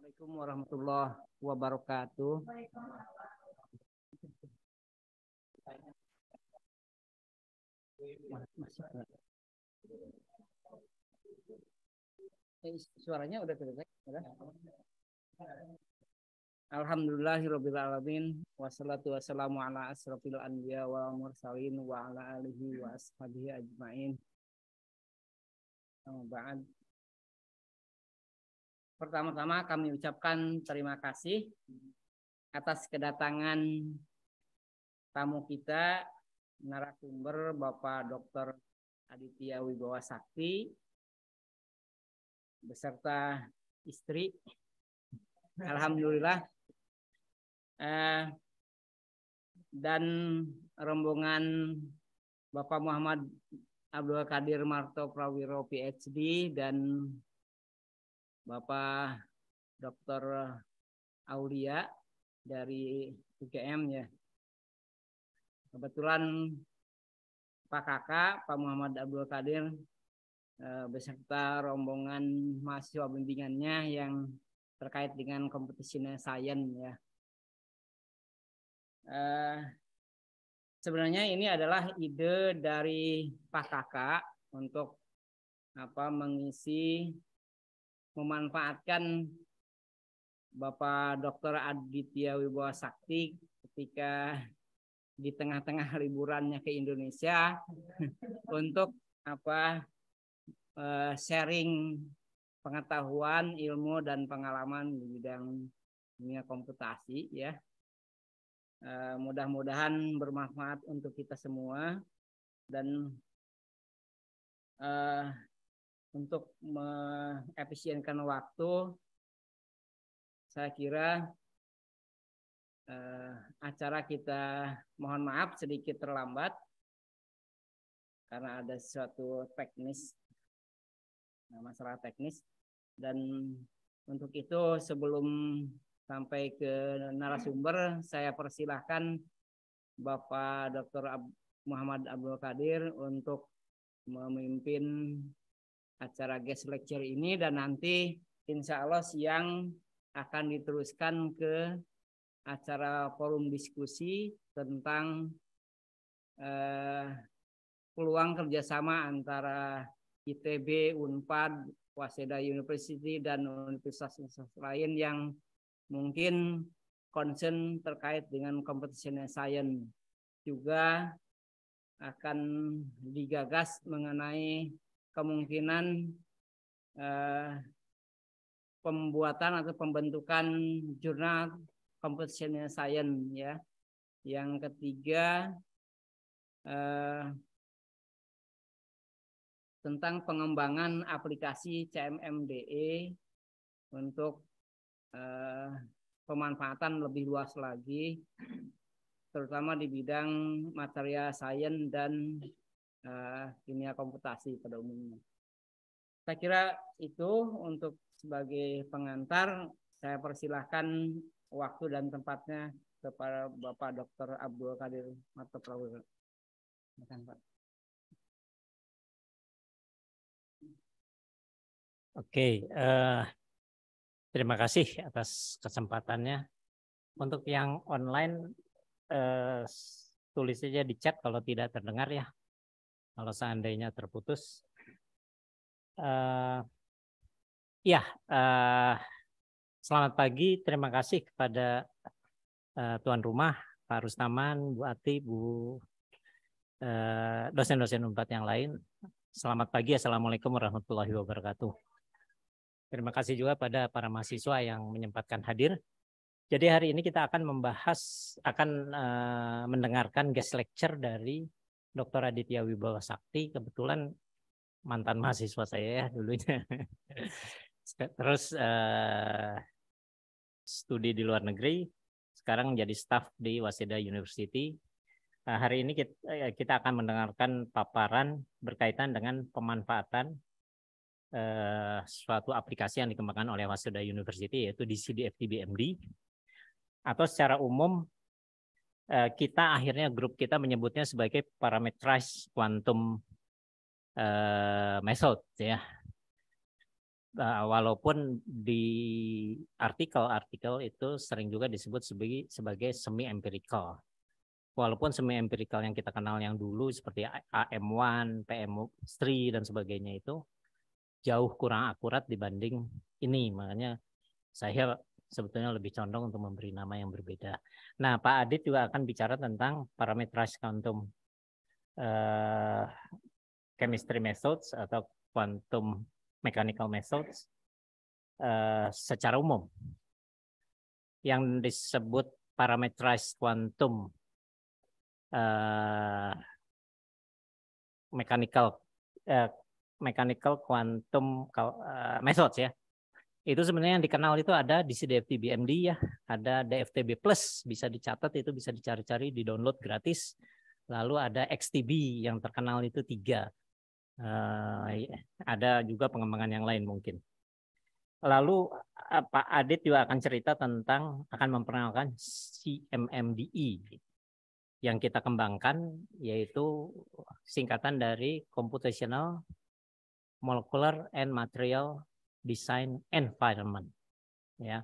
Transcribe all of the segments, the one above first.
Assalamualaikum warahmatullahi wabarakatuh. Eh, suaranya udah terdengar. Alhamdulillahirabbil alamin Wassalatu wassalamu ala asrofil anbiya wal mursalin Wa ala alihi wa ashabihi ajma'in Ba'ad Pertama-tama kami ucapkan terima kasih atas kedatangan tamu kita narasumber Bapak Dr. Aditya Wibawa Sakti beserta istri. Alhamdulillah. Eh, dan rombongan Bapak Muhammad Abdul Kadir Marto Prawiro PhD dan Bapak Dr. Aulia dari UGM ya. Kebetulan Pak Kakak, Pak Muhammad Abdul Kadir eh, beserta rombongan mahasiswa bimbingannya yang terkait dengan kompetisi sains ya. Eh, sebenarnya ini adalah ide dari Pak Kakak untuk apa mengisi memanfaatkan Bapak Dr. Aditya Wibawa Sakti ketika di tengah-tengah liburannya ke Indonesia untuk apa eh, sharing pengetahuan, ilmu dan pengalaman di bidang dunia komputasi ya. Eh, mudah-mudahan bermanfaat untuk kita semua dan eh, untuk mengefisienkan waktu, saya kira eh, acara kita mohon maaf sedikit terlambat karena ada suatu teknis masalah teknis dan untuk itu sebelum sampai ke narasumber saya persilahkan Bapak Dr. Muhammad Abdul Qadir untuk memimpin acara guest lecture ini dan nanti insya Allah siang akan diteruskan ke acara forum diskusi tentang eh, peluang kerjasama antara ITB, Unpad, Waseda University dan universitas-universitas lain yang mungkin concern terkait dengan competition science juga akan digagas mengenai kemungkinan eh, pembuatan atau pembentukan jurnal computational science ya. Yang ketiga eh, tentang pengembangan aplikasi CMMDE untuk eh, pemanfaatan lebih luas lagi, terutama di bidang material sains dan uh, dunia komputasi pada umumnya. Saya kira itu untuk sebagai pengantar saya persilahkan waktu dan tempatnya kepada Bapak Dr. Abdul Kadir Marto Prabowo. Pak. Oke, uh, terima kasih atas kesempatannya. Untuk yang online, uh, tulis saja di chat kalau tidak terdengar ya kalau seandainya terputus. Uh, ya, uh, selamat pagi. Terima kasih kepada uh, tuan rumah, Pak Rustaman, Bu Ati, Bu dosen-dosen uh, empat yang lain. Selamat pagi. Assalamualaikum warahmatullahi wabarakatuh. Terima kasih juga pada para mahasiswa yang menyempatkan hadir. Jadi hari ini kita akan membahas, akan uh, mendengarkan guest lecture dari Dr. Aditya Wibawa Sakti kebetulan mantan hmm. mahasiswa saya ya dulunya. Terus uh, studi di luar negeri, sekarang jadi staff di Waseda University. Uh, hari ini kita, eh, kita akan mendengarkan paparan berkaitan dengan pemanfaatan uh, suatu aplikasi yang dikembangkan oleh Waseda University yaitu DCDFTBMD atau secara umum Eh, kita akhirnya grup kita menyebutnya sebagai parameterized quantum eh, method ya. Eh, walaupun di artikel-artikel itu sering juga disebut sebagai sebagai semi empirical. Walaupun semi empirical yang kita kenal yang dulu seperti AM1, PM3 dan sebagainya itu jauh kurang akurat dibanding ini. Makanya saya sebetulnya lebih condong untuk memberi nama yang berbeda. Nah, Pak Adit juga akan bicara tentang parameterized quantum uh, eh, chemistry methods atau quantum mechanical methods uh, secara umum. Yang disebut parameterized quantum uh, eh, mechanical uh, mechanical quantum uh, methods ya itu sebenarnya yang dikenal itu ada di bmd ya, ada DFTB Plus bisa dicatat itu bisa dicari-cari di download gratis. Lalu ada XTB yang terkenal itu tiga. Eh, ada juga pengembangan yang lain mungkin. Lalu Pak Adit juga akan cerita tentang akan memperkenalkan CMMDI e yang kita kembangkan yaitu singkatan dari Computational Molecular and Material Design Environment, ya,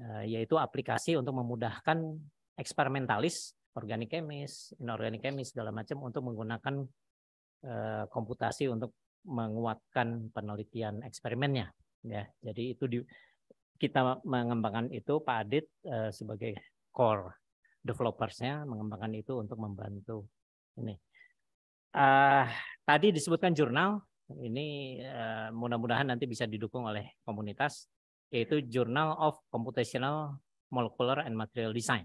eh, yaitu aplikasi untuk memudahkan eksperimentalis, organik chemist, inorganik chemist, segala macam untuk menggunakan eh, komputasi untuk menguatkan penelitian eksperimennya, ya. Jadi itu di, kita mengembangkan itu Pak Adit eh, sebagai core developersnya mengembangkan itu untuk membantu ini. Uh, tadi disebutkan jurnal, ini eh, mudah-mudahan nanti bisa didukung oleh komunitas yaitu Journal of Computational Molecular and Material Design.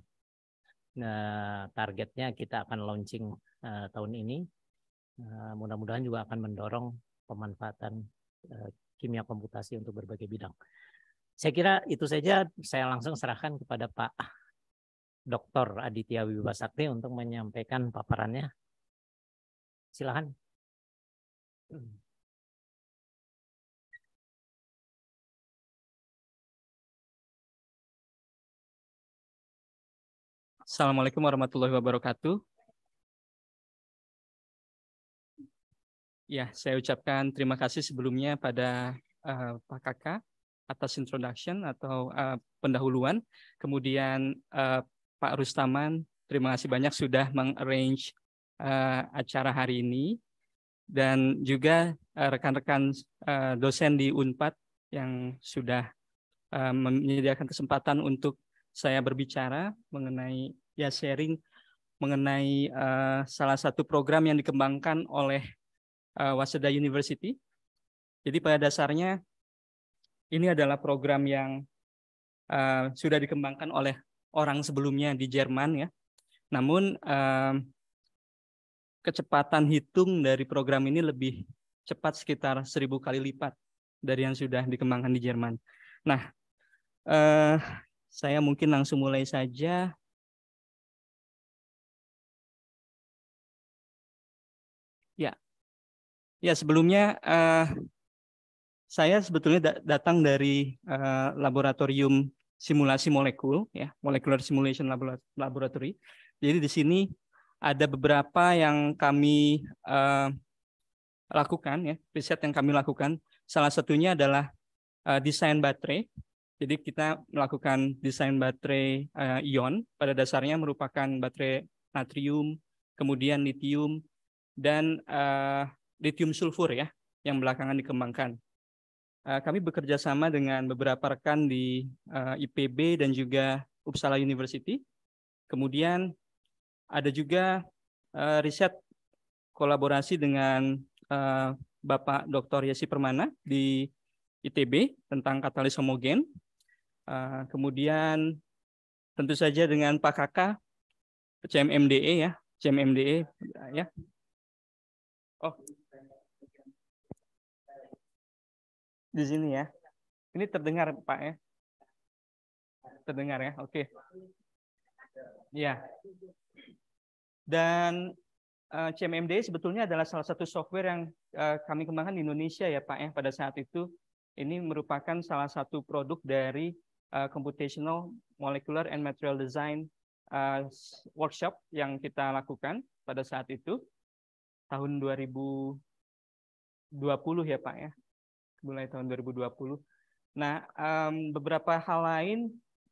Nah, targetnya kita akan launching uh, tahun ini. Uh, mudah-mudahan juga akan mendorong pemanfaatan uh, kimia komputasi untuk berbagai bidang. Saya kira itu saja. Saya langsung serahkan kepada Pak Dr. Aditya Wibasakti untuk menyampaikan paparannya. Silahkan. Hmm. Assalamualaikum warahmatullahi wabarakatuh. Ya, saya ucapkan terima kasih sebelumnya pada uh, Pak Kakak atas introduction atau uh, pendahuluan. Kemudian uh, Pak Rustaman, terima kasih banyak sudah mengarrange uh, acara hari ini dan juga rekan-rekan uh, uh, dosen di Unpad yang sudah uh, menyediakan kesempatan untuk saya berbicara mengenai ya sharing mengenai uh, salah satu program yang dikembangkan oleh uh, Waseda University. Jadi pada dasarnya ini adalah program yang uh, sudah dikembangkan oleh orang sebelumnya di Jerman ya. Namun uh, kecepatan hitung dari program ini lebih cepat sekitar seribu kali lipat dari yang sudah dikembangkan di Jerman. Nah, eh, saya mungkin langsung mulai saja Ya, sebelumnya uh, saya sebetulnya datang dari uh, laboratorium simulasi molekul, ya, molecular simulation laboratory. Jadi di sini ada beberapa yang kami uh, lakukan, ya, riset yang kami lakukan. Salah satunya adalah uh, desain baterai. Jadi kita melakukan desain baterai uh, ion, pada dasarnya merupakan baterai natrium, kemudian litium, dan uh, lithium sulfur ya yang belakangan dikembangkan. Eh, kami bekerja sama dengan beberapa rekan di eh, IPB dan juga Uppsala University. Kemudian ada juga eh, riset kolaborasi dengan Bapak Dr. Yesi Permana di ITB tentang katalis homogen. Kemudian tentu saja dengan Pak Kakak CMMDE ya, CMMDE ya. Oh, di sini ya. Ini terdengar Pak ya? Terdengar ya, oke. Okay. Ya. Dan uh, eh, CMMD sebetulnya adalah salah satu software yang uh, kami kembangkan di Indonesia ya Pak ya pada saat itu. Ini merupakan salah satu produk dari uh, Computational Molecular and Material Design uh, workshop yang kita lakukan pada saat itu tahun 2020 ya Pak ya mulai tahun 2020. Nah, um, beberapa hal lain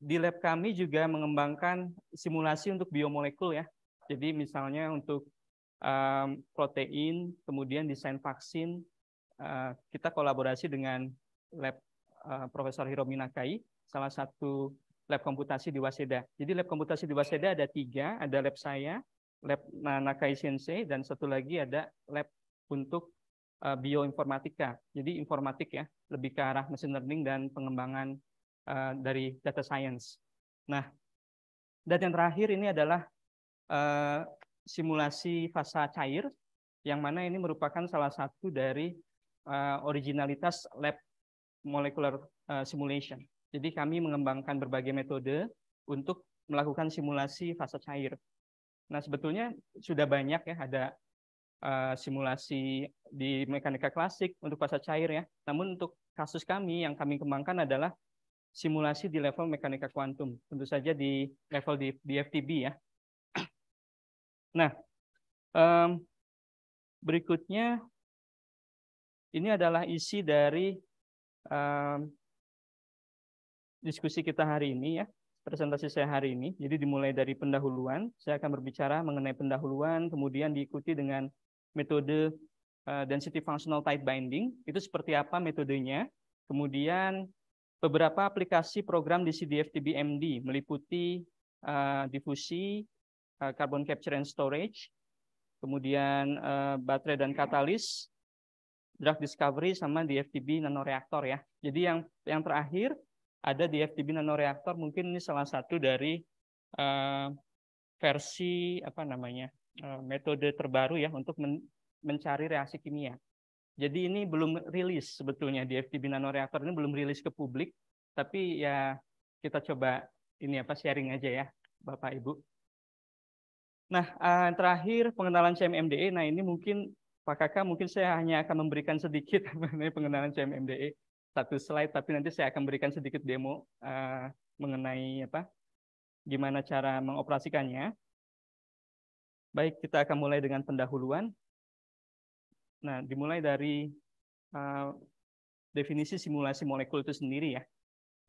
di lab kami juga mengembangkan simulasi untuk biomolekul ya. Jadi misalnya untuk um, protein, kemudian desain vaksin, uh, kita kolaborasi dengan lab uh, Profesor Hiromi Nakai, salah satu lab komputasi di Waseda. Jadi lab komputasi di Waseda ada tiga, ada lab saya, lab Nakai Sensei, dan satu lagi ada lab untuk Eh, bioinformatika, jadi informatik ya, lebih ke arah machine learning dan pengembangan eh, dari data science. Nah, dan yang terakhir ini adalah eh, simulasi fasa cair, yang mana ini merupakan salah satu dari originalitas lab molecular simulation. Jadi kami mengembangkan berbagai metode untuk melakukan simulasi fase cair. Nah, sebetulnya sudah banyak ya ada Eh, simulasi di mekanika klasik untuk fase cair ya. Namun untuk kasus kami yang kami kembangkan adalah simulasi di level mekanika kuantum, tentu saja di level di, di ya. Nah, um, berikutnya ini adalah isi dari um, diskusi kita hari ini ya, presentasi saya hari ini. Jadi dimulai dari pendahuluan, saya akan berbicara mengenai pendahuluan, kemudian diikuti dengan metode eh, density functional tight binding itu seperti apa metodenya. Kemudian beberapa aplikasi program di CDFTBMD meliputi uh, difusi, uh, carbon capture and storage, kemudian uh, baterai dan katalis, drug discovery sama DFTB nanoreaktor ya. Jadi yang yang terakhir ada DFTB nanoreaktor mungkin ini salah satu dari uh, versi apa namanya Eh, metode terbaru ya untuk men mencari reaksi kimia. Jadi ini belum rilis sebetulnya di FTB nanoreaktor ini belum rilis ke publik, tapi ya kita coba ini apa sharing aja ya Bapak Ibu. Nah, yang eh, terakhir pengenalan CMMDE. Nah, ini mungkin Pak Kakak mungkin saya hanya akan memberikan sedikit mengenai pengenalan CMMDE satu slide, tapi nanti saya akan berikan sedikit demo uh, mengenai apa gimana cara mengoperasikannya. Baik, kita akan mulai dengan pendahuluan. Nah, dimulai dari uh, definisi simulasi molekul itu sendiri ya.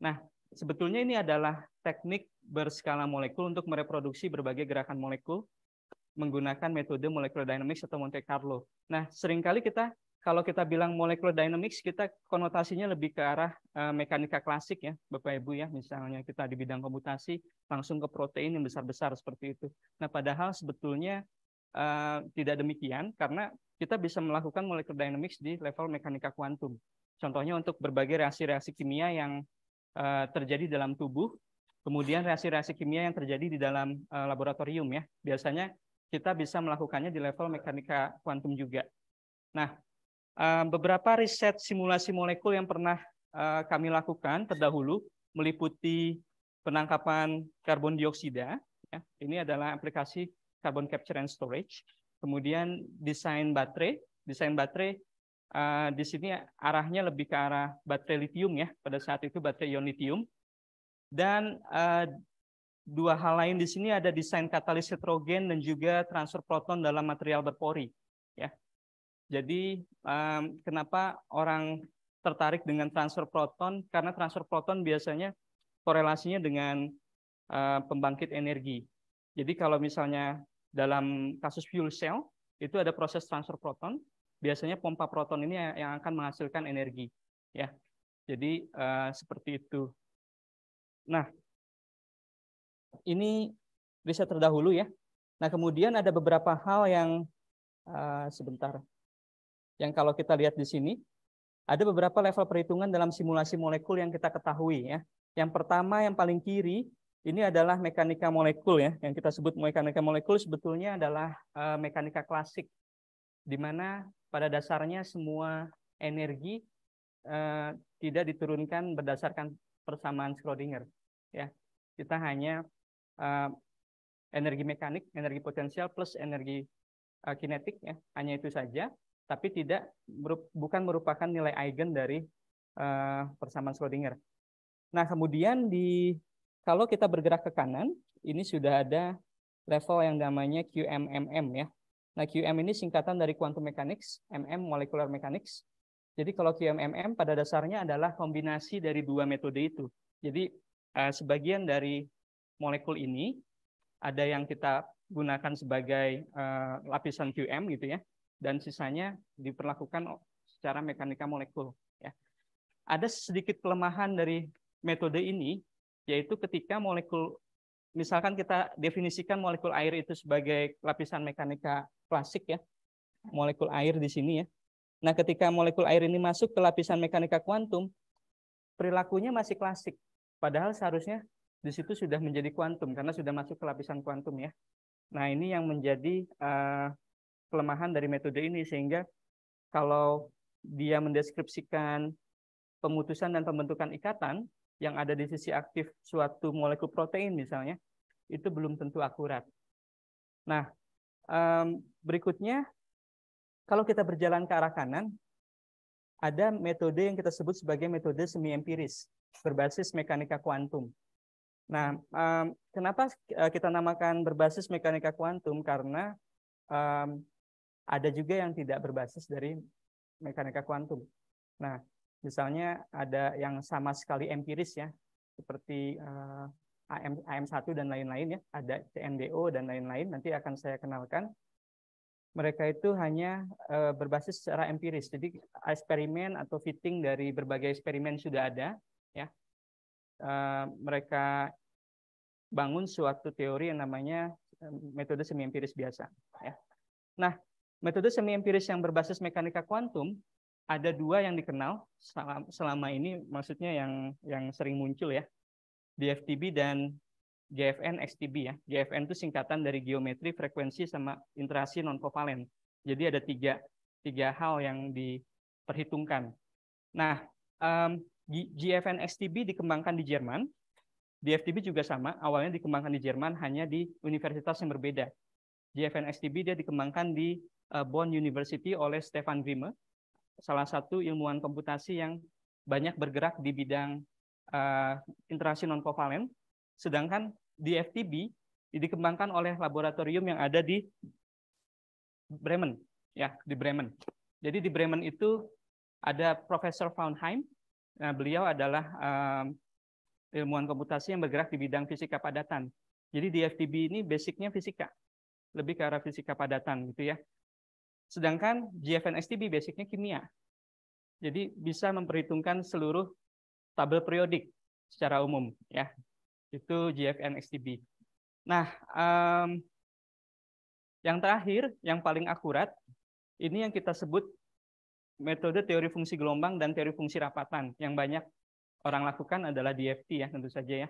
Nah, sebetulnya ini adalah teknik berskala molekul untuk mereproduksi berbagai gerakan molekul menggunakan metode molecular dynamics atau Monte Carlo. Nah, seringkali kita kalau kita bilang molecular dynamics, kita konotasinya lebih ke arah eh, mekanika klasik ya, Bapak Ibu ya. Misalnya kita di bidang komputasi langsung ke protein yang besar-besar seperti itu. Nah, padahal sebetulnya uh, tidak demikian karena kita bisa melakukan molecular dynamics di level mekanika kuantum. Contohnya untuk berbagai reaksi-reaksi kimia yang uh, terjadi dalam tubuh, kemudian reaksi-reaksi kimia yang terjadi di dalam uh, laboratorium ya. Biasanya kita bisa melakukannya di level mekanika kuantum juga. Nah, Eh, beberapa riset simulasi molekul yang pernah eh, kami lakukan terdahulu meliputi penangkapan karbon dioksida. Ya. Ini adalah aplikasi carbon capture and storage. Kemudian desain baterai. Desain baterai eh, di sini arahnya lebih ke arah baterai litium ya. Pada saat itu baterai ion litium. Dan dua hal lain di sini ada desain katalis heterogen dan juga transfer proton dalam material berpori. Ya. Jadi um, kenapa orang tertarik dengan transfer proton? Karena transfer proton biasanya korelasinya dengan uh, pembangkit energi. Jadi kalau misalnya dalam kasus fuel cell itu ada proses transfer proton, biasanya pompa proton ini ya, yang akan menghasilkan energi, ya. Jadi uh, seperti itu. Nah, ini riset terdahulu ya. Nah, kemudian ada beberapa hal yang uh, sebentar yang kalau kita lihat di sini, ada beberapa level perhitungan dalam simulasi molekul yang kita ketahui ya. Yang pertama yang paling kiri ini adalah mekanika molekul ya, yang kita sebut mekanika molekul sebetulnya adalah uh, mekanika klasik di mana pada dasarnya semua energi uh, tidak diturunkan berdasarkan persamaan Schrödinger ya. Kita hanya uh, energi mekanik, energi potensial plus energi kinetik ya, hanya itu saja tapi tidak bukan merupakan nilai eigen dari uh, persamaan Schrödinger. Nah, kemudian di kalau kita bergerak ke kanan, ini sudah ada level yang namanya QMMM ya. Nah, QM ini singkatan dari quantum mechanics, MM molecular mechanics. Jadi kalau QMMM pada dasarnya adalah kombinasi dari dua metode itu. Jadi uh, sebagian dari molekul ini ada yang kita gunakan sebagai uh, lapisan QM gitu ya dan sisanya diperlakukan secara mekanika molekul. Ya. Ada sedikit kelemahan dari metode ini, yaitu ketika molekul, misalkan kita definisikan molekul air itu sebagai lapisan mekanika klasik ya, molekul air di sini ya. Nah, ketika molekul air ini masuk ke lapisan mekanika kuantum, perilakunya masih klasik. Padahal seharusnya di situ sudah menjadi kuantum karena sudah masuk ke lapisan kuantum ya. Nah, ini yang menjadi uh, kelemahan dari metode ini sehingga kalau dia mendeskripsikan pemutusan dan pembentukan ikatan yang ada di sisi aktif suatu molekul protein misalnya itu belum tentu akurat. Nah, berikutnya kalau kita berjalan ke arah kanan ada metode yang kita sebut sebagai metode semi empiris berbasis mekanika kuantum. Nah, kenapa eh, kita namakan berbasis mekanika kuantum? Karena ada juga yang tidak berbasis dari mekanika kuantum. Nah, misalnya ada yang sama sekali empiris ya, seperti uh, eh, AM, AM1 dan lain-lain ya, ada CNDO dan lain-lain, nanti akan saya kenalkan. Mereka itu hanya eh, berbasis secara empiris, jadi eksperimen atau fitting dari berbagai eksperimen sudah ada, ya. Eh, mereka bangun suatu teori yang namanya metode semi empiris biasa, ya. Nah, Metode semi empiris yang berbasis mekanika kuantum ada dua yang dikenal selama ini, maksudnya yang yang sering muncul ya, DFTB dan GFN XTB ya. GFN itu singkatan dari geometri, frekuensi sama interaksi Non Kovalen. Jadi ada tiga tiga hal yang diperhitungkan. Nah, um, GFN XTB dikembangkan di Jerman. DFTB juga sama, awalnya dikembangkan di Jerman hanya di universitas yang berbeda. GFNSTB dia dikembangkan di eh, Bonn University oleh Stefan Grimme, salah satu ilmuwan komputasi yang banyak bergerak di bidang uh, interaksi kovalen Sedangkan di FTB dikembangkan oleh laboratorium yang ada di Bremen, ya di Bremen. Jadi di Bremen itu ada Profesor Faunheim. Nah, beliau adalah um, ilmuwan komputasi yang bergerak di bidang fisika padatan. Jadi di FTB ini basicnya fisika lebih ke arah fisika padatan gitu ya. Sedangkan gfn GFNSTB basicnya kimia. Jadi bisa memperhitungkan seluruh tabel periodik secara umum ya. Itu gfn GFNSTB. Nah, um, yang terakhir, yang paling akurat, ini yang kita sebut metode teori fungsi gelombang dan teori fungsi rapatan. Yang banyak orang lakukan adalah DFT ya tentu saja ya.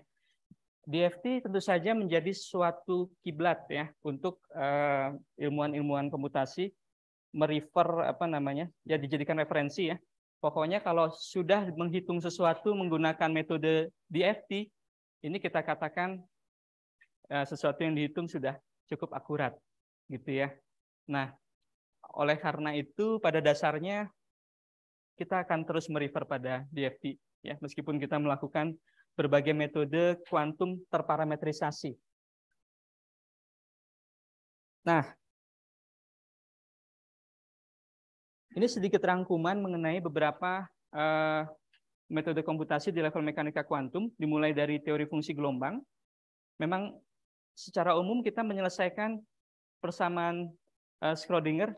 DFT tentu saja menjadi suatu kiblat ya untuk eh, ilmuwan-ilmuwan komputasi merefer apa namanya ya dijadikan referensi ya. Pokoknya kalau sudah menghitung sesuatu menggunakan metode DFT ini kita katakan eh, sesuatu yang dihitung sudah cukup akurat gitu ya. Nah, oleh karena itu pada dasarnya kita akan terus merefer pada DFT ya meskipun kita melakukan berbagai metode kuantum terparametrisasi. Nah, ini sedikit rangkuman mengenai beberapa uh, metode komputasi di level mekanika kuantum, dimulai dari teori fungsi gelombang. Memang secara umum kita menyelesaikan persamaan uh, Schrödinger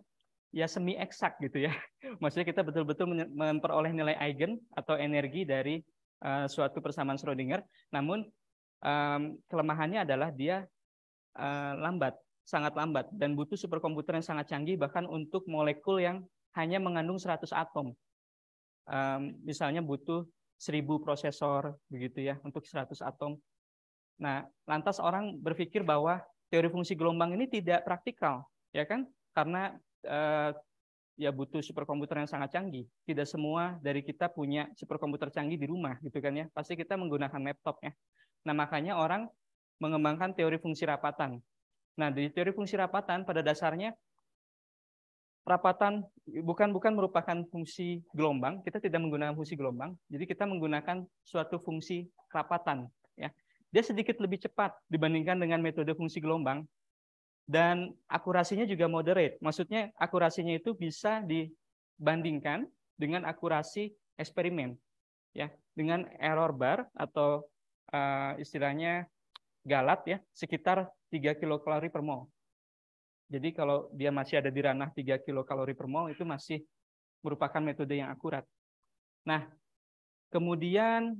ya semi eksak gitu ya. Maksudnya kita betul-betul memperoleh nilai eigen atau energi dari Eh, suatu persamaan Schrödinger, namun um, kelemahannya adalah dia uh, lambat, sangat lambat dan butuh superkomputer yang sangat canggih bahkan untuk molekul yang hanya mengandung 100 atom. Um, misalnya butuh 1000 prosesor begitu ya untuk 100 atom. Nah, lantas orang berpikir bahwa teori fungsi gelombang ini tidak praktikal, ya kan? Karena uh, ya butuh superkomputer yang sangat canggih. Tidak semua dari kita punya superkomputer canggih di rumah gitu kan ya. Pasti kita menggunakan laptop ya. Nah, makanya orang mengembangkan teori fungsi rapatan. Nah, di teori fungsi rapatan pada dasarnya rapatan bukan bukan merupakan fungsi gelombang, kita tidak menggunakan fungsi gelombang. Jadi kita menggunakan suatu fungsi rapatan ya. Dia sedikit lebih cepat dibandingkan dengan metode fungsi gelombang dan akurasinya juga moderate. Maksudnya akurasinya itu bisa dibandingkan dengan akurasi eksperimen, ya, dengan error bar atau uh, istilahnya galat ya, sekitar 3 kilokalori per mol. Jadi kalau dia masih ada di ranah 3 kilokalori per mol itu masih merupakan metode yang akurat. Nah, kemudian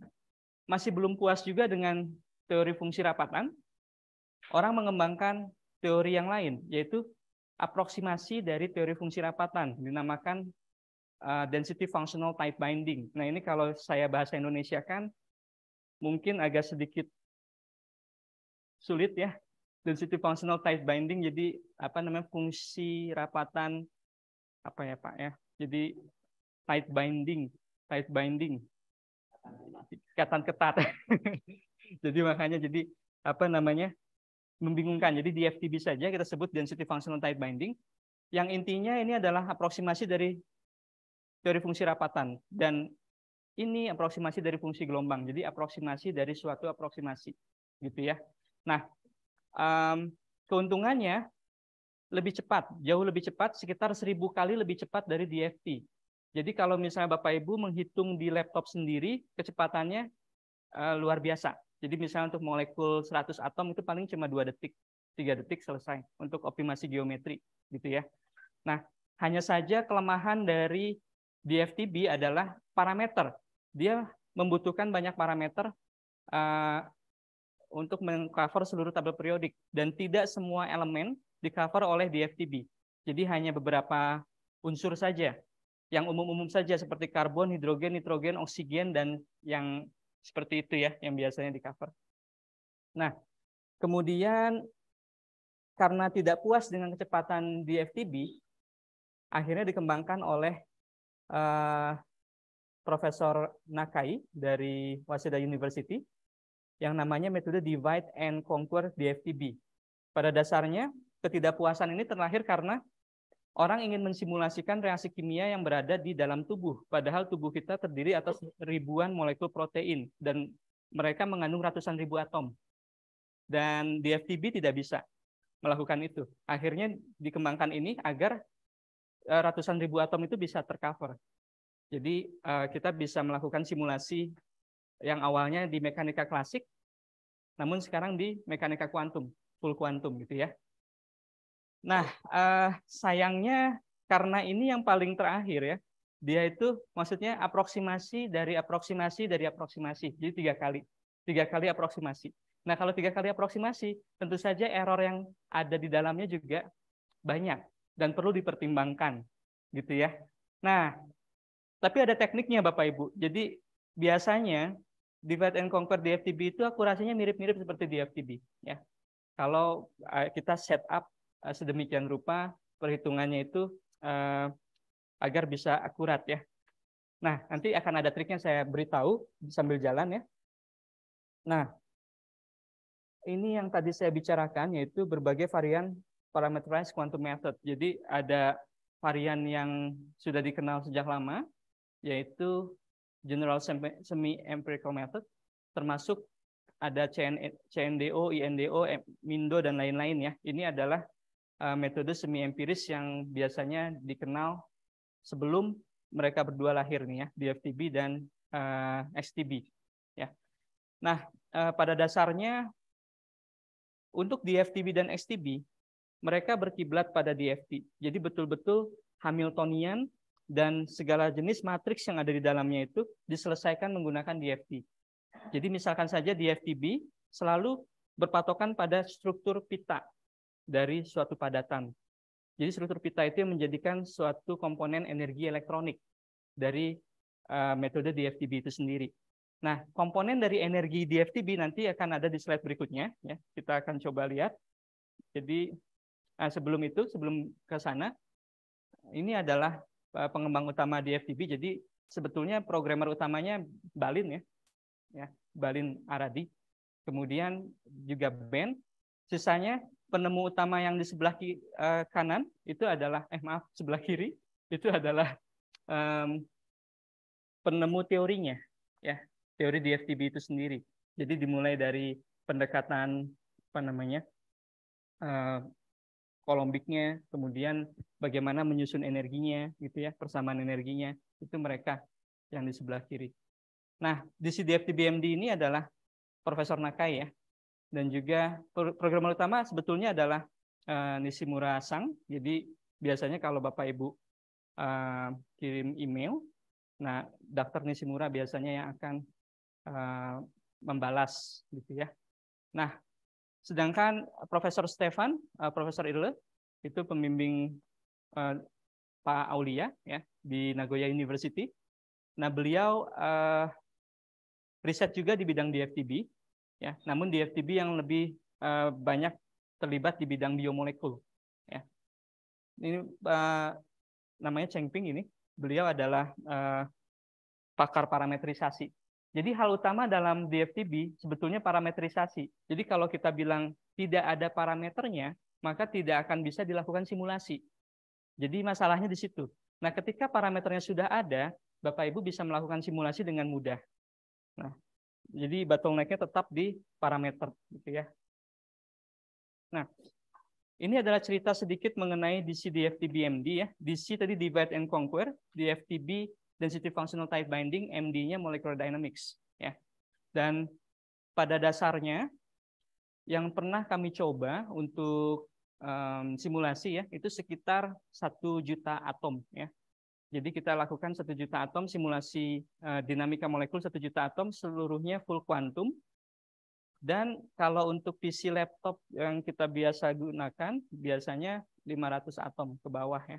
masih belum puas juga dengan teori fungsi rapatan, orang mengembangkan teori yang lain, yaitu aproksimasi dari teori fungsi rapatan, dinamakan uh, density functional type binding. Nah ini kalau saya bahasa Indonesia kan mungkin agak sedikit sulit ya, density functional type binding, jadi apa namanya fungsi rapatan apa ya Pak ya, jadi tight binding, tight binding, ikatan ketat. jadi makanya jadi apa namanya membingungkan. Jadi di FTB saja kita sebut density functional tight binding. Yang intinya ini adalah aproksimasi dari teori fungsi rapatan dan ini aproksimasi dari fungsi gelombang. Jadi aproksimasi dari suatu aproksimasi gitu ya. Nah, um, keuntungannya lebih cepat, jauh lebih cepat, sekitar seribu kali lebih cepat dari DFT. Jadi kalau misalnya Bapak Ibu menghitung di laptop sendiri, kecepatannya uh, luar biasa. Jadi misalnya untuk molekul 100 atom itu paling cuma dua detik, tiga detik selesai untuk optimasi geometri gitu ya. Nah, hanya saja kelemahan dari DFTB adalah parameter. Dia membutuhkan banyak parameter uh, untuk mengcover seluruh tabel periodik dan tidak semua elemen dicover oleh DFTB. Jadi hanya beberapa unsur saja yang umum-umum saja seperti karbon, hidrogen, nitrogen, oksigen dan yang seperti itu ya yang biasanya di cover. Nah, kemudian karena tidak puas dengan kecepatan di FTB, akhirnya dikembangkan oleh uh, Profesor Nakai dari Waseda University yang namanya metode divide and conquer DFTB. Pada dasarnya, ketidakpuasan ini terlahir karena Orang ingin mensimulasikan reaksi kimia yang berada di dalam tubuh, padahal tubuh kita terdiri atas ribuan molekul protein dan mereka mengandung ratusan ribu atom. Dan di FTB tidak bisa melakukan itu. Akhirnya dikembangkan ini agar eh, ratusan ribu atom itu bisa tercover. Jadi eh, kita bisa melakukan simulasi yang awalnya di mekanika klasik, namun sekarang di mekanika kuantum, full kuantum gitu ya. Nah, uh, sayangnya karena ini yang paling terakhir ya, dia itu maksudnya aproksimasi dari aproksimasi dari aproksimasi, jadi tiga kali, tiga kali aproksimasi. Nah, kalau tiga kali aproksimasi, tentu saja error yang ada di dalamnya juga banyak dan perlu dipertimbangkan, gitu ya. Nah, tapi ada tekniknya Bapak Ibu. Jadi biasanya divide and conquer di itu akurasinya mirip-mirip seperti di ya. Kalau eh, kita set up Eh, sedemikian rupa perhitungannya itu uh, agar bisa akurat ya. Nah, nanti akan ada triknya saya beritahu sambil jalan ya. Nah, ini yang tadi saya bicarakan yaitu berbagai varian parameterized quantum method. Jadi ada varian yang sudah dikenal sejak lama yaitu general semi empirical method termasuk ada CNDO, e, INDO, MINDO dan lain-lain ya. Ini adalah Eh, metode semi empiris yang biasanya dikenal sebelum mereka berdua lahir nih ya, DFTB dan uh, eh, STB. Ya. Nah, uh, pada dasarnya untuk DFTB dan STB mereka berkiblat pada DFT. Jadi betul-betul Hamiltonian dan segala jenis matriks yang ada di dalamnya itu diselesaikan menggunakan DFT. Jadi misalkan saja DFTB selalu berpatokan pada struktur pita dari suatu padatan. Jadi struktur pita itu yang menjadikan suatu komponen energi elektronik dari uh, metode DFTB itu sendiri. Nah, komponen dari energi DFTB nanti akan ada di slide berikutnya. Ya, kita akan coba lihat. Jadi uh, sebelum itu, sebelum ke sana, ini adalah uh, pengembang utama DFTB. Jadi sebetulnya programmer utamanya Balin ya, ya Balin Aradi. Kemudian juga Ben. Sisanya penemu utama yang di sebelah ki, uh, kanan itu adalah eh maaf sebelah kiri itu adalah um, penemu teorinya ya teori DFTB itu sendiri. Jadi dimulai dari pendekatan apa namanya uh, kolombiknya, kemudian bagaimana menyusun energinya gitu ya persamaan energinya itu mereka yang di sebelah kiri. Nah di CDFTBMD ini adalah Profesor Nakai ya dan juga program utama sebetulnya adalah uh, Nishimura Sang. Jadi biasanya kalau Bapak Ibu uh, kirim email, nah daftar Nishimura biasanya yang akan uh, membalas gitu ya. Nah, sedangkan Profesor Stefan, uh, Profesor Irle itu pembimbing uh, Pak Aulia ya di Nagoya University. Nah, beliau uh, riset juga di bidang DFTB ya namun di FTB yang lebih uh, banyak terlibat di bidang biomolekul ya ini uh, namanya Chengping ini beliau adalah uh, pakar parametrisasi jadi hal utama dalam DFTB sebetulnya parametrisasi jadi kalau kita bilang tidak ada parameternya maka tidak akan bisa dilakukan simulasi jadi masalahnya di situ nah ketika parameternya sudah ada Bapak Ibu bisa melakukan simulasi dengan mudah. Nah, jadi bottleneck-nya tetap di parameter gitu ya. Nah, ini adalah cerita sedikit mengenai DC DFT-BMD ya. DC tadi divide and conquer, DFTB density functional tight binding, MD-nya molecular dynamics ya. Dan pada dasarnya yang pernah kami coba untuk um, simulasi ya itu sekitar satu juta atom ya jadi kita lakukan satu juta atom simulasi eh, dinamika molekul satu juta atom seluruhnya full kuantum. Dan kalau untuk PC laptop yang kita biasa gunakan biasanya 500 atom ke bawah ya.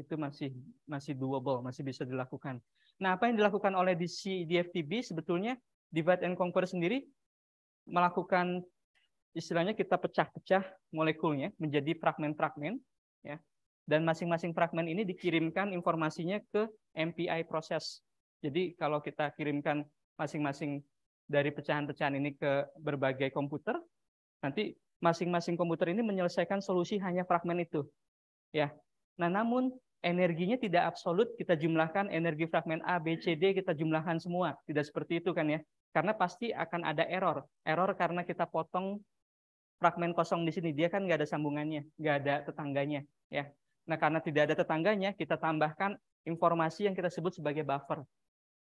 Itu masih masih doable, masih bisa dilakukan. Nah, apa yang dilakukan oleh DC DFTB sebetulnya divide and conquer sendiri melakukan istilahnya kita pecah-pecah molekulnya menjadi fragmen-fragmen ya dan masing-masing fragmen ini dikirimkan informasinya ke MPI proses. Jadi kalau kita kirimkan masing-masing dari pecahan-pecahan ini ke berbagai komputer, nanti masing-masing komputer ini menyelesaikan solusi hanya fragmen itu. Ya. Nah, namun energinya tidak absolut, kita jumlahkan energi fragmen A, B, C, D, kita jumlahkan semua. Tidak seperti itu kan ya. Karena pasti akan ada error. Error karena kita potong fragmen kosong di sini. Dia kan nggak ada sambungannya, nggak ada tetangganya. ya Nah, karena tidak ada tetangganya, kita tambahkan informasi yang kita sebut sebagai buffer.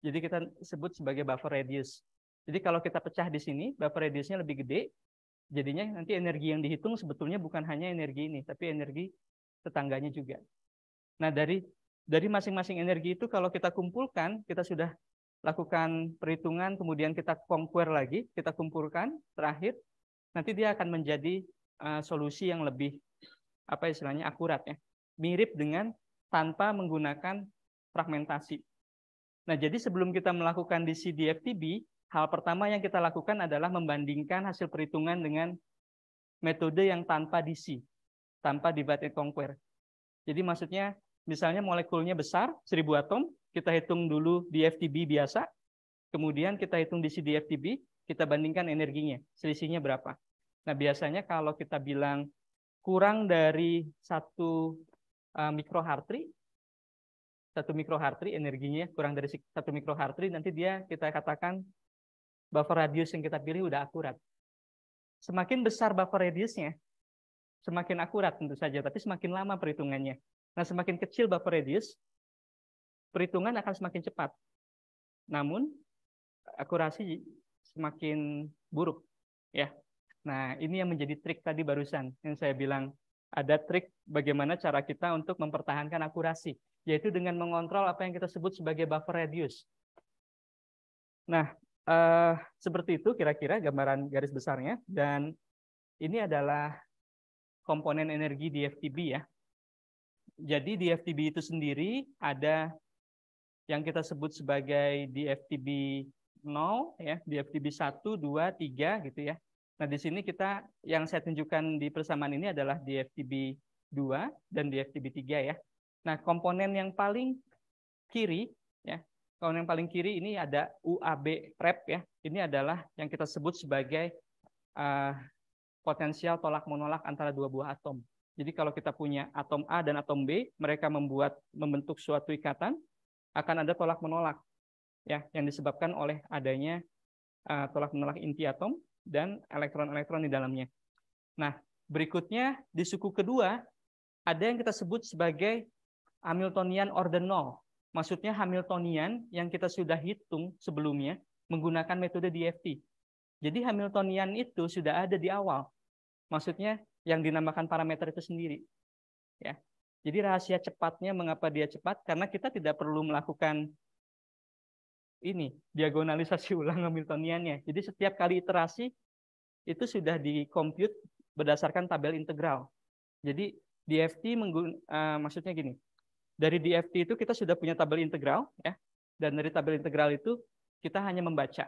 Jadi kita sebut sebagai buffer radius. Jadi kalau kita pecah di sini, buffer radiusnya lebih gede, jadinya nanti energi yang dihitung sebetulnya bukan hanya energi ini, tapi energi tetangganya juga. Nah, dari dari masing-masing energi itu kalau kita kumpulkan, kita sudah lakukan perhitungan, kemudian kita conquer lagi, kita kumpulkan terakhir, nanti dia akan menjadi uh, solusi yang lebih apa istilahnya akurat ya mirip dengan tanpa menggunakan fragmentasi. Nah, jadi sebelum kita melakukan di CDFTB, hal pertama yang kita lakukan adalah membandingkan hasil perhitungan dengan metode yang tanpa DC, tanpa divide and conquer. Jadi maksudnya, misalnya molekulnya besar, 1000 atom, kita hitung dulu di FTB biasa, kemudian kita hitung di CDFTB, kita bandingkan energinya, selisihnya berapa. Nah, biasanya kalau kita bilang kurang dari satu uh, eh, mikrohartri satu mikrohartri energinya kurang dari satu mikrohartri nanti dia kita katakan buffer radius yang kita pilih udah akurat semakin besar buffer radiusnya semakin akurat tentu saja tapi semakin lama perhitungannya nah semakin kecil buffer radius perhitungan akan semakin cepat namun akurasi semakin buruk ya nah ini yang menjadi trik tadi barusan yang saya bilang ada trik bagaimana cara kita untuk mempertahankan akurasi, yaitu dengan mengontrol apa yang kita sebut sebagai buffer radius. Nah, eh, seperti itu kira-kira gambaran garis besarnya, dan ini adalah komponen energi di FTB ya. Jadi di FTB itu sendiri ada yang kita sebut sebagai di FTB 0 ya, di FTB 1, 2, 3 gitu ya. Nah, di sini kita yang saya tunjukkan di persamaan ini adalah di FTB 2 dan di FTB 3 ya. Nah, komponen yang paling kiri ya, komponen yang paling kiri ini ada UAB rep ya. Ini adalah yang kita sebut sebagai uh, potensial tolak menolak antara dua buah atom. Jadi kalau kita punya atom A dan atom B, mereka membuat membentuk suatu ikatan akan ada tolak menolak ya yang disebabkan oleh adanya uh, eh, tolak menolak inti atom dan elektron-elektron di dalamnya. Nah, berikutnya di suku kedua ada yang kita sebut sebagai Hamiltonian order 0. Maksudnya Hamiltonian yang kita sudah hitung sebelumnya menggunakan metode DFT. Jadi Hamiltonian itu sudah ada di awal. Maksudnya yang dinamakan parameter itu sendiri. Ya. Jadi rahasia cepatnya mengapa dia cepat karena kita tidak perlu melakukan ini diagonalisasi ulang Hamiltoniannya. Jadi setiap kali iterasi itu sudah di compute berdasarkan tabel integral. Jadi DFT menggun, uh, eh, maksudnya gini, dari DFT itu kita sudah punya tabel integral, ya, dan dari tabel integral itu kita hanya membaca.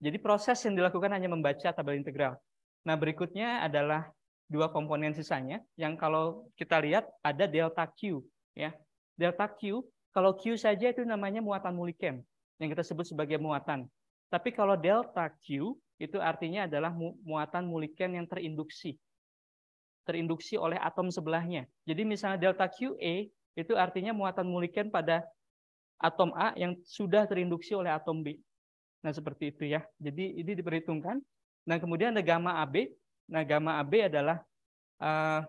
Jadi proses yang dilakukan hanya membaca tabel integral. Nah berikutnya adalah dua komponen sisanya yang kalau kita lihat ada delta Q, ya, delta Q. Kalau Q saja itu namanya muatan Mulliken yang kita sebut sebagai muatan. Tapi kalau delta Q itu artinya adalah muatan mulikan yang terinduksi. Terinduksi oleh atom sebelahnya. Jadi misalnya delta QA itu artinya muatan mulikan pada atom A yang sudah terinduksi oleh atom B. Nah, seperti itu ya. Jadi ini diperhitungkan. Nah, kemudian ada gamma AB. Nah, gamma AB adalah uh,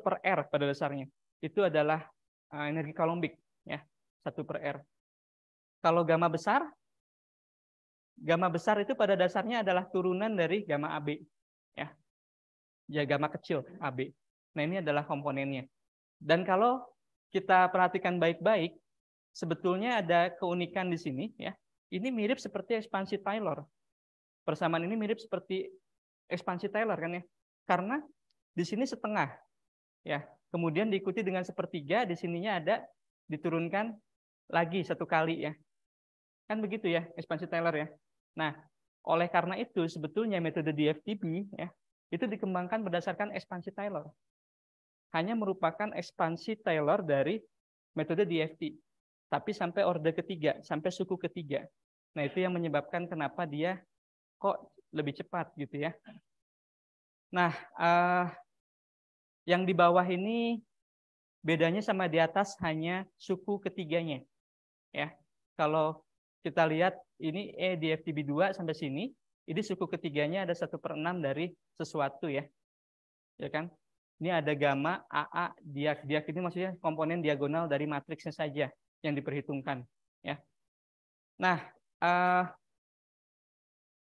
per R pada dasarnya. Itu adalah uh, energi kolombik ya satu per R. Kalau gamma besar, gamma besar itu pada dasarnya adalah turunan dari gamma AB. Ya, ya gamma kecil AB. Nah ini adalah komponennya. Dan kalau kita perhatikan baik-baik, sebetulnya ada keunikan di sini. ya. Ini mirip seperti ekspansi Taylor. Persamaan ini mirip seperti ekspansi Taylor kan ya. Karena di sini setengah. ya. Kemudian diikuti dengan sepertiga, di sininya ada diturunkan lagi satu kali ya. Kan begitu ya, ekspansi Taylor ya. Nah, oleh karena itu sebetulnya metode DFTP ya, itu dikembangkan berdasarkan ekspansi Taylor. Hanya merupakan ekspansi Taylor dari metode DFT. Tapi sampai orde ketiga, sampai suku ketiga. Nah, itu yang menyebabkan kenapa dia kok lebih cepat gitu ya. Nah, uh, yang di bawah ini bedanya sama di atas hanya suku ketiganya. Ya. Kalau kita lihat ini E di FTB2 sampai sini, ini suku ketiganya ada satu per enam dari sesuatu ya. Ya kan? Ini ada gamma, AA, diak. Diak ini maksudnya komponen diagonal dari matriksnya saja yang diperhitungkan. ya. Nah, uh,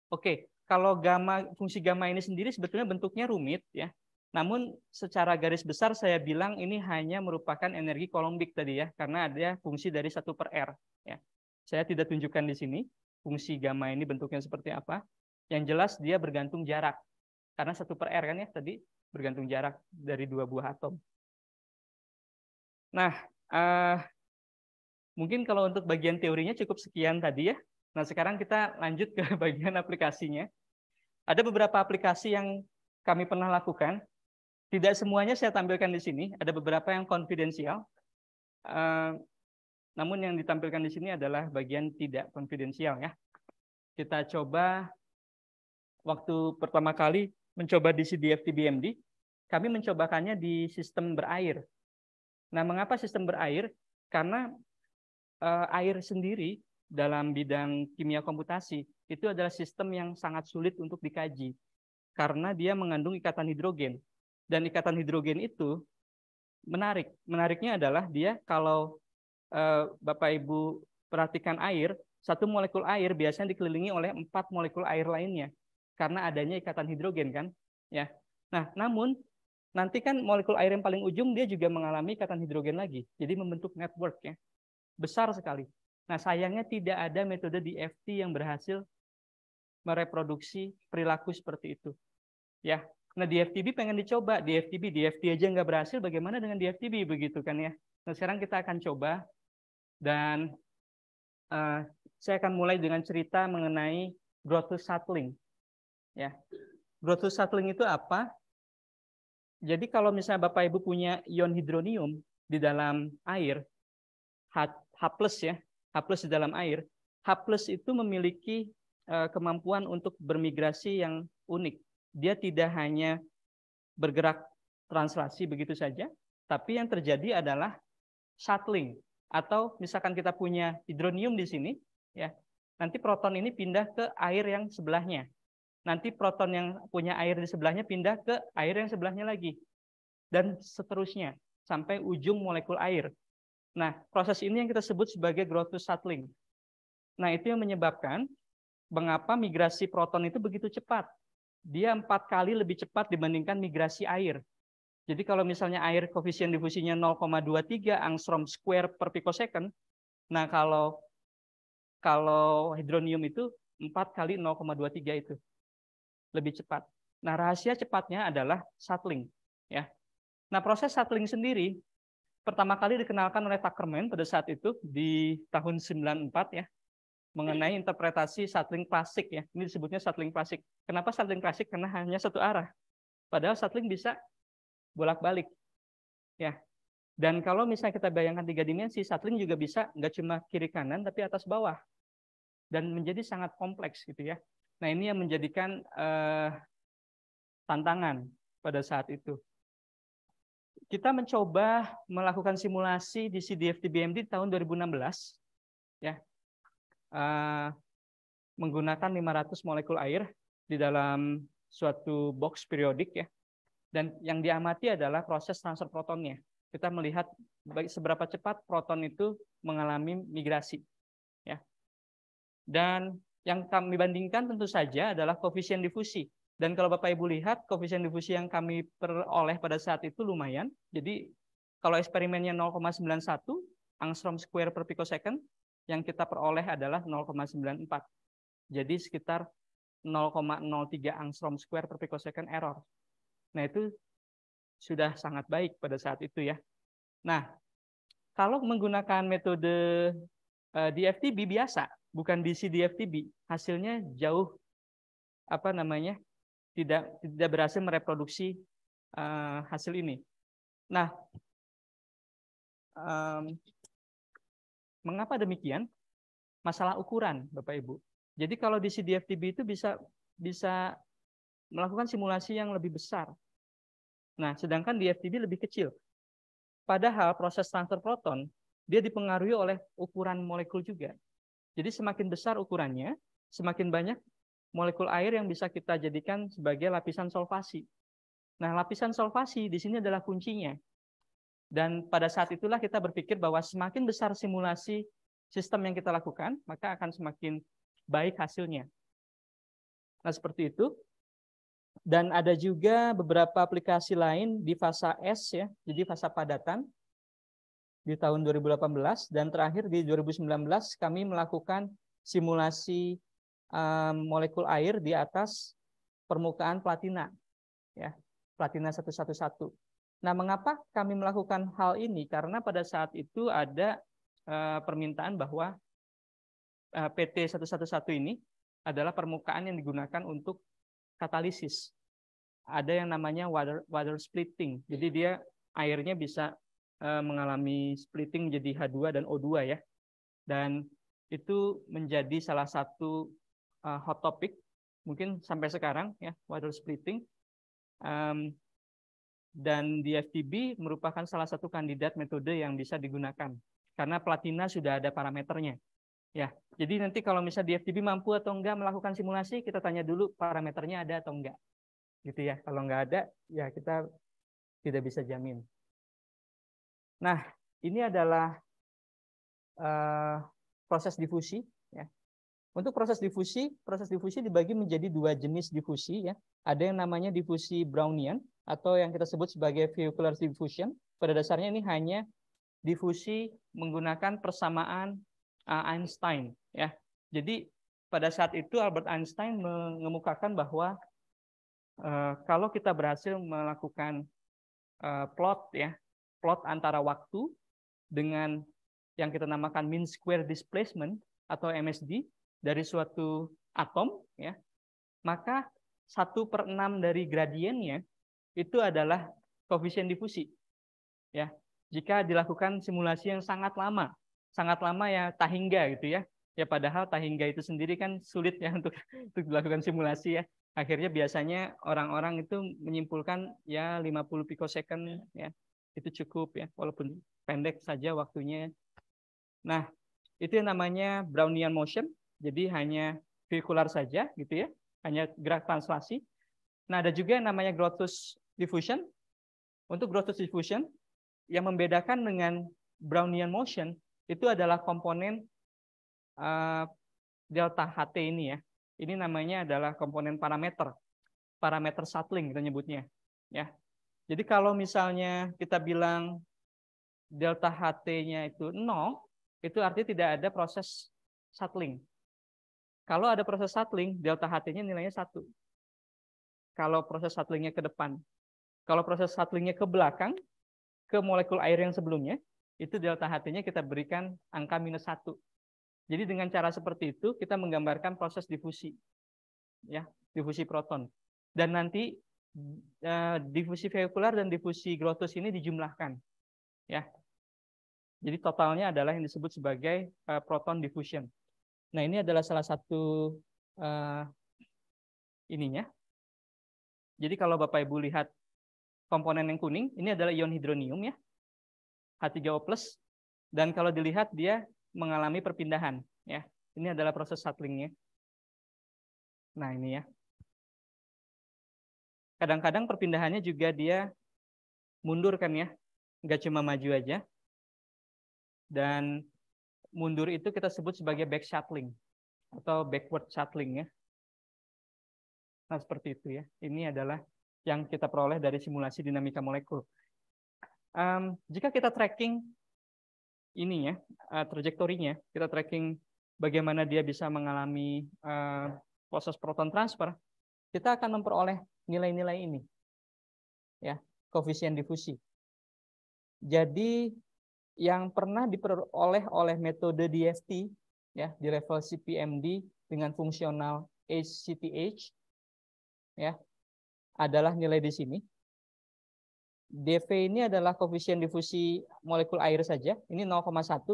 oke. Okay. Kalau gamma, fungsi gamma ini sendiri sebetulnya bentuknya rumit. ya. Namun secara garis besar saya bilang ini hanya merupakan energi kolombik tadi ya. Karena ada fungsi dari 1 per R. Ya. Saya tidak tunjukkan di sini fungsi gamma ini bentuknya seperti apa. Yang jelas dia bergantung jarak. Karena satu per R kan ya tadi bergantung jarak dari dua buah atom. Nah, uh, mungkin kalau untuk bagian teorinya cukup sekian tadi ya. Nah, sekarang kita lanjut ke bagian aplikasinya. Ada beberapa aplikasi yang kami pernah lakukan. Tidak semuanya saya tampilkan di sini. Ada beberapa yang konfidensial. Uh, namun yang ditampilkan di sini adalah bagian tidak konfidensial ya. Kita coba waktu pertama kali mencoba di CDF TBMD, kami mencobakannya di sistem berair. Nah, mengapa sistem berair? Karena eh, air sendiri dalam bidang kimia komputasi itu adalah sistem yang sangat sulit untuk dikaji karena dia mengandung ikatan hidrogen. Dan ikatan hidrogen itu menarik. Menariknya adalah dia kalau Eh, Bapak Ibu perhatikan air, satu molekul air biasanya dikelilingi oleh empat molekul air lainnya karena adanya ikatan hidrogen kan, ya. Nah, namun nanti kan molekul air yang paling ujung dia juga mengalami ikatan hidrogen lagi, jadi membentuk network ya, besar sekali. Nah, sayangnya tidak ada metode DFT yang berhasil mereproduksi perilaku seperti itu. Ya, Nah, DFTB pengen dicoba, DFTB, DFT aja nggak berhasil, bagaimana dengan DFTB begitu kan ya? Nah, sekarang kita akan coba dan uh, saya akan mulai dengan cerita mengenai Grotus Satling. Ya. Grotus Satling itu apa? Jadi kalau misalnya Bapak Ibu punya ion hidronium di dalam air, H, plus ya, H plus di dalam air, H plus itu memiliki uh, kemampuan untuk bermigrasi yang unik. Dia tidak hanya bergerak translasi begitu saja, tapi yang terjadi adalah shuttling atau misalkan kita punya hidronium di sini, ya, nanti proton ini pindah ke air yang sebelahnya. Nanti proton yang punya air di sebelahnya pindah ke air yang sebelahnya lagi. Dan seterusnya, sampai ujung molekul air. Nah, proses ini yang kita sebut sebagai growth to Shuttling. Nah, itu yang menyebabkan mengapa migrasi proton itu begitu cepat. Dia empat kali lebih cepat dibandingkan migrasi air. Jadi kalau misalnya air koefisien difusinya 0,23 angstrom square per picosecond, nah kalau kalau hidronium itu 4 kali 0,23 itu lebih cepat. Nah, rahasia cepatnya adalah shuttling, ya. Nah, proses shuttling sendiri pertama kali dikenalkan oleh Tuckerman pada saat itu di tahun 94 ya mengenai interpretasi shuttling klasik ya. Ini disebutnya shuttling klasik. Kenapa shuttling klasik? Karena hanya satu arah. Padahal shuttling bisa bolak-balik. Ya. Dan kalau misalnya kita bayangkan tiga dimensi, satelit juga bisa nggak cuma kiri kanan tapi atas bawah. Dan menjadi sangat kompleks gitu ya. Nah, ini yang menjadikan eh, tantangan pada saat itu. Kita mencoba melakukan simulasi di CDFT BMD tahun 2016 ya. Eh, menggunakan 500 molekul air di dalam suatu box periodik ya dan yang diamati adalah proses transfer protonnya. Kita melihat seberapa cepat proton itu mengalami migrasi. Ya. Dan yang kami bandingkan tentu saja adalah koefisien difusi. Dan kalau Bapak Ibu lihat, koefisien difusi yang kami peroleh pada saat itu lumayan. Jadi kalau eksperimennya 0,91 angstrom square per picosecond, yang kita peroleh adalah 0,94. Jadi sekitar 0,03 angstrom square per picosecond error Nah, itu sudah sangat baik pada saat itu ya. Nah, kalau menggunakan metode eh, DFTB biasa, bukan DC DFTB, hasilnya jauh apa namanya? tidak tidak berhasil mereproduksi eh, hasil ini. Nah, um, mengapa demikian? Masalah ukuran, Bapak Ibu. Jadi kalau di CDFTB itu bisa bisa melakukan simulasi yang lebih besar Nah, sedangkan di FTB lebih kecil. Padahal proses transfer proton, dia dipengaruhi oleh ukuran molekul juga. Jadi semakin besar ukurannya, semakin banyak molekul air yang bisa kita jadikan sebagai lapisan solvasi. Nah, lapisan solvasi di sini adalah kuncinya. Dan pada saat itulah kita berpikir bahwa semakin besar simulasi sistem yang kita lakukan, maka akan semakin baik hasilnya. Nah, seperti itu. Dan ada juga beberapa aplikasi lain di fasa S ya, jadi fasa padatan di tahun 2018 dan terakhir di 2019 kami melakukan simulasi um, molekul air di atas permukaan platina ya, platina 111. Nah, mengapa kami melakukan hal ini? Karena pada saat itu ada uh, permintaan bahwa PT 111 ini adalah permukaan yang digunakan untuk katalisis. Ada yang namanya water, water splitting. Jadi dia airnya bisa uh, mengalami splitting menjadi H2 dan O2 ya. Dan itu menjadi salah satu uh, hot topic mungkin sampai sekarang ya water splitting um, dan FTB merupakan salah satu kandidat metode yang bisa digunakan karena platina sudah ada parameternya Ya, jadi nanti kalau misalnya DFDB mampu atau enggak melakukan simulasi, kita tanya dulu parameternya ada atau enggak. Gitu ya. Kalau enggak ada, ya kita tidak bisa jamin. Nah, ini adalah uh, proses difusi. Ya. Untuk proses difusi, proses difusi dibagi menjadi dua jenis difusi. Ya. Ada yang namanya difusi Brownian atau yang kita sebut sebagai vehicular diffusion. Pada dasarnya ini hanya difusi menggunakan persamaan Uh, Einstein ya. Jadi pada saat itu Albert Einstein mengemukakan bahwa uh, kalau kita berhasil melakukan uh, plot ya, plot antara waktu dengan yang kita namakan mean square displacement atau MSD dari suatu atom ya, maka satu per enam dari gradiennya itu adalah koefisien difusi. Ya, jika dilakukan simulasi yang sangat lama sangat lama ya tahingga gitu ya. Ya padahal tahingga itu sendiri kan sulit ya untuk untuk dilakukan simulasi ya. Akhirnya biasanya orang-orang itu menyimpulkan ya 50 picosecond ya. Itu cukup ya walaupun pendek saja waktunya. Ya. Nah, itu yang namanya Brownian motion. Jadi hanya vehicular saja gitu ya. Hanya gerak translasi. Nah, ada juga yang namanya Grotus diffusion. Untuk Grotus diffusion yang membedakan dengan Brownian motion itu adalah komponen eh, delta HT ini ya. Ini namanya adalah komponen parameter. Parameter shuttling kita nyebutnya. Ya. Jadi kalau misalnya kita bilang delta HT-nya itu nol itu artinya tidak ada proses shuttling. Kalau ada proses shuttling, delta HT-nya nilainya satu. Kalau proses satlingnya ke depan. Kalau proses satlingnya ke belakang, ke molekul air yang sebelumnya, itu delta HT-nya kita berikan angka minus satu. Jadi dengan cara seperti itu kita menggambarkan proses difusi, ya difusi proton. Dan nanti eh, difusi vehicular dan difusi grotus ini dijumlahkan, ya. Jadi totalnya adalah yang disebut sebagai eh, proton diffusion. Nah ini adalah salah satu eh, ininya. Jadi kalau Bapak Ibu lihat komponen yang kuning, ini adalah ion hidronium ya. H3O+, dan kalau dilihat dia mengalami perpindahan. ya Ini adalah proses shuttlingnya. Nah, ini ya. Kadang-kadang perpindahannya juga dia mundur kan ya. Nggak cuma maju aja. Dan mundur itu kita sebut sebagai back shuttling atau backward shuttling ya. Nah, seperti itu ya. Ini adalah yang kita peroleh dari simulasi dinamika molekul. Um, jika kita tracking ininya, uh, eh, trajektorinya, kita tracking bagaimana dia bisa mengalami uh, proses proton transfer, kita akan memperoleh nilai-nilai ini. Ya, koefisien difusi. Jadi yang pernah diperoleh oleh metode DFT ya di level CPMD dengan fungsional HCTH ya adalah nilai di sini DV ini adalah koefisien difusi molekul air saja. Ini 0,1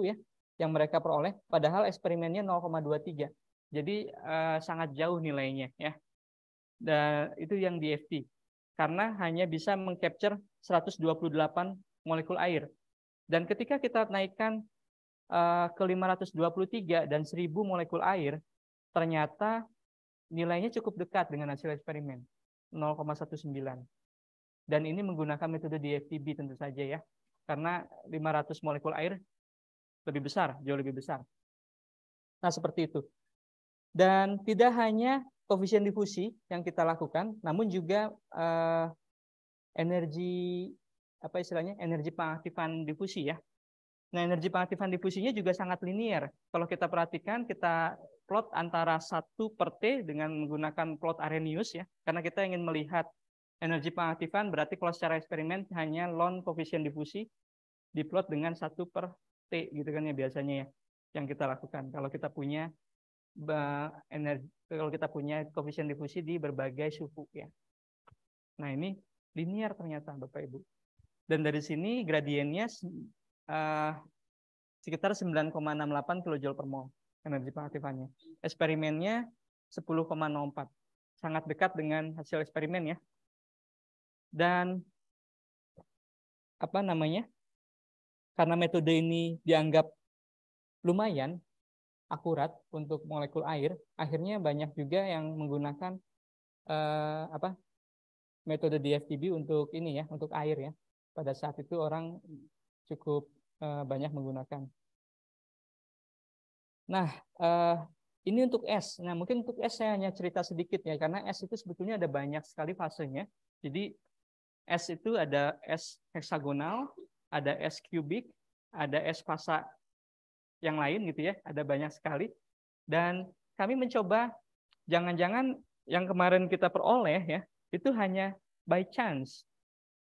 ya yang mereka peroleh. Padahal eksperimennya 0,23. Jadi eh, sangat jauh nilainya ya. Dan itu yang DFT. Karena hanya bisa mengcapture 128 molekul air. Dan ketika kita naikkan eh, ke 523 dan 1000 molekul air, ternyata nilainya cukup dekat dengan hasil eksperimen. 0,19 dan ini menggunakan metode DFTB tentu saja ya karena 500 molekul air lebih besar jauh lebih besar nah seperti itu dan tidak hanya koefisien difusi yang kita lakukan namun juga eh, energi apa istilahnya energi pengaktifan difusi ya nah energi pengaktifan difusinya juga sangat linier kalau kita perhatikan kita plot antara satu per T dengan menggunakan plot Arrhenius ya karena kita ingin melihat Energi pengaktifan berarti kalau secara eksperimen hanya lon koefisien difusi diplot dengan satu per T gitu kan ya biasanya ya yang kita lakukan. Kalau kita punya energi, kalau kita punya koefisien difusi di berbagai suhu ya. Nah ini linear ternyata Bapak Ibu. Dan dari sini gradiennya uh, sekitar 9,68 kJ per mol energi pengaktifannya. Eksperimennya 10,04. Sangat dekat dengan hasil eksperimen ya dan apa namanya? Karena metode ini dianggap lumayan akurat untuk molekul air, akhirnya banyak juga yang menggunakan eh, apa? metode DFTB untuk ini ya, untuk air ya. Pada saat itu orang cukup eh, banyak menggunakan. Nah, eh, ini untuk es. Nah, mungkin untuk es saya hanya cerita sedikit ya, karena es itu sebetulnya ada banyak sekali fasenya. Jadi S itu ada S heksagonal, ada S kubik, ada S fasa yang lain gitu ya, ada banyak sekali. Dan kami mencoba jangan-jangan yang kemarin kita peroleh ya, itu hanya by chance,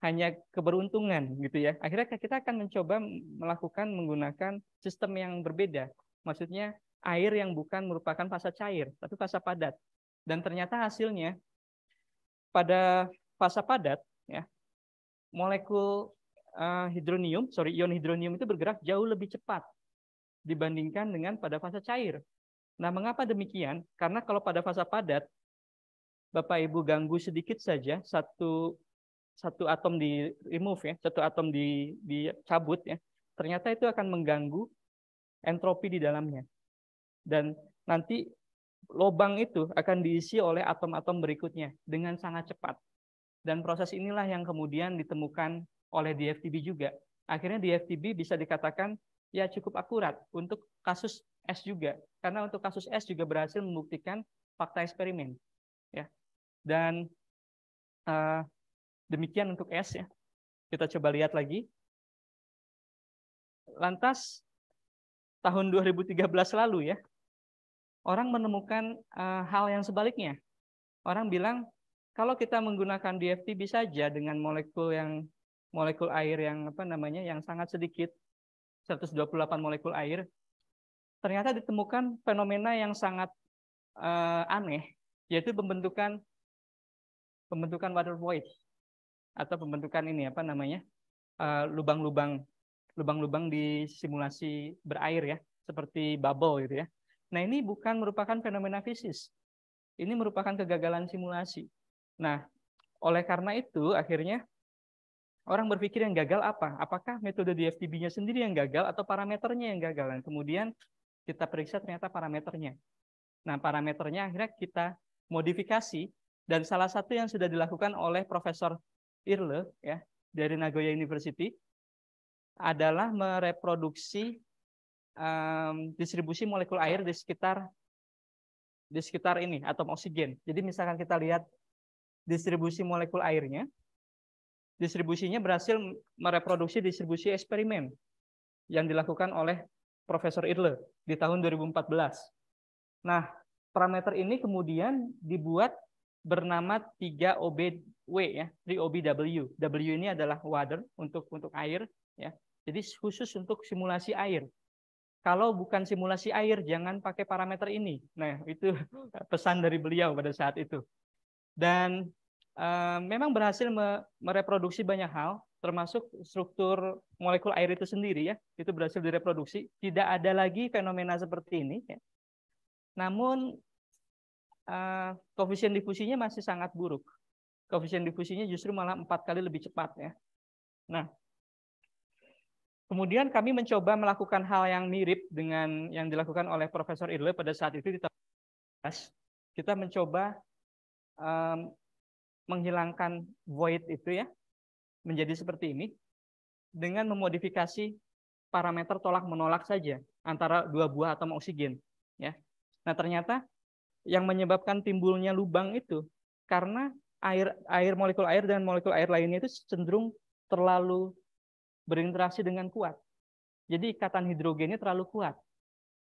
hanya keberuntungan gitu ya. Akhirnya kita akan mencoba melakukan menggunakan sistem yang berbeda. Maksudnya air yang bukan merupakan fasa cair, tapi fasa padat. Dan ternyata hasilnya pada fasa padat molekul uh, hidronium, sorry ion hidronium itu bergerak jauh lebih cepat dibandingkan dengan pada fase cair. Nah, mengapa demikian? Karena kalau pada fase padat, Bapak Ibu ganggu sedikit saja satu satu atom di remove ya, satu atom di dicabut ya, ternyata itu akan mengganggu entropi di dalamnya. Dan nanti lobang itu akan diisi oleh atom-atom berikutnya dengan sangat cepat. Dan proses inilah yang kemudian ditemukan oleh DFTB juga. Akhirnya DFTB bisa dikatakan ya cukup akurat untuk kasus S juga. Karena untuk kasus S juga berhasil membuktikan fakta eksperimen. Ya. Dan uh, demikian untuk S ya. Kita coba lihat lagi. Lantas tahun 2013 lalu ya, orang menemukan uh, hal yang sebaliknya. Orang bilang kalau kita menggunakan DFT bisa saja dengan molekul yang molekul air yang apa namanya yang sangat sedikit 128 molekul air ternyata ditemukan fenomena yang sangat uh, aneh yaitu pembentukan pembentukan water void atau pembentukan ini apa namanya eh, lubang-lubang uh, lubang-lubang di simulasi berair ya seperti bubble gitu ya. Nah ini bukan merupakan fenomena fisik ini merupakan kegagalan simulasi. Nah, oleh karena itu akhirnya orang berpikir yang gagal apa? Apakah metode DFTB-nya sendiri yang gagal atau parameternya yang gagal? Dan kemudian kita periksa ternyata parameternya. Nah, parameternya akhirnya kita modifikasi dan salah satu yang sudah dilakukan oleh Profesor Irle ya dari Nagoya University adalah mereproduksi um, distribusi molekul air di sekitar di sekitar ini atau oksigen. Jadi misalkan kita lihat distribusi molekul airnya, distribusinya berhasil mereproduksi distribusi eksperimen yang dilakukan oleh Profesor Idler di tahun 2014. Nah, parameter ini kemudian dibuat bernama 3OBW ya, 3OBW. W ini adalah water untuk untuk air ya. Jadi khusus untuk simulasi air. Kalau bukan simulasi air jangan pakai parameter ini. Nah, itu pesan dari beliau pada saat itu dan uh, memang berhasil me mereproduksi banyak hal termasuk struktur molekul air itu sendiri ya itu berhasil direproduksi tidak ada lagi fenomena seperti ini ya. namun uh, koefisien difusinya masih sangat buruk koefisien difusinya justru malah empat kali lebih cepat ya nah kemudian kami mencoba melakukan hal yang mirip dengan yang dilakukan oleh Profesor Irle pada saat itu di tahun kita mencoba um, menghilangkan void itu ya menjadi seperti ini dengan memodifikasi parameter tolak menolak saja antara dua buah atom oksigen ya. Nah, ternyata yang menyebabkan timbulnya lubang itu karena air air molekul air dan molekul air lainnya itu cenderung terlalu berinteraksi dengan kuat. Jadi ikatan hidrogennya terlalu kuat.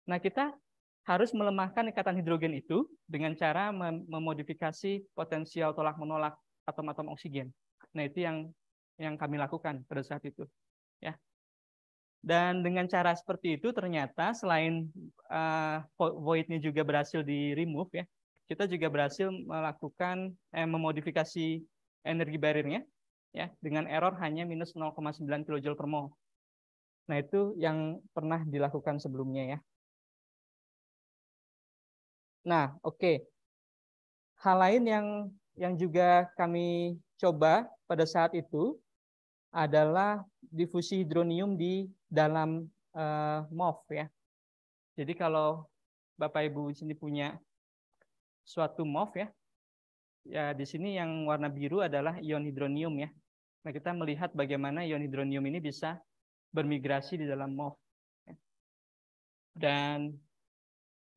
Nah, kita harus melemahkan ikatan hidrogen itu dengan cara mem memodifikasi potensial tolak menolak atom-atom oksigen. Nah itu yang yang kami lakukan pada saat itu, ya. Dan dengan cara seperti itu ternyata selain uh, voidnya juga berhasil di remove ya, kita juga berhasil melakukan eh, memodifikasi energi barriernya ya dengan error hanya minus 0,9 kJ per mol. Nah itu yang pernah dilakukan sebelumnya ya. Nah, oke. Okay. Hal lain yang yang juga kami coba pada saat itu adalah difusi hidronium di dalam uh, MOF ya. Jadi kalau Bapak Ibu di sini punya suatu MOF ya, ya di sini yang warna biru adalah ion hidronium ya. Nah kita melihat bagaimana ion hidronium ini bisa bermigrasi di dalam MOF. Ya. Dan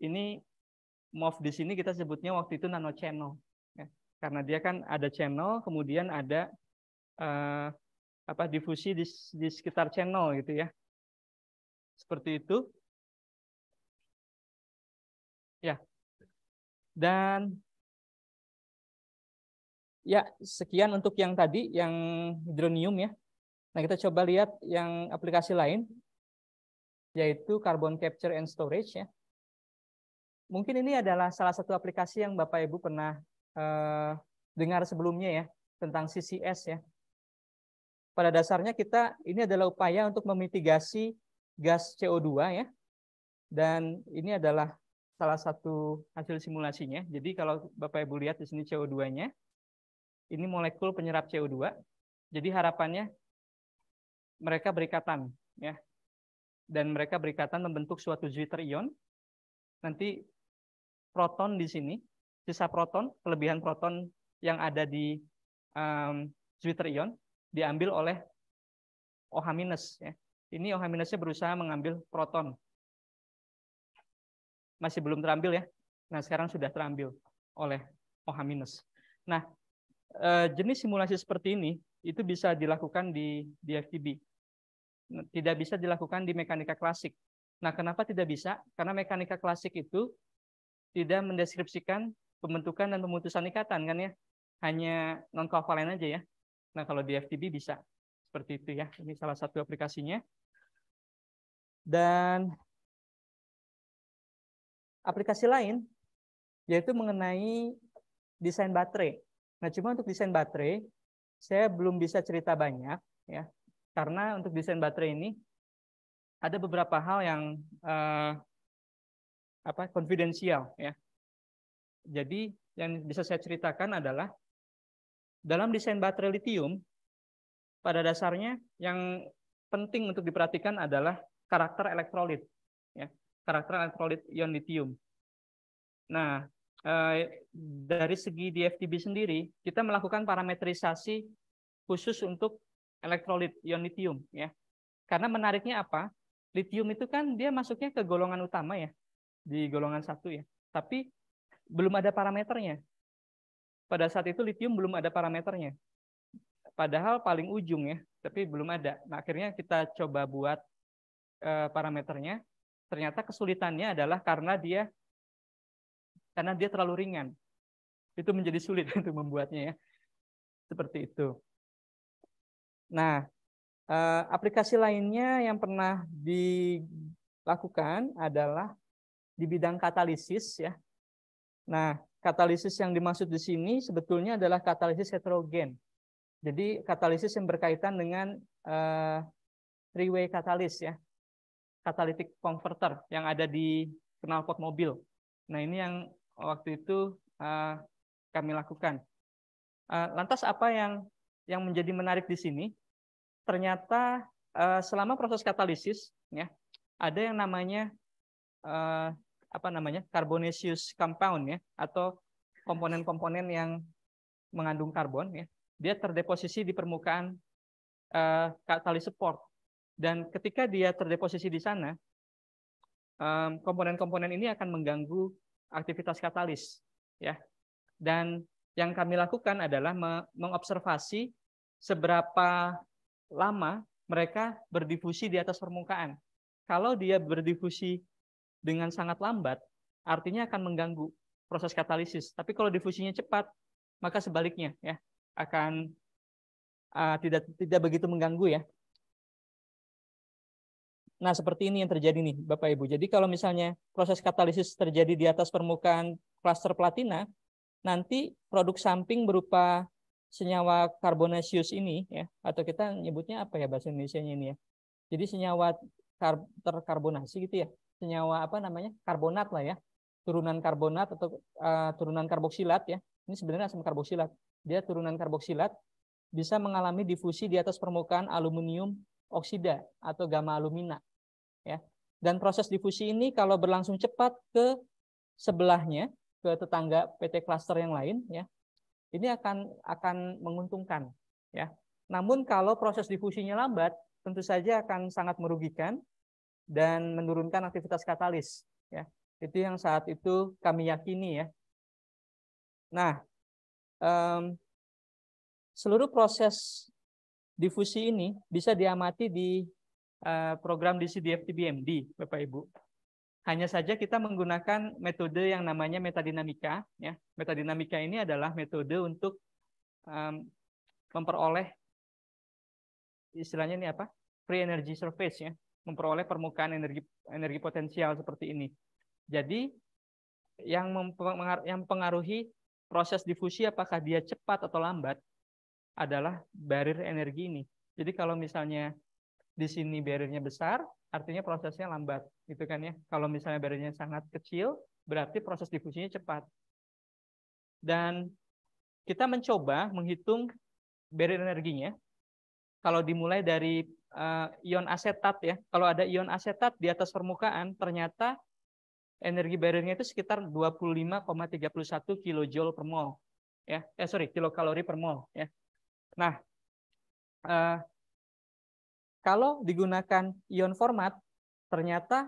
ini MOV di sini kita sebutnya waktu itu nano channel. Ya. Karena dia kan ada channel, kemudian ada uh, apa difusi di, di sekitar channel gitu ya. Seperti itu. Ya. Dan ya sekian untuk yang tadi yang hidronium ya. Nah, kita coba lihat yang aplikasi lain yaitu carbon capture and storage ya mungkin ini adalah salah satu aplikasi yang Bapak Ibu pernah eh, dengar sebelumnya ya tentang CCS ya. Pada dasarnya kita ini adalah upaya untuk memitigasi gas CO2 ya. Dan ini adalah salah satu hasil simulasinya. Jadi kalau Bapak Ibu lihat di sini CO2-nya, ini molekul penyerap CO2. Jadi harapannya mereka berikatan ya. Dan mereka berikatan membentuk suatu zwitter ion. Nanti proton di sini, sisa proton, kelebihan proton yang ada di um, zwitterion diambil oleh OH Ya. Ini OH minusnya berusaha mengambil proton. Masih belum terambil ya. Nah sekarang sudah terambil oleh OH Nah eh, jenis simulasi seperti ini itu bisa dilakukan di DFTB. Tidak bisa dilakukan di mekanika klasik. Nah kenapa tidak bisa? Karena mekanika klasik itu tidak mendeskripsikan pembentukan dan pemutusan ikatan kan ya. Hanya non kovalen aja ya. Nah, kalau di FTD bisa seperti itu ya. Ini salah satu aplikasinya. Dan aplikasi lain yaitu mengenai desain baterai. Nah, cuma untuk desain baterai saya belum bisa cerita banyak ya. Karena untuk desain baterai ini ada beberapa hal yang uh, apa konfidensial ya. Jadi yang bisa saya ceritakan adalah dalam desain baterai litium pada dasarnya yang penting untuk diperhatikan adalah karakter elektrolit ya, karakter elektrolit ion lithium. Nah, eh, dari segi DFTB sendiri kita melakukan parametrisasi khusus untuk elektrolit ion lithium ya. Karena menariknya apa? litium itu kan dia masuknya ke golongan utama ya, di golongan satu ya. Tapi belum ada parameternya. Pada saat itu lithium belum ada parameternya. Padahal paling ujung ya, tapi belum ada. Nah, akhirnya kita coba buat eh, parameternya. Ternyata kesulitannya adalah karena dia karena dia terlalu ringan. Itu menjadi sulit untuk membuatnya ya. Seperti itu. Nah, eh, aplikasi lainnya yang pernah dilakukan adalah di bidang katalisis ya. Nah, katalisis yang dimaksud di sini sebetulnya adalah katalisis heterogen. Jadi katalisis yang berkaitan dengan uh, three-way katalis ya, Katalitik converter yang ada di knalpot mobil. Nah ini yang waktu itu uh, kami lakukan. Uh, lantas apa yang yang menjadi menarik di sini? Ternyata uh, selama proses katalisis ya ada yang namanya Eh, apa namanya carbonaceous compound ya atau komponen-komponen yang mengandung karbon ya dia terdeposisi di permukaan uh, tali support dan ketika dia terdeposisi di sana komponen-komponen ini akan mengganggu aktivitas katalis ya dan yang kami lakukan adalah mengobservasi seberapa lama mereka berdifusi di atas permukaan. Kalau dia berdifusi dengan sangat lambat, artinya akan mengganggu proses katalisis. Tapi kalau difusinya cepat, maka sebaliknya ya akan uh, tidak tidak begitu mengganggu ya. Nah, seperti ini yang terjadi nih, Bapak Ibu. Jadi kalau misalnya proses katalisis terjadi di atas permukaan klaster platina, nanti produk samping berupa senyawa karbonaceous ini ya, atau kita nyebutnya apa ya bahasa Indonesia ini ya. Jadi senyawa terkarbonasi gitu ya senyawa apa namanya karbonat lah ya turunan karbonat atau uh, turunan karboksilat ya ini sebenarnya asam karboksilat dia turunan karboksilat bisa mengalami difusi di atas permukaan aluminium oksida atau gamma alumina ya dan proses difusi ini kalau berlangsung cepat ke sebelahnya ke tetangga PT cluster yang lain ya ini akan akan menguntungkan ya namun kalau proses difusinya lambat tentu saja akan sangat merugikan dan menurunkan aktivitas katalis. Ya, itu yang saat itu kami yakini ya. Nah, um, seluruh proses difusi ini bisa diamati di uh, program DCDFT BMD, Bapak Ibu. Hanya saja kita menggunakan metode yang namanya metadinamika. Ya. Metadinamika ini adalah metode untuk um, memperoleh istilahnya ini apa? Free energy surface ya memperoleh permukaan energi energi potensial seperti ini. Jadi yang yang mempengaruhi proses difusi apakah dia cepat atau lambat adalah barrier energi ini. Jadi kalau misalnya di sini barriernya besar, artinya prosesnya lambat, gitu kan ya. Kalau misalnya barriernya sangat kecil, berarti proses difusinya cepat. Dan kita mencoba menghitung barrier energinya. Kalau dimulai dari uh, ion asetat ya. Kalau ada ion asetat di atas permukaan, ternyata energi barriernya itu sekitar 25,31 kilojoule per mol. Ya, eh sorry, kilokalori per mol. Ya. Nah, uh, kalau digunakan ion format, ternyata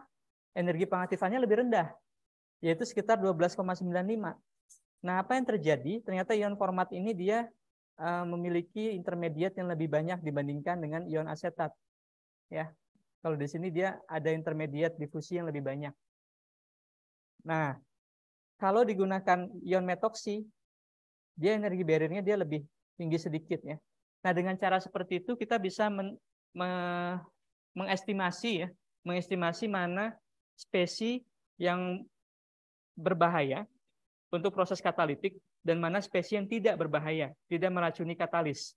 energi pengaktifannya lebih rendah, yaitu sekitar 12,95. Nah, apa yang terjadi? Ternyata ion format ini dia Eh, memiliki intermediate yang lebih banyak dibandingkan dengan ion asetat. Ya. Kalau di sini dia ada intermediat difusi yang lebih banyak. Nah, kalau digunakan ion metoksi, dia energi barriernya dia lebih tinggi sedikit ya. Nah, dengan cara seperti itu kita bisa men, me, mengestimasi ya, mengestimasi mana spesies yang berbahaya untuk proses katalitik dan mana spesies yang tidak berbahaya, tidak meracuni katalis.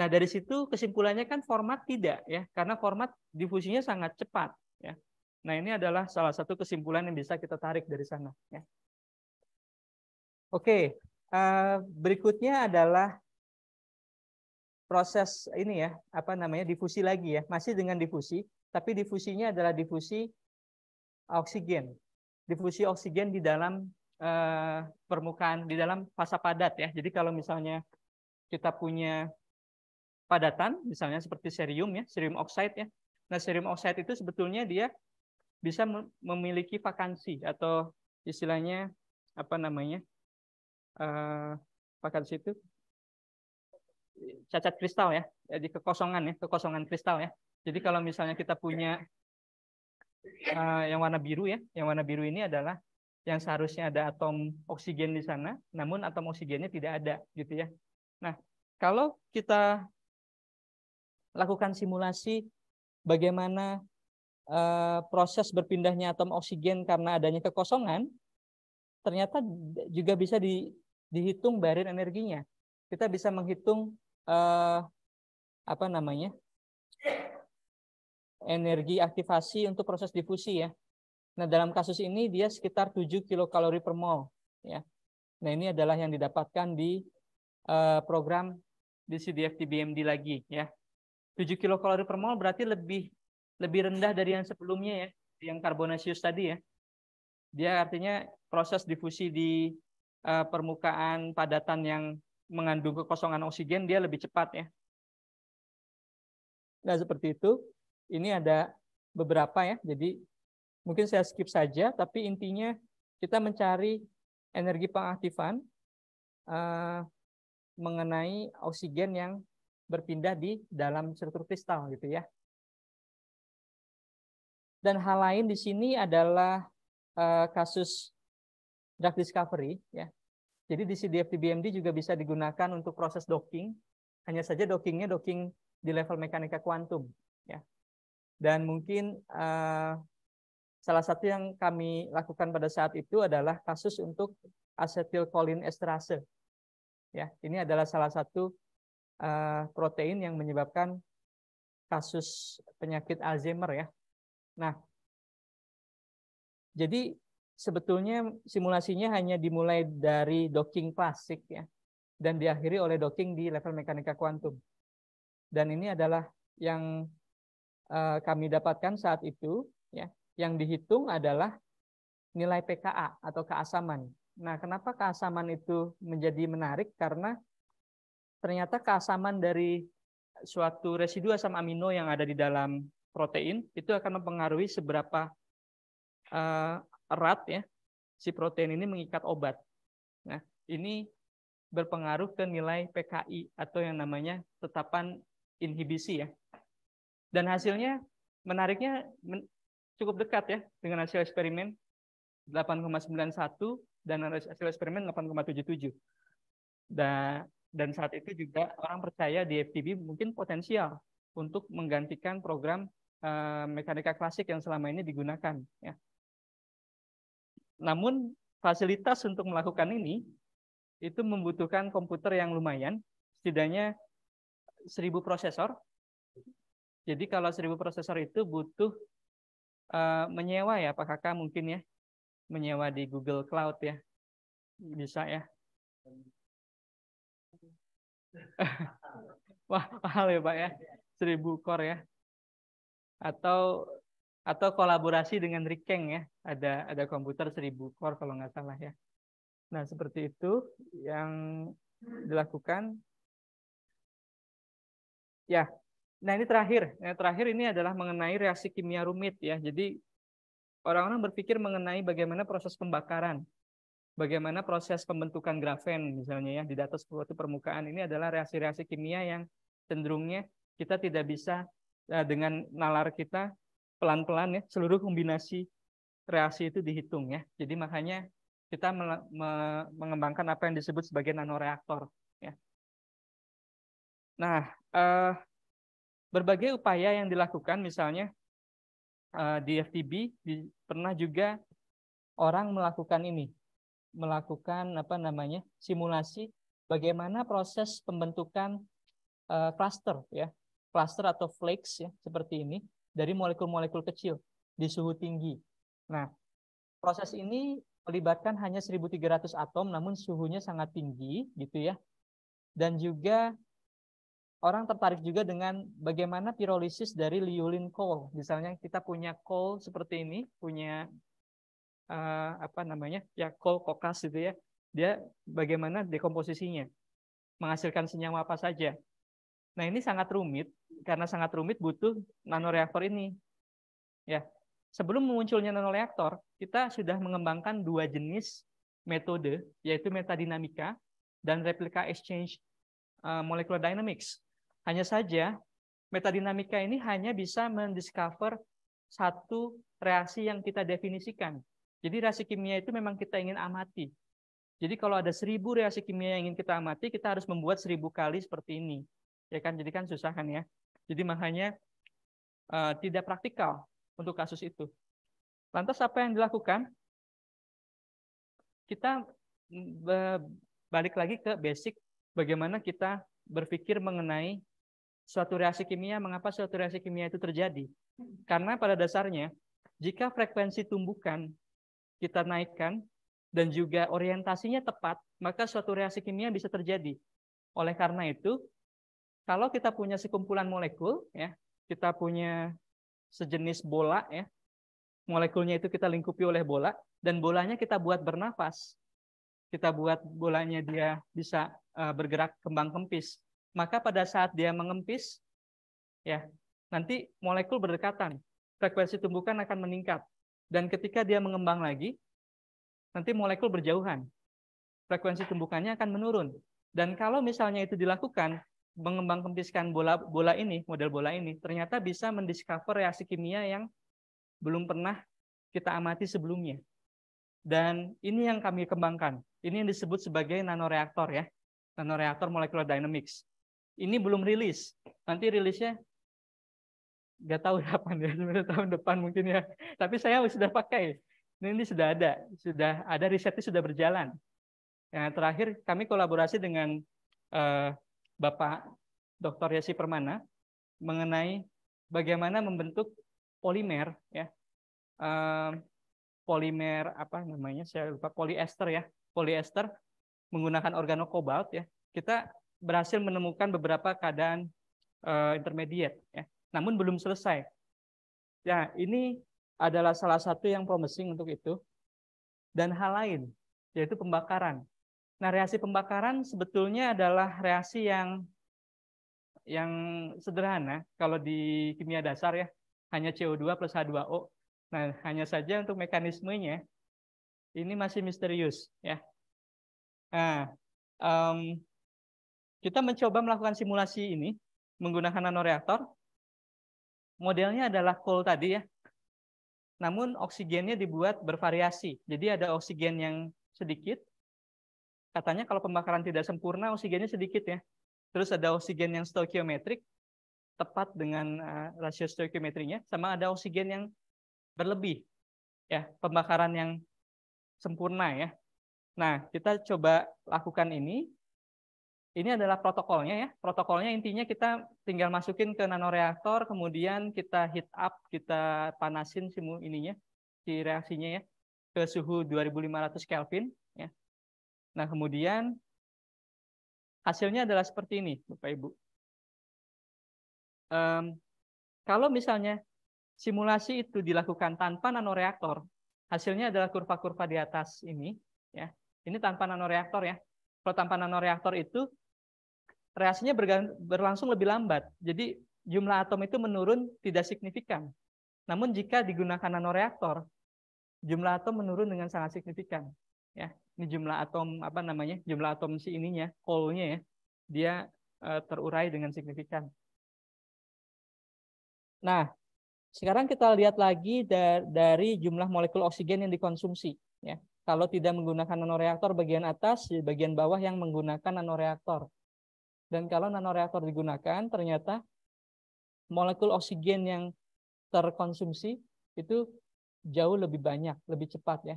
Nah, dari situ kesimpulannya kan format tidak ya, karena format difusinya sangat cepat ya. Nah, ini adalah salah satu kesimpulan yang bisa kita tarik dari sana ya. Oke, eh, berikutnya adalah proses ini ya, apa namanya difusi lagi ya, masih dengan difusi, tapi difusinya adalah difusi oksigen. Difusi oksigen di dalam eh, permukaan di dalam fasa padat ya. Jadi kalau misalnya kita punya padatan, misalnya seperti serium ya, serium oxide ya. Nah, serium oxide itu sebetulnya dia bisa memiliki vakansi atau istilahnya apa namanya? Eh, vakansi itu cacat kristal ya, jadi kekosongan ya, kekosongan kristal ya. Jadi kalau misalnya kita punya uh, yang warna biru ya, yang warna biru ini adalah yang seharusnya ada atom oksigen di sana, namun atom oksigennya tidak ada, gitu ya. Nah, kalau kita lakukan simulasi bagaimana uh, proses berpindahnya atom oksigen karena adanya kekosongan, ternyata juga bisa di, dihitung barir energinya. Kita bisa menghitung uh, apa namanya energi aktivasi untuk proses difusi ya. Nah, dalam kasus ini dia sekitar 7 kilokalori per mol. Ya. Nah, ini adalah yang didapatkan di uh, program di CDFTBMD lagi. ya 7 kilokalori per mol berarti lebih lebih rendah dari yang sebelumnya ya, yang carbonaceous tadi ya. Dia artinya proses difusi di uh, permukaan padatan yang mengandung kekosongan oksigen dia lebih cepat ya. Nah, seperti itu. Ini ada beberapa ya. Jadi Mungkin saya skip saja, tapi intinya kita mencari energi pengaktifan uh, mengenai oksigen yang berpindah di dalam struktur kristal gitu ya. Dan hal lain di sini adalah uh, kasus drug discovery ya. Jadi di CDFT-BMD juga bisa digunakan untuk proses docking. Hanya saja dockingnya docking di level mekanika kuantum ya. Dan mungkin uh, Salah satu yang kami lakukan pada saat itu adalah kasus untuk asetilkolin esterase. Ya, ini adalah salah satu uh, protein yang menyebabkan kasus penyakit Alzheimer ya. Nah, jadi sebetulnya simulasinya hanya dimulai dari docking klasik ya dan diakhiri oleh docking di level mekanika kuantum. Dan ini adalah yang uh, kami dapatkan saat itu ya yang dihitung adalah nilai PKA atau keasaman. Nah, kenapa keasaman itu menjadi menarik? Karena ternyata keasaman dari suatu residu asam amino yang ada di dalam protein itu akan mempengaruhi seberapa eh, erat ya si protein ini mengikat obat. Nah, ini berpengaruh ke nilai PKI atau yang namanya tetapan inhibisi ya. Dan hasilnya menariknya cukup dekat ya dengan hasil eksperimen 8,91 dan hasil eksperimen 8,77. Dan dan saat itu juga orang percaya di FTB mungkin potensial untuk menggantikan program eh, mekanika klasik yang selama ini digunakan. Ya. Namun fasilitas untuk melakukan ini itu membutuhkan komputer yang lumayan, setidaknya 1000 prosesor. Jadi kalau 1000 prosesor itu butuh uh, menyewa ya Pak Kakak mungkin ya menyewa di Google Cloud ya bisa ya wah mahal ya Pak ya seribu core ya atau atau kolaborasi dengan Rikeng ya ada ada komputer seribu core kalau nggak salah ya nah seperti itu yang dilakukan ya Nah ini terakhir, yang terakhir ini adalah mengenai reaksi kimia rumit ya. Jadi orang-orang berpikir mengenai bagaimana proses pembakaran, bagaimana proses pembentukan grafen misalnya ya di atas suatu permukaan ini adalah reaksi-reaksi kimia yang cenderungnya kita tidak bisa eh, dengan nalar kita pelan-pelan ya seluruh kombinasi reaksi itu dihitung ya. Jadi makanya kita mengembangkan apa yang disebut sebagai nanoreaktor ya. Nah, eh, Berbagai upaya yang dilakukan, misalnya eh, di FTB pernah juga orang melakukan ini, melakukan apa namanya simulasi bagaimana proses pembentukan eh, cluster, ya, cluster atau flakes ya seperti ini dari molekul-molekul kecil di suhu tinggi. Nah, proses ini melibatkan hanya 1.300 atom, namun suhunya sangat tinggi gitu ya, dan juga orang tertarik juga dengan bagaimana pirolisis dari liulin coal. Misalnya kita punya coal seperti ini, punya uh, apa namanya? ya coal kokas gitu ya. Dia bagaimana dekomposisinya? Menghasilkan senyawa apa saja? Nah, ini sangat rumit karena sangat rumit butuh nanoreaktor ini. Ya. Sebelum munculnya nanoreaktor, kita sudah mengembangkan dua jenis metode yaitu metadinamika dan replika exchange eh, molecular dynamics. Hanya saja metadinamika ini hanya bisa mendiscover satu reaksi yang kita definisikan. Jadi reaksi kimia itu memang kita ingin amati. Jadi kalau ada seribu reaksi kimia yang ingin kita amati, kita harus membuat seribu kali seperti ini. Ya kan, jadi kan susah kan ya. Jadi makanya uh, tidak praktikal untuk kasus itu. Lantas apa yang dilakukan? Kita mm, balik lagi ke basic bagaimana kita berpikir mengenai suatu reaksi kimia, mengapa suatu reaksi kimia itu terjadi? Karena pada dasarnya, jika frekuensi tumbukan kita naikkan dan juga orientasinya tepat, maka suatu reaksi kimia bisa terjadi. Oleh karena itu, kalau kita punya sekumpulan molekul, ya, kita punya sejenis bola, ya, molekulnya itu kita lingkupi oleh bola, dan bolanya kita buat bernafas. Kita buat bolanya dia bisa eh, bergerak kembang kempis maka pada saat dia mengempis, ya nanti molekul berdekatan, frekuensi tumbukan akan meningkat. Dan ketika dia mengembang lagi, nanti molekul berjauhan, frekuensi tumbukannya akan menurun. Dan kalau misalnya itu dilakukan, mengembang kempiskan bola bola ini, model bola ini, ternyata bisa mendiscover reaksi kimia yang belum pernah kita amati sebelumnya. Dan ini yang kami kembangkan. Ini yang disebut sebagai nanoreaktor ya. Nanoreaktor molecular dynamics. Ini belum rilis. Nanti rilisnya nggak tahu kapan ya, sebenarnya tahun depan mungkin ya. Tapi saya sudah pakai. Ini, ini sudah ada, sudah ada risetnya sudah berjalan. Yang terakhir kami kolaborasi dengan eh, Bapak Dr. Yasi Permana mengenai bagaimana membentuk polimer ya. Eh, polimer apa namanya? Saya lupa poliester ya. poliester menggunakan organokobalt ya. Kita berhasil menemukan beberapa keadaan uh, intermediate. Ya. Namun belum selesai. Ya, ini adalah salah satu yang promising untuk itu. Dan hal lain, yaitu pembakaran. Nah, reaksi pembakaran sebetulnya adalah reaksi yang yang sederhana kalau di kimia dasar ya, hanya CO2 plus H2O. Nah, hanya saja untuk mekanismenya ini masih misterius ya. Nah, um, kita mencoba melakukan simulasi ini menggunakan nanoreaktor. Modelnya adalah coal tadi ya. Namun oksigennya dibuat bervariasi. Jadi ada oksigen yang sedikit. Katanya kalau pembakaran tidak sempurna oksigennya sedikit ya. Terus ada oksigen yang stoikiometrik tepat dengan eh, rasio rasio stoikiometrinya. sama ada oksigen yang berlebih. Ya, pembakaran yang sempurna ya. Nah, kita coba lakukan ini ini adalah protokolnya ya. Protokolnya intinya kita tinggal masukin ke nanoreaktor, kemudian kita heat up, kita panasin semua ininya, si reaksinya ya ke suhu 2500 Kelvin ya. Nah, kemudian hasilnya adalah seperti ini, Bapak Ibu. Um, kalau misalnya simulasi itu dilakukan tanpa nanoreaktor, hasilnya adalah kurva-kurva di atas ini ya. Ini tanpa nanoreaktor ya. Kalau tanpa nanoreaktor itu reaksinya berlangsung lebih lambat. Jadi jumlah atom itu menurun tidak signifikan. Namun jika digunakan nanoreaktor, jumlah atom menurun dengan sangat signifikan. Ya, ini jumlah atom apa namanya? Jumlah atom si ininya, kolonya, ya, dia eh, terurai dengan signifikan. Nah, sekarang kita lihat lagi dari, dari jumlah molekul oksigen yang dikonsumsi. Ya, kalau tidak menggunakan nanoreaktor bagian atas, bagian bawah yang menggunakan nanoreaktor. Dan kalau nanoreaktor digunakan, ternyata molekul oksigen yang terkonsumsi itu jauh lebih banyak, lebih cepat ya.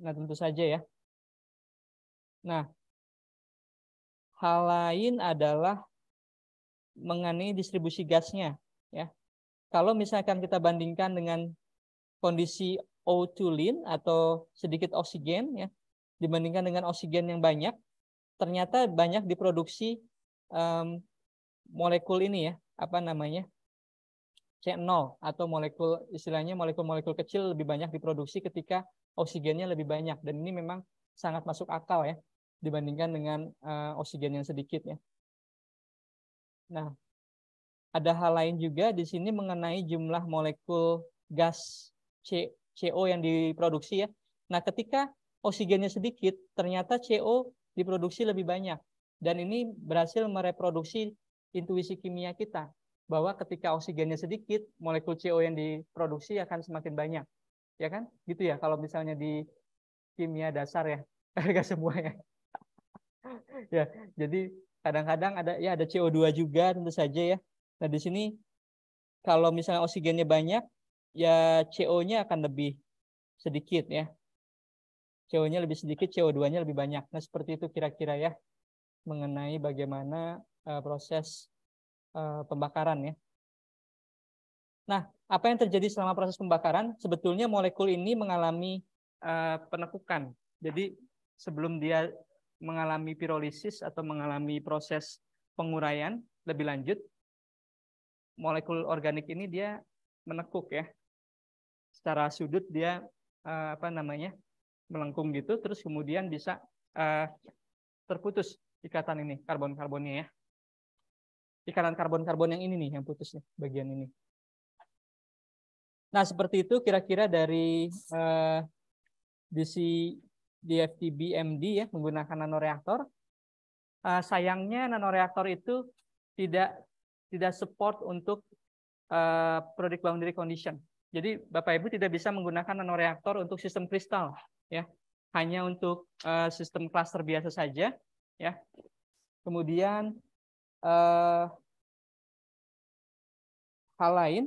Nah tentu saja ya. Nah, hal lain adalah mengenai distribusi gasnya ya. Kalau misalkan kita bandingkan dengan kondisi O2 lean atau sedikit oksigen ya dibandingkan dengan oksigen yang banyak ternyata banyak diproduksi um, molekul ini ya, apa namanya? C0 atau molekul istilahnya molekul-molekul kecil lebih banyak diproduksi ketika oksigennya lebih banyak dan ini memang sangat masuk akal ya dibandingkan dengan uh, oksigen yang sedikit ya. Nah, ada hal lain juga di sini mengenai jumlah molekul gas C, CO yang diproduksi ya. Nah, ketika oksigennya sedikit, ternyata CO diproduksi lebih banyak. Dan ini berhasil mereproduksi intuisi kimia kita bahwa ketika oksigennya sedikit, molekul CO yang diproduksi akan semakin banyak. Ya kan? Gitu ya kalau misalnya di kimia dasar ya. Enggak semuanya. ya, jadi kadang-kadang ada ya ada CO2 juga tentu saja ya. Nah, di sini kalau misalnya oksigennya banyak, ya CO-nya akan lebih sedikit ya. CO-nya lebih sedikit, CO2-nya lebih banyak. Nah, seperti itu kira-kira ya mengenai bagaimana uh, proses uh, pembakaran ya. Nah, apa yang terjadi selama proses pembakaran? Sebetulnya molekul ini mengalami uh, penekukan. Jadi sebelum dia mengalami pirolisis atau mengalami proses penguraian lebih lanjut, molekul organik ini dia menekuk ya. Secara sudut dia uh, apa namanya? melengkung gitu terus kemudian bisa uh, terputus ikatan ini karbon-karbonnya ya. Ikatan karbon-karbon yang ini nih yang putus nih bagian ini. Nah, seperti itu kira-kira dari eh, DC BMD ya menggunakan nanoreaktor. Eh, sayangnya nanoreaktor itu tidak tidak support untuk eh, product boundary condition. Jadi Bapak Ibu tidak bisa menggunakan nanoreaktor untuk sistem kristal ya. Hanya untuk uh, sistem cluster biasa saja ya. Kemudian eh, hal lain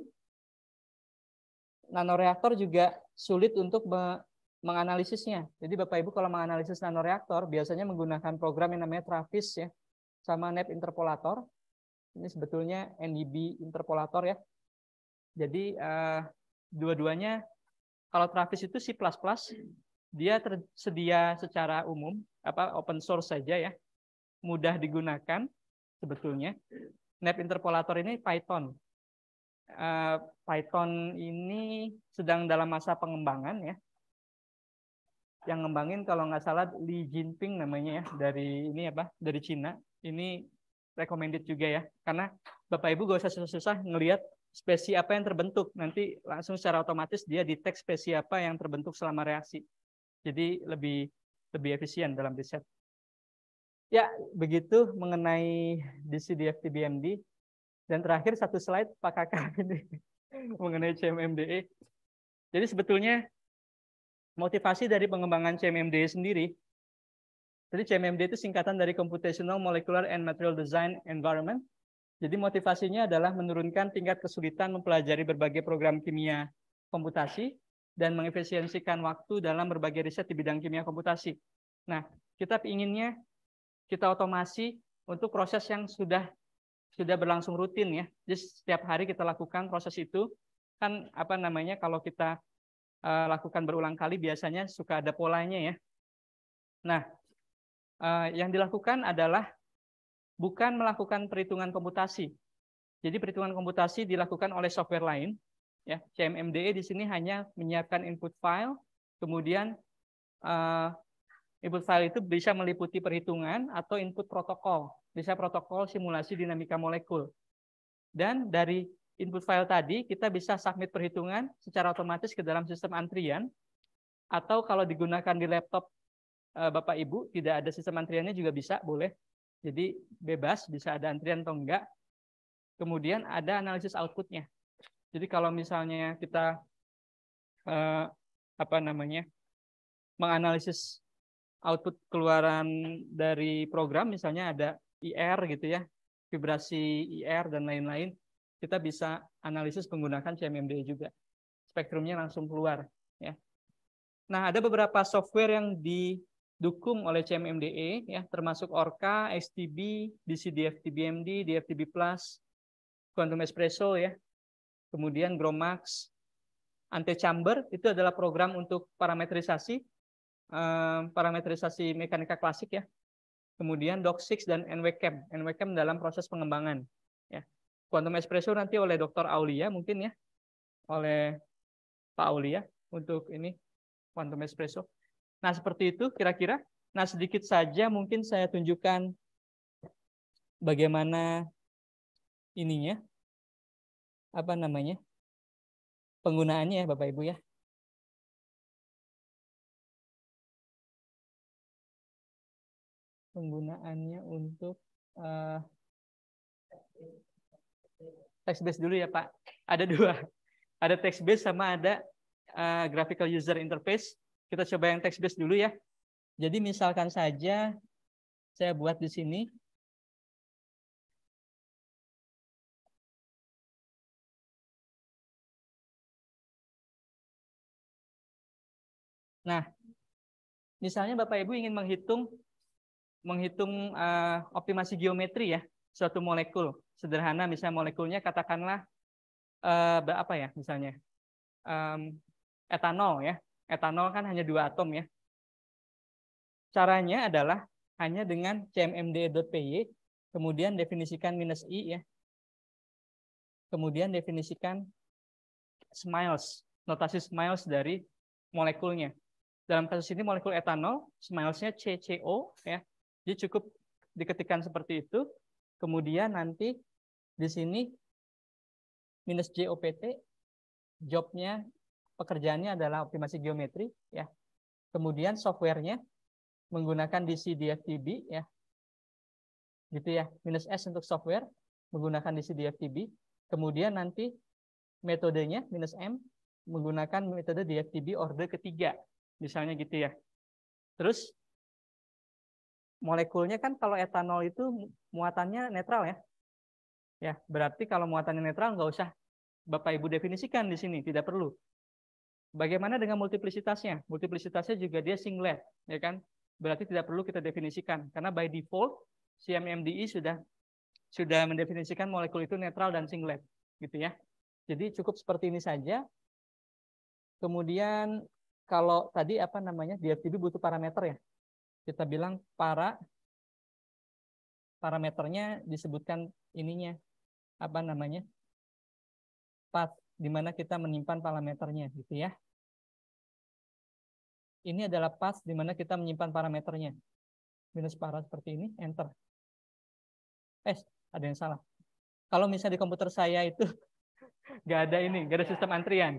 nanoreaktor juga sulit untuk me menganalisisnya. Jadi Bapak Ibu kalau menganalisis nanoreaktor biasanya menggunakan program yang namanya Travis ya sama net interpolator. Ini sebetulnya NDB interpolator ya. Jadi eh, dua-duanya kalau Travis itu C++ dia tersedia secara umum apa open source saja ya mudah digunakan sebetulnya. Nap interpolator ini Python. Eh, Python ini sedang dalam masa pengembangan ya. Yang ngembangin kalau nggak salah Li Jinping namanya ya dari ini apa dari Cina. Ini recommended juga ya karena Bapak Ibu gak usah susah-susah ngelihat spesi apa yang terbentuk nanti langsung secara otomatis dia detect spesi apa yang terbentuk selama reaksi. Jadi lebih lebih efisien dalam riset. Ya, begitu mengenai DCDF TBMD. Dan terakhir satu slide Pak Kakak ini mengenai CMMDE. Jadi sebetulnya motivasi dari pengembangan CMMDE sendiri, jadi CMMD e itu singkatan dari Computational Molecular and Material Design Environment. Jadi motivasinya adalah menurunkan tingkat kesulitan mempelajari berbagai program kimia komputasi dan mengefisiensikan waktu dalam berbagai riset di bidang kimia komputasi. Nah, kita inginnya kita otomasi untuk proses yang sudah sudah berlangsung rutin ya. Jadi setiap hari kita lakukan proses itu kan apa namanya kalau kita uh, lakukan berulang kali biasanya suka ada polanya ya. Nah, uh, yang dilakukan adalah bukan melakukan perhitungan komputasi. Jadi perhitungan komputasi dilakukan oleh software lain ya. CMMDE di sini hanya menyiapkan input file kemudian uh, Input file itu bisa meliputi perhitungan atau input protokol, bisa protokol simulasi dinamika molekul. Dan dari input file tadi, kita bisa submit perhitungan secara otomatis ke dalam sistem antrian, atau kalau digunakan di laptop eh, Bapak Ibu, tidak ada sistem antriannya juga bisa, boleh. Jadi bebas, bisa ada antrian atau enggak. Kemudian ada analisis outputnya. Jadi kalau misalnya kita eh, apa namanya menganalisis output keluaran dari program misalnya ada IR gitu ya, vibrasi IR dan lain-lain, kita bisa analisis menggunakan CMMD juga. Spektrumnya langsung keluar ya. Nah, ada beberapa software yang didukung oleh CMMDE ya, termasuk Orca, STB, DCDFTBMD, DFTB Plus, Quantum Espresso ya. Kemudian Gromax, Antechamber itu adalah program untuk parametrisasi um, parametrisasi mekanika klasik ya. Kemudian DOC6 dan NWCAM. NWCAM dalam proses pengembangan. Ya. Quantum Espresso nanti oleh Dr. Aulia mungkin ya. Oleh Pak Aulia untuk ini Quantum Espresso. Nah, seperti itu kira-kira. Nah, sedikit saja mungkin saya tunjukkan bagaimana ininya apa namanya? penggunaannya ya Bapak Ibu ya. penggunaannya untuk uh, text base dulu ya Pak. Ada dua, ada text base sama ada uh, graphical user interface. Kita coba yang text base dulu ya. Jadi misalkan saja saya buat di sini Nah, misalnya Bapak Ibu ingin menghitung menghitung uh, optimasi geometri ya suatu molekul sederhana misalnya molekulnya katakanlah uh, apa ya misalnya um, etanol ya etanol kan hanya dua atom ya caranya adalah hanya dengan cmmd.py e kemudian definisikan minus i ya kemudian definisikan smiles notasi smiles dari molekulnya dalam kasus ini molekul etanol smilesnya CCO ya jadi cukup diketikkan seperti itu. Kemudian nanti di sini minus JOPT, jobnya, pekerjaannya adalah optimasi geometri. ya. Kemudian softwarenya menggunakan DC DFTB. Ya. Gitu ya, minus S untuk software, menggunakan DC DFTB. Kemudian nanti metodenya minus M menggunakan metode DFTB order ketiga. Misalnya gitu ya. Terus molekulnya kan kalau etanol itu muatannya netral ya. Ya, berarti kalau muatannya netral nggak usah Bapak Ibu definisikan di sini, tidak perlu. Bagaimana dengan multiplisitasnya? Multiplisitasnya juga dia singlet, ya kan? Berarti tidak perlu kita definisikan karena by default CMMDI e sudah sudah mendefinisikan molekul itu netral dan singlet, gitu ya. Jadi cukup seperti ini saja. Kemudian kalau tadi apa namanya DFTB butuh parameter ya, kita bilang para parameternya disebutkan ininya apa namanya path di mana kita menyimpan parameternya gitu ya ini adalah path di mana kita menyimpan parameternya minus para seperti ini enter eh ada yang salah kalau misalnya di komputer saya itu nggak ada ini nggak ada sistem antrian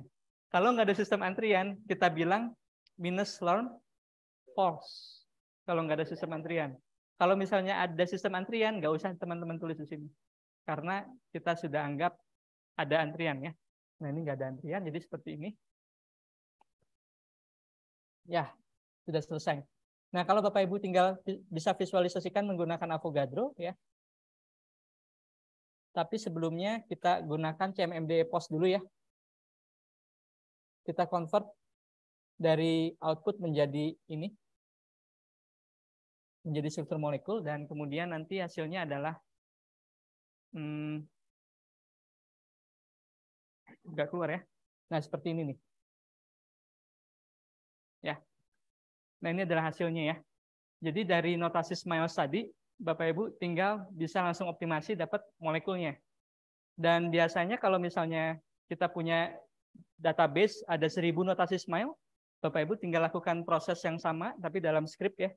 kalau nggak ada sistem antrian kita bilang minus learn false kalau nggak ada sistem antrian. Kalau misalnya ada sistem antrian, nggak usah teman-teman tulis di sini. Karena kita sudah anggap ada antrian ya. Nah ini nggak ada antrian, jadi seperti ini. Ya, sudah selesai. Nah kalau Bapak Ibu tinggal bisa visualisasikan menggunakan Avogadro ya. Tapi sebelumnya kita gunakan CMMD e post dulu ya. Kita convert dari output menjadi ini, menjadi struktur molekul dan kemudian nanti hasilnya adalah hmm, keluar ya. Nah seperti ini nih. Ya. Nah ini adalah hasilnya ya. Jadi dari notasi smile tadi, Bapak Ibu tinggal bisa langsung optimasi dapat molekulnya. Dan biasanya kalau misalnya kita punya database ada seribu notasi SMILE, Bapak Ibu tinggal lakukan proses yang sama tapi dalam script ya.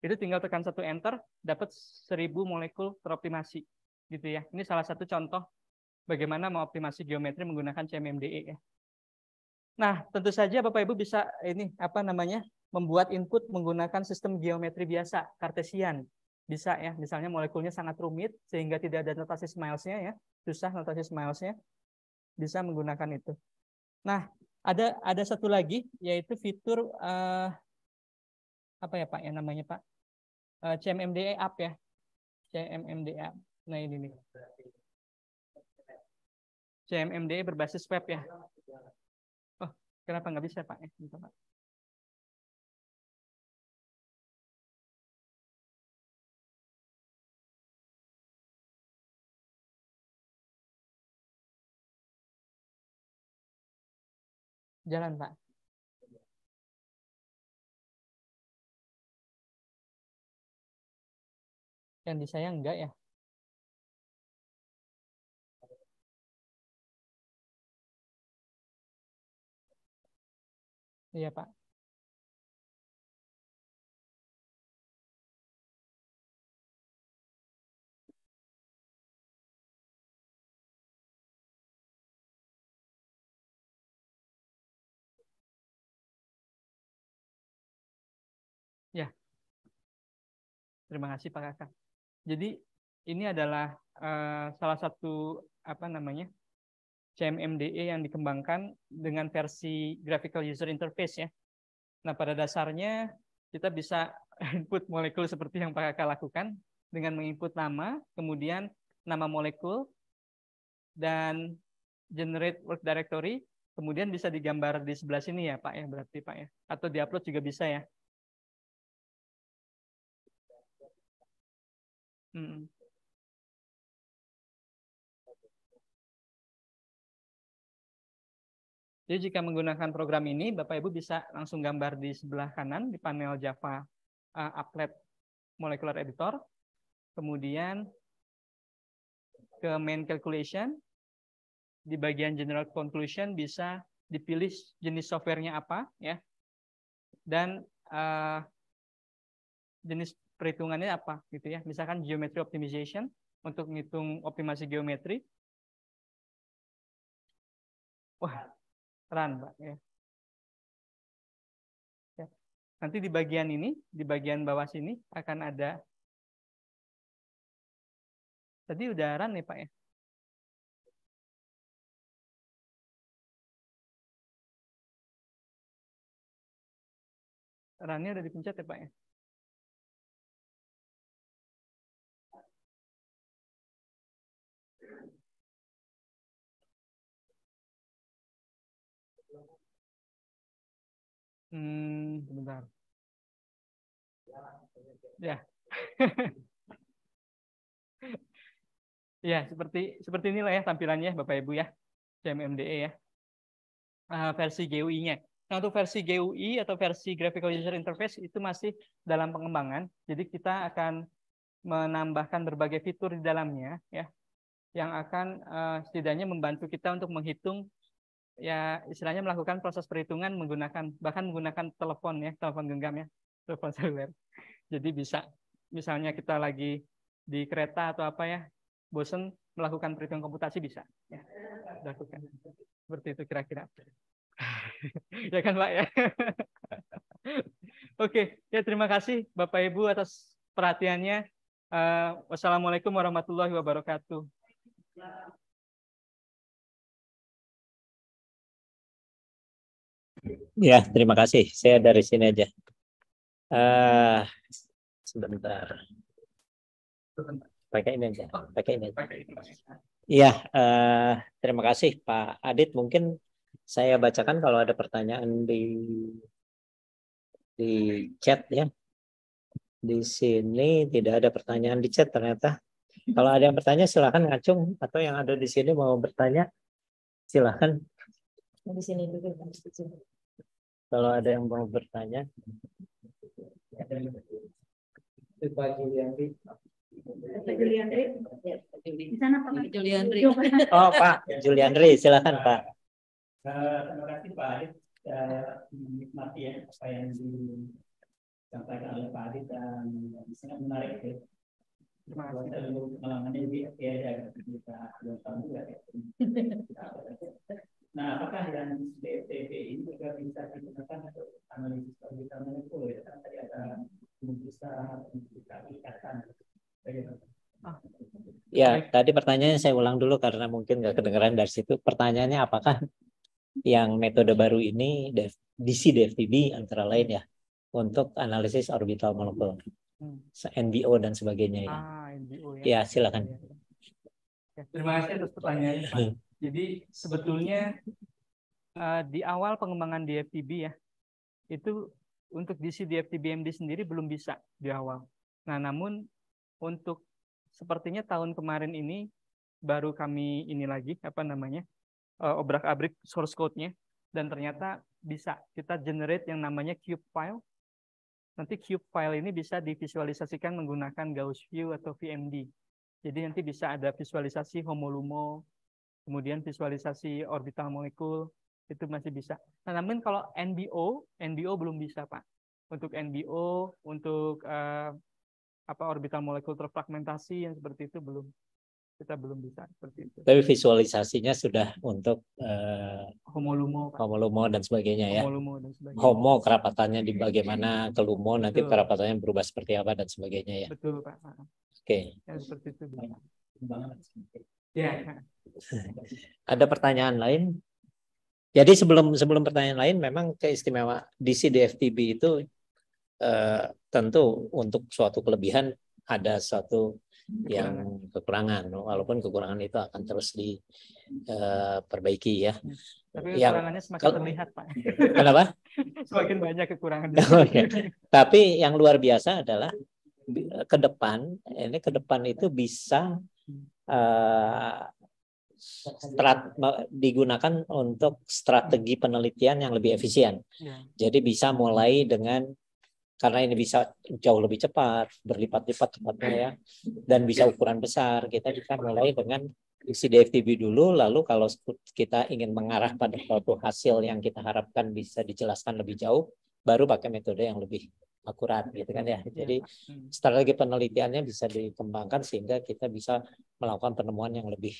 Itu tinggal tekan satu enter, dapat seribu molekul teroptimasi. Gitu ya. Ini salah satu contoh bagaimana mengoptimasi geometri menggunakan CMMDE ya. Nah, tentu saja Bapak Ibu bisa ini apa namanya? membuat input menggunakan sistem geometri biasa kartesian. Bisa ya, misalnya molekulnya sangat rumit sehingga tidak ada notasi smilesnya ya. Susah notasi smilesnya Bisa menggunakan itu. Nah, ada ada satu lagi yaitu fitur uh, apa ya Pak ya namanya Pak? Eh, CMMDA up ya. CMMDA app. Nah ini nih. berbasis web ya. Oh, kenapa nggak bisa Pak? Eh, bentar, Pak. Jalan Pak. yang disayang enggak ya Iya Pak. Ya. Terima kasih Pak Kakak. Jadi ini adalah uh, salah satu apa namanya CMMDE yang dikembangkan dengan versi graphical user interface ya. Nah pada dasarnya kita bisa input molekul seperti yang Pak Kakak lakukan dengan menginput nama, kemudian nama molekul dan generate work directory, kemudian bisa digambar di sebelah sini ya Pak ya berarti Pak ya, atau diupload juga bisa ya. Mm. Jadi jika menggunakan program ini, Bapak Ibu bisa langsung gambar di sebelah kanan di panel Java uh, Applet Molecular Editor. Kemudian ke main calculation, di bagian general conclusion bisa dipilih jenis softwarenya apa ya. Dan uh, jenis perhitungannya apa gitu ya. Misalkan geometry optimization untuk menghitung optimasi geometri. Wah, run, Pak. Ya. ya. Nanti di bagian ini, di bagian bawah sini akan ada Tadi udah run nih, Pak ya. Runnya udah dipencet ya, Pak ya. Hmm, sebentar. Ya. ya, seperti seperti inilah ya tampilannya Bapak Ibu ya. CMMDE ya. Uh, versi GUI-nya. Nah, untuk versi GUI atau versi Graphical User Interface itu masih dalam pengembangan. Jadi kita akan menambahkan berbagai fitur di dalamnya ya yang akan uh, setidaknya membantu kita untuk menghitung ya istilahnya melakukan proses perhitungan menggunakan bahkan menggunakan telepon ya telepon genggam ya telepon seluler jadi bisa misalnya kita lagi di kereta atau apa ya bosen melakukan perhitungan komputasi bisa ya lakukan seperti itu kira-kira ya kan pak ya Oke, ya terima kasih Bapak Ibu atas perhatiannya. Uh, wassalamualaikum warahmatullahi wabarakatuh. Ya, terima kasih. Saya dari sini aja. Uh, sebentar. Pakai ini aja. Pakai ini. Iya, uh, terima kasih Pak Adit. Mungkin saya bacakan kalau ada pertanyaan di di chat ya. Di sini tidak ada pertanyaan di chat ternyata. Kalau ada yang bertanya silahkan ngacung atau yang ada di sini mau bertanya silahkan di sini dulu Kalau ada yang mau bertanya. pak Juliandri. Ya. Di sana Pak Juliandri. Oh Pak Juliandri, silakan Pak. Uh, terima kasih Pak Adit. Uh, menikmati ya apa yang disampaikan oleh Pak Adit dan sangat menarik ya. Buat ilmu pengalamannya di FIA ya, iya, kita belum tahu juga ya. Nah, apakah yang BFTP ini juga bisa digunakan untuk analisis logika molekul ya? Kan tadi ada bisa kita ikatkan. Bagaimana? Oh. Ya, Baik. tadi pertanyaannya saya ulang dulu karena mungkin nggak kedengeran dari situ. Pertanyaannya apakah yang metode baru ini DC DFTB antara lain ya untuk analisis orbital molekul hmm. NBO dan sebagainya ya. Ah, NBO ya. Ya, silakan. Iya, iya. terima kasih atas pertanyaannya. Hmm. Jadi sebetulnya uh, di awal pengembangan DFTB ya, itu untuk DC DFTBMD sendiri belum bisa di awal. Nah, namun untuk sepertinya tahun kemarin ini baru kami ini lagi apa namanya uh, obrak-abrik source code-nya dan ternyata bisa kita generate yang namanya cube file. Nanti cube file ini bisa divisualisasikan menggunakan Gauss View atau VMD. Jadi nanti bisa ada visualisasi homolumo, kemudian visualisasi orbital molekul itu masih bisa. Nah, namun kalau NBO, NBO belum bisa, Pak. Untuk NBO, untuk uh, apa orbital molekul terfragmentasi yang seperti itu belum kita belum bisa seperti itu. Tapi visualisasinya sudah untuk uh, eh, homolumo, Pak. homolumo dan sebagainya ya. Homolumo dan sebagainya. Homo kerapatannya di bagaimana iya. ke Betul. nanti kerapatannya berubah seperti apa dan sebagainya ya. Betul, Pak. Oke. Okay. Ya, seperti itu. Banyak. Ya. Ada pertanyaan lain? Jadi sebelum sebelum pertanyaan lain, memang keistimewaan di CDFTB itu eh, tentu untuk suatu kelebihan ada suatu yang kekurangan, walaupun kekurangan itu akan terus diperbaiki eh, ya. ya. Tapi kekurangannya semakin kalau, terlihat pak. Kenapa? semakin banyak kekurangan. okay. Tapi yang luar biasa adalah ke depan, ini ke depan itu bisa Eh, strat, digunakan untuk strategi penelitian yang lebih efisien. Ya. Jadi bisa mulai dengan karena ini bisa jauh lebih cepat, berlipat-lipat cepatnya ya, dan bisa ukuran besar. Kita bisa mulai dengan isi DFTB dulu, lalu kalau kita ingin mengarah pada suatu hasil yang kita harapkan bisa dijelaskan lebih jauh, baru pakai metode yang lebih akurat gitu kan ya. Iya. Jadi hmm. strategi penelitiannya bisa dikembangkan sehingga kita bisa melakukan penemuan yang lebih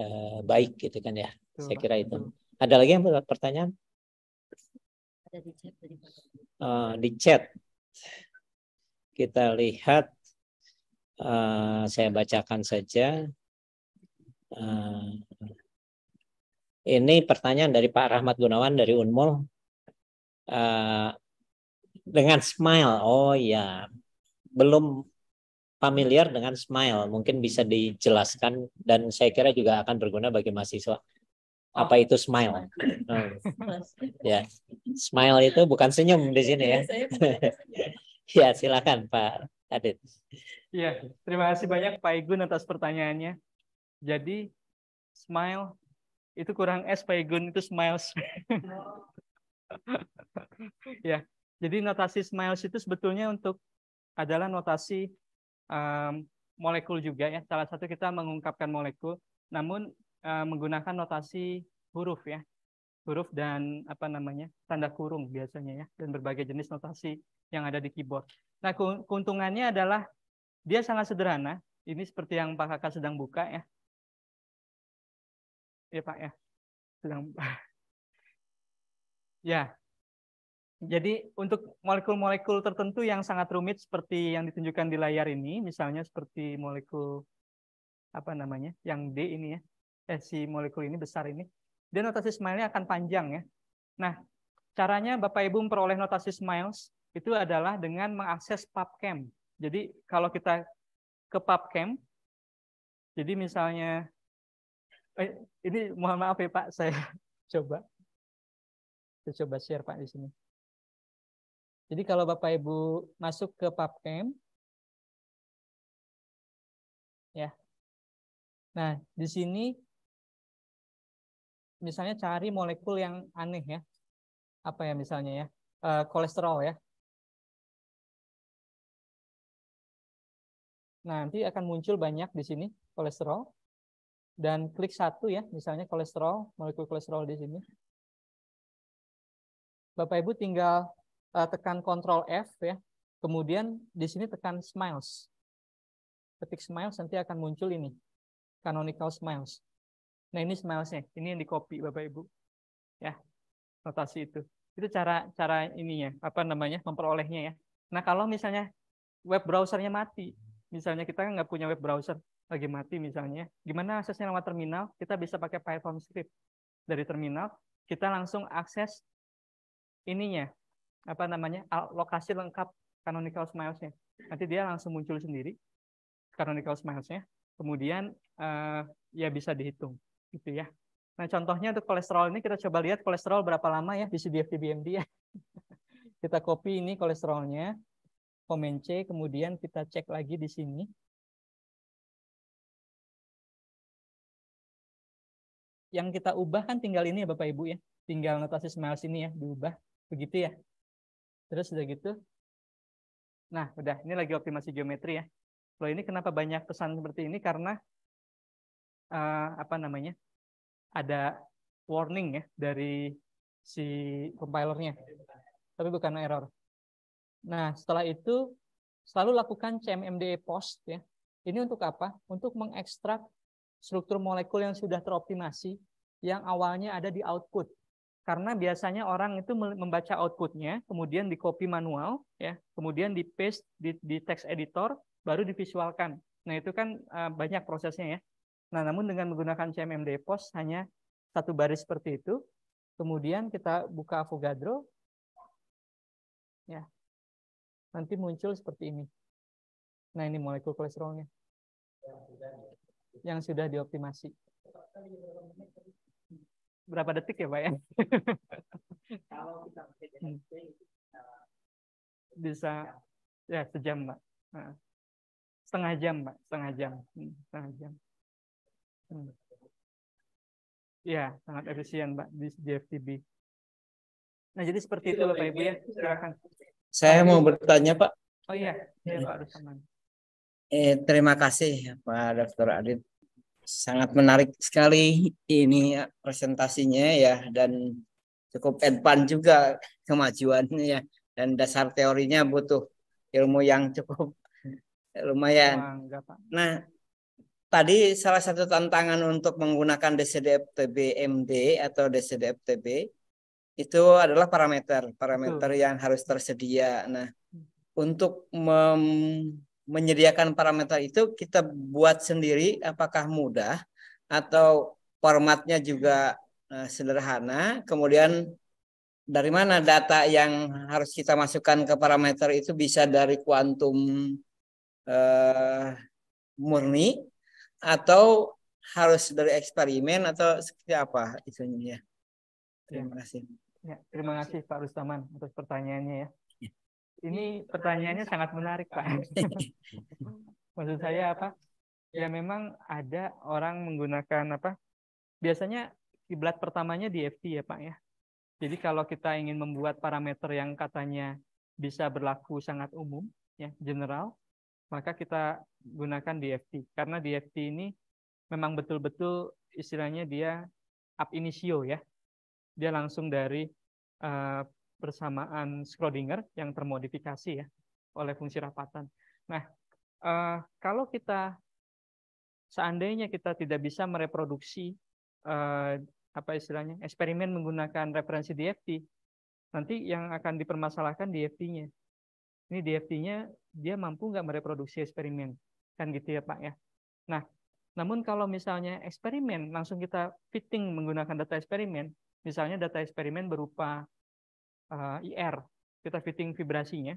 eh, baik gitu kan ya. Saya kira itu. Ada lagi yang pertanyaan? di chat Uh, di chat kita lihat uh, saya bacakan saja. Uh, ini pertanyaan dari Pak Rahmat Gunawan dari Unmul. Uh, dengan smile. Oh ya, belum familiar dengan smile. Mungkin bisa dijelaskan dan saya kira juga akan berguna bagi mahasiswa. Apa oh. itu smile? Hmm. Ya, smile itu bukan senyum di sini ya. ya, silakan Pak Adit. Ya, terima kasih banyak Pak Igun atas pertanyaannya. Jadi smile itu kurang s Pak Igun itu smiles. Oh. ya, jadi notasi Smiles itu sebetulnya untuk adalah notasi um, molekul juga ya. Salah satu kita mengungkapkan molekul, namun uh, menggunakan notasi huruf ya, huruf dan apa namanya tanda kurung biasanya ya, dan berbagai jenis notasi yang ada di keyboard. Nah keuntungannya adalah dia sangat sederhana. Ini seperti yang Pak Kakak sedang buka ya. Ya Pak ya, sedang. ya, jadi untuk molekul-molekul tertentu yang sangat rumit seperti yang ditunjukkan di layar ini, misalnya seperti molekul apa namanya, yang D ini ya, eh, si molekul ini besar ini, dan notasi Smiley akan panjang ya. Nah, caranya Bapak Ibu memperoleh notasi Smiles itu adalah dengan mengakses PubChem. Jadi kalau kita ke PubChem, jadi misalnya, eh, ini mohon maaf ya Pak, saya coba, saya coba share Pak di sini. Jadi kalau Bapak Ibu masuk ke PubChem, ya. Nah, di sini misalnya cari molekul yang aneh ya. Apa ya misalnya ya? Eh, kolesterol ya. Nah, nanti akan muncul banyak di sini kolesterol. Dan klik satu ya, misalnya kolesterol, molekul kolesterol di sini. Bapak Ibu tinggal Eh, tekan Ctrl F ya. Kemudian di sini tekan Smiles. Ketik Smiles nanti akan muncul ini. Canonical Smiles. Nah ini smilesnya, Ini yang di copy Bapak Ibu. Ya, notasi itu. Itu cara cara ininya, apa namanya, memperolehnya ya. Nah kalau misalnya web browsernya mati, misalnya kita kan nggak punya web browser, lagi mati misalnya, gimana aksesnya lewat terminal? Kita bisa pakai Python script. Dari terminal, kita langsung akses ininya, apa namanya lokasi lengkap canonical smiles-nya. Nanti dia langsung muncul sendiri canonical smiles-nya. Kemudian uh, ya bisa dihitung gitu ya. Nah, contohnya untuk kolesterol ini kita coba lihat kolesterol berapa lama ya di BMD ya. kita copy ini kolesterolnya, komen C, kemudian kita cek lagi di sini. Yang kita ubah kan tinggal ini ya Bapak Ibu ya. Tinggal notasi smiles ini ya diubah. Begitu ya. Terus udah gitu. Nah, udah. Ini lagi optimasi geometri ya. Kalau ini kenapa banyak pesan seperti ini? Karena uh, apa namanya? Ada warning ya dari si compilernya. Tapi bukan error. Nah, setelah itu selalu lakukan CMMDE post ya. Ini untuk apa? Untuk mengekstrak struktur molekul yang sudah teroptimasi yang awalnya ada di output karena biasanya orang itu membaca outputnya, kemudian di copy manual, ya, kemudian di paste di, di text editor, baru divisualkan. Nah itu kan eh, banyak prosesnya ya. Nah namun dengan menggunakan CMMD Post hanya satu baris seperti itu, kemudian kita buka Avogadro, ya, nanti muncul seperti ini. Nah ini molekul kolesterolnya yang sudah dioptimasi berapa detik ya Pak ya? Kalau kita hmm. eh, bisa ya sejam Pak. Nah, setengah jam Pak, setengah jam. Hmm, setengah jam. Hmm. Ya, sangat efisien Pak di JFTB. Nah, jadi seperti itu Bapak Ibu ya. Iya, iya. Silakan. Saya mau bertanya Pak. Oh iya, ya, Pak iya. Rusman. Eh, terima kasih Pak Dr. Adit sangat menarik sekali ini ya, presentasinya ya dan cukup advance juga kemajuannya ya dan dasar teorinya butuh ilmu yang cukup lumayan. Nah, tadi salah satu tantangan untuk menggunakan DCDFTB MD atau DCDFTB itu adalah parameter, parameter yang harus tersedia. Nah, hmm. untuk menyediakan parameter itu kita buat sendiri apakah mudah atau formatnya juga uh, sederhana kemudian dari mana data yang harus kita masukkan ke parameter itu bisa dari kuantum uh, murni atau harus dari eksperimen atau seperti apa isunya ya. Terima kasih. Ya, terima kasih Pak Rustaman atas pertanyaannya ya ini pertanyaannya sangat menarik pak maksud saya apa ya memang ada orang menggunakan apa biasanya kiblat pertamanya di FT ya pak ya jadi kalau kita ingin membuat parameter yang katanya bisa berlaku sangat umum ya general maka kita gunakan DFT karena DFT ini memang betul-betul istilahnya dia up initio ya dia langsung dari uh, persamaan Schrödinger yang termodifikasi ya oleh fungsi rapatan. Nah, uh, kalau kita seandainya kita tidak bisa mereproduksi uh, apa istilahnya eksperimen menggunakan referensi DFT, nanti yang akan dipermasalahkan DFT-nya. Ini DFT-nya dia mampu nggak mereproduksi eksperimen kan gitu ya Pak ya. Nah, namun kalau misalnya eksperimen langsung kita fitting menggunakan data eksperimen, misalnya data eksperimen berupa uh, eh, IR, kita fitting vibrasinya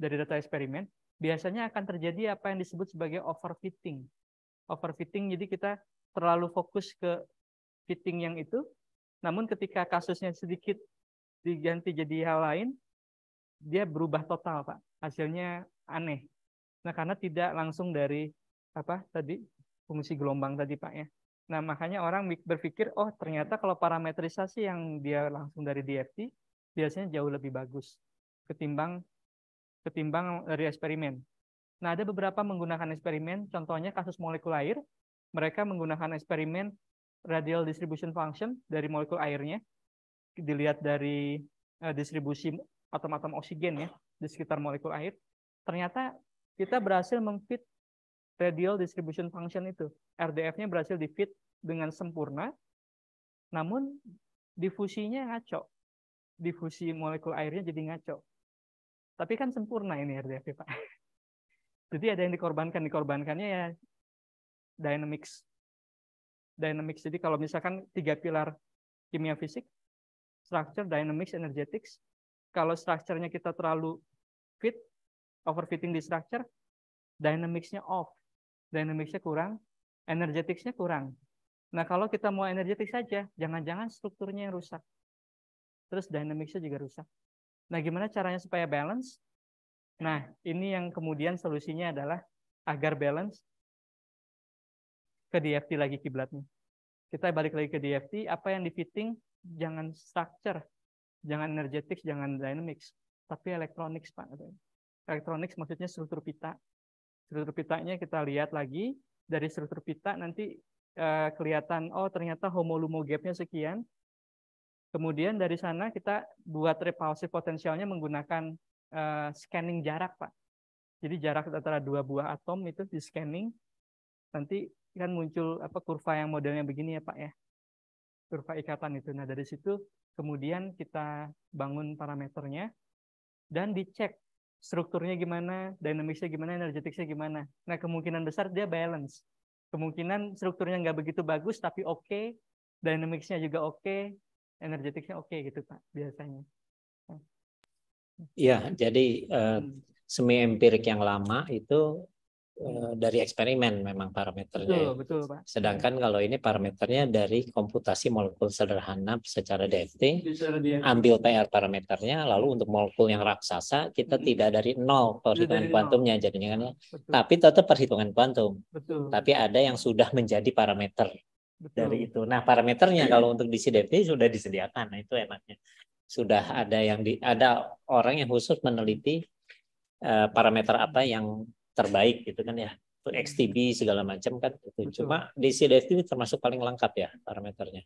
dari data eksperimen, biasanya akan terjadi apa yang disebut sebagai overfitting. Overfitting jadi kita terlalu fokus ke fitting yang itu, namun ketika kasusnya sedikit diganti jadi hal lain, dia berubah total, Pak. Hasilnya aneh. Nah, karena tidak langsung dari apa tadi fungsi gelombang tadi, Pak ya. Nah, makanya orang berpikir, oh ternyata kalau parametrisasi yang dia langsung dari DFT, biasanya jauh lebih bagus ketimbang ketimbang dari eksperimen. Nah, ada beberapa menggunakan eksperimen, contohnya kasus molekul air, mereka menggunakan eksperimen radial distribution function dari molekul airnya, dilihat dari eh, distribusi atom-atom oksigen ya di sekitar molekul air. Ternyata kita berhasil memfit radial distribution function itu. RDF-nya berhasil difit dengan sempurna, namun difusinya ngaco difusi molekul airnya jadi ngaco. Tapi kan sempurna ini RDF, ya, Pak. Jadi ada yang dikorbankan, dikorbankannya ya dynamics. Dynamics. Jadi kalau misalkan tiga pilar kimia fisik, structure, dynamics, energetics, kalau structure-nya kita terlalu fit, overfitting di structure, dynamics-nya off. Dynamics-nya kurang, energetics-nya kurang. Nah, kalau kita mau energetik saja, jangan-jangan strukturnya yang rusak terus dynamicsnya juga rusak. Nah, gimana caranya supaya balance? Nah, ini yang kemudian solusinya adalah agar balance ke DFT lagi kiblatnya. Kita balik lagi ke DFT, apa yang di fitting jangan structure, jangan energetics, jangan dynamics, tapi electronics Pak. Electronics maksudnya struktur pita. Struktur pitanya kita lihat lagi dari struktur pita nanti eh, kelihatan oh ternyata homolumo gapnya sekian, Kemudian dari sana kita buat repulsive potensialnya menggunakan eh, scanning jarak, Pak. Jadi jarak antara dua buah atom itu di scanning. Nanti kan muncul apa kurva yang modelnya begini ya, Pak ya. Kurva ikatan itu. Nah, dari situ kemudian kita bangun parameternya dan dicek strukturnya gimana, dinamisnya gimana, energetiknya gimana. Nah, kemungkinan besar dia balance. Kemungkinan strukturnya nggak begitu bagus, tapi oke. Okay. juga oke. Okay energetiknya oke okay gitu Pak biasanya. Iya, jadi uh, semi empirik yang lama itu eh, dari eksperimen memang parameternya. Betul, ya. betul, Pak. Sedangkan kalau ini parameternya dari komputasi molekul sederhana secara DFT, ambil PR parameternya, lalu untuk molekul yang raksasa kita hmm. tidak dari nol perhitungan dari kuantumnya nol. jadinya kan, ya. tapi tetap perhitungan kuantum. Betul. Tapi ada yang sudah menjadi parameter dari itu. Nah parameternya yeah. kalau untuk DCDP sudah disediakan, nah itu enaknya sudah ada yang di, ada orang yang khusus meneliti uh, parameter apa yang terbaik gitu kan ya untuk XTB segala macam kan itu. Betul. Cuma DCDP termasuk paling lengkap ya parameternya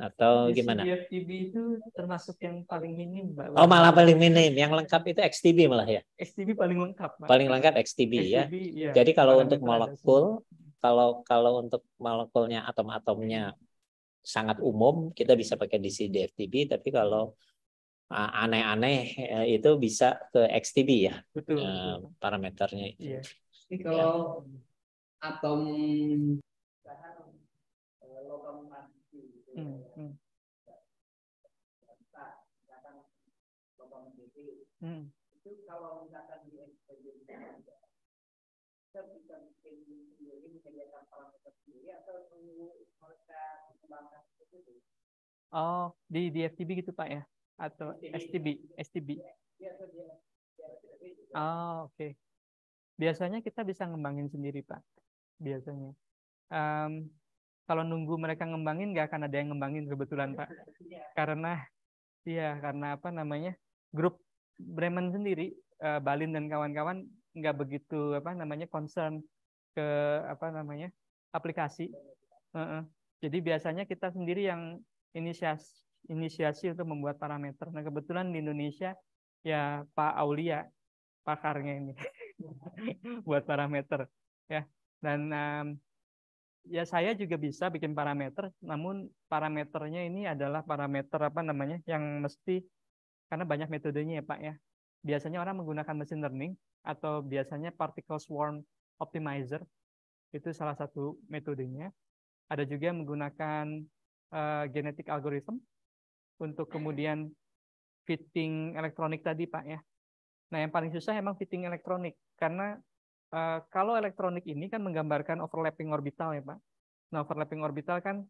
atau gimana? XTB itu termasuk yang paling minim, Mbak. Oh, malah paling minim. Yang lengkap itu XTB malah ya. XTB paling lengkap, Mbak. Paling lengkap XTB, XTB ya. ya. Jadi kalau untuk molekul kalau kalau untuk molekulnya atom-atomnya sangat umum kita bisa pakai DC DFTB tapi kalau aneh-aneh e, itu bisa ke XTB ya betul, eh, parameternya itu. Iya. Jadi kalau ya. atom hmm, logam hmm. hmm. itu kalau misalkan di XTB bisa bikin sendiri menyediakan parameter sendiri atau tunggu mereka mengembangkan itu? Oh, di di FTB gitu Pak ya? Atau STB? STB. Ya. Ya, ya, oh, oke. Okay. Biasanya kita bisa ngembangin sendiri Pak. Biasanya. Um, kalau nunggu mereka ngembangin nggak akan ada yang ngembangin kebetulan Pak. Karena iya karena apa namanya? Grup Bremen sendiri, uh, Balin dan kawan-kawan nggak begitu apa namanya concern ke apa namanya aplikasi. Uh -uh. Jadi biasanya kita sendiri yang inisiasi, inisiasi untuk membuat parameter. Nah kebetulan di Indonesia ya Pak Aulia pakarnya ini buat parameter ya dan um, ya saya juga bisa bikin parameter namun parameternya ini adalah parameter apa namanya yang mesti karena banyak metodenya ya Pak ya biasanya orang menggunakan machine learning atau biasanya particle swarm optimizer itu salah satu metodenya. Ada juga yang menggunakan uh, genetik algorithm untuk hmm. kemudian fitting elektronik tadi Pak ya. Nah yang paling susah emang fitting elektronik karena uh, kalau elektronik ini kan menggambarkan overlapping orbital ya Pak. Nah overlapping orbital kan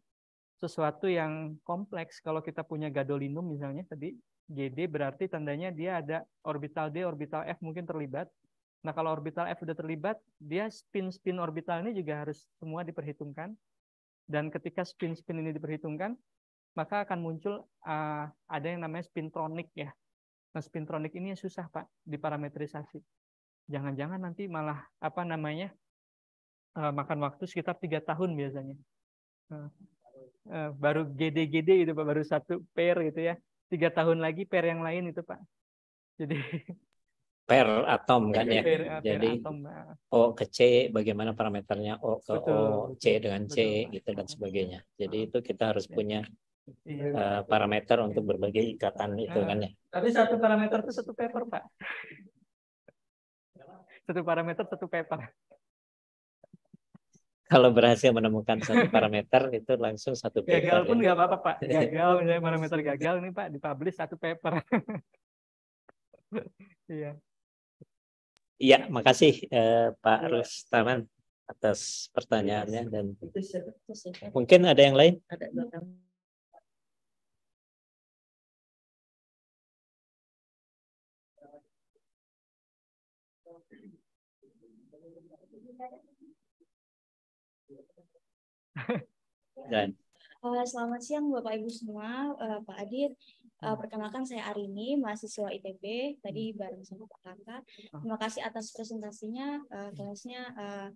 sesuatu yang kompleks. Kalau kita punya gadolinum misalnya tadi GD berarti tandanya dia ada orbital D, orbital F mungkin terlibat. Nah, kalau orbital F sudah terlibat, dia spin-spin orbital ini juga harus semua diperhitungkan. Dan ketika spin-spin ini diperhitungkan, maka akan muncul uh, ada yang namanya spintronik ya. Nah, spintronik ini susah, Pak, diparametrisasi. Jangan-jangan nanti malah apa namanya? Uh, makan waktu sekitar tiga tahun biasanya. Uh, uh, baru GD-GD itu Pak, baru satu pair gitu ya. Tiga tahun lagi pair yang lain itu, Pak. Jadi per atom kan ya. Per, per Jadi atom. Ya. O ke C bagaimana parameternya O ke Betul. O, C dengan C Betul. gitu dan sebagainya. Jadi itu kita harus punya uh, parameter untuk berbagai ikatan nah, itu kan ya. Tapi satu parameter itu satu paper, Pak. Satu parameter satu paper. Kalau berhasil menemukan satu parameter itu langsung satu paper. Gagal ya. pun nggak ya. apa-apa, Pak. Gagal misalnya parameter gagal ini, Pak, dipublish satu paper. Iya. Iya, makasih eh, Pak ya. Rustaman atas pertanyaannya iya. dan mungkin ada yang lain. Dan. Eh, selamat siang Bapak Ibu semua, eh, Pak Adit. Uh, perkenalkan saya Arini, mahasiswa ITB, tadi hmm. bareng sama Pak Kaka. Ah. Terima kasih atas presentasinya, uh, kelasnya uh,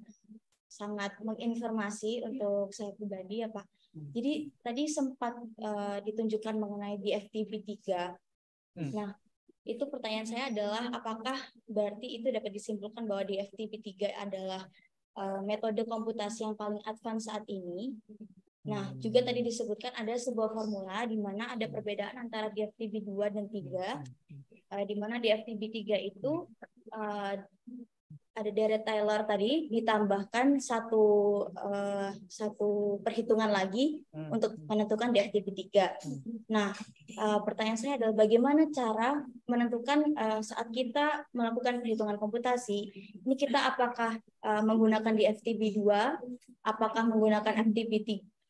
sangat menginformasi untuk saya pribadi ya Pak. Jadi tadi sempat uh, ditunjukkan mengenai DFTB 3. Nah, itu pertanyaan saya adalah apakah berarti itu dapat disimpulkan bahwa DFTB 3 adalah uh, metode komputasi yang paling advance saat ini Nah, hmm. juga tadi disebutkan ada sebuah formula di mana ada hmm. perbedaan antara DFTB 2 dan 3, uh, hmm. eh, di mana DFTB 3 itu uh, ada deret Taylor tadi ditambahkan satu uh, satu perhitungan lagi untuk menentukan DFTB 3. Nah, uh, pertanyaan saya adalah bagaimana cara menentukan uh, saat kita melakukan perhitungan komputasi, ini kita apakah uh, menggunakan DFTB 2, apakah menggunakan FTB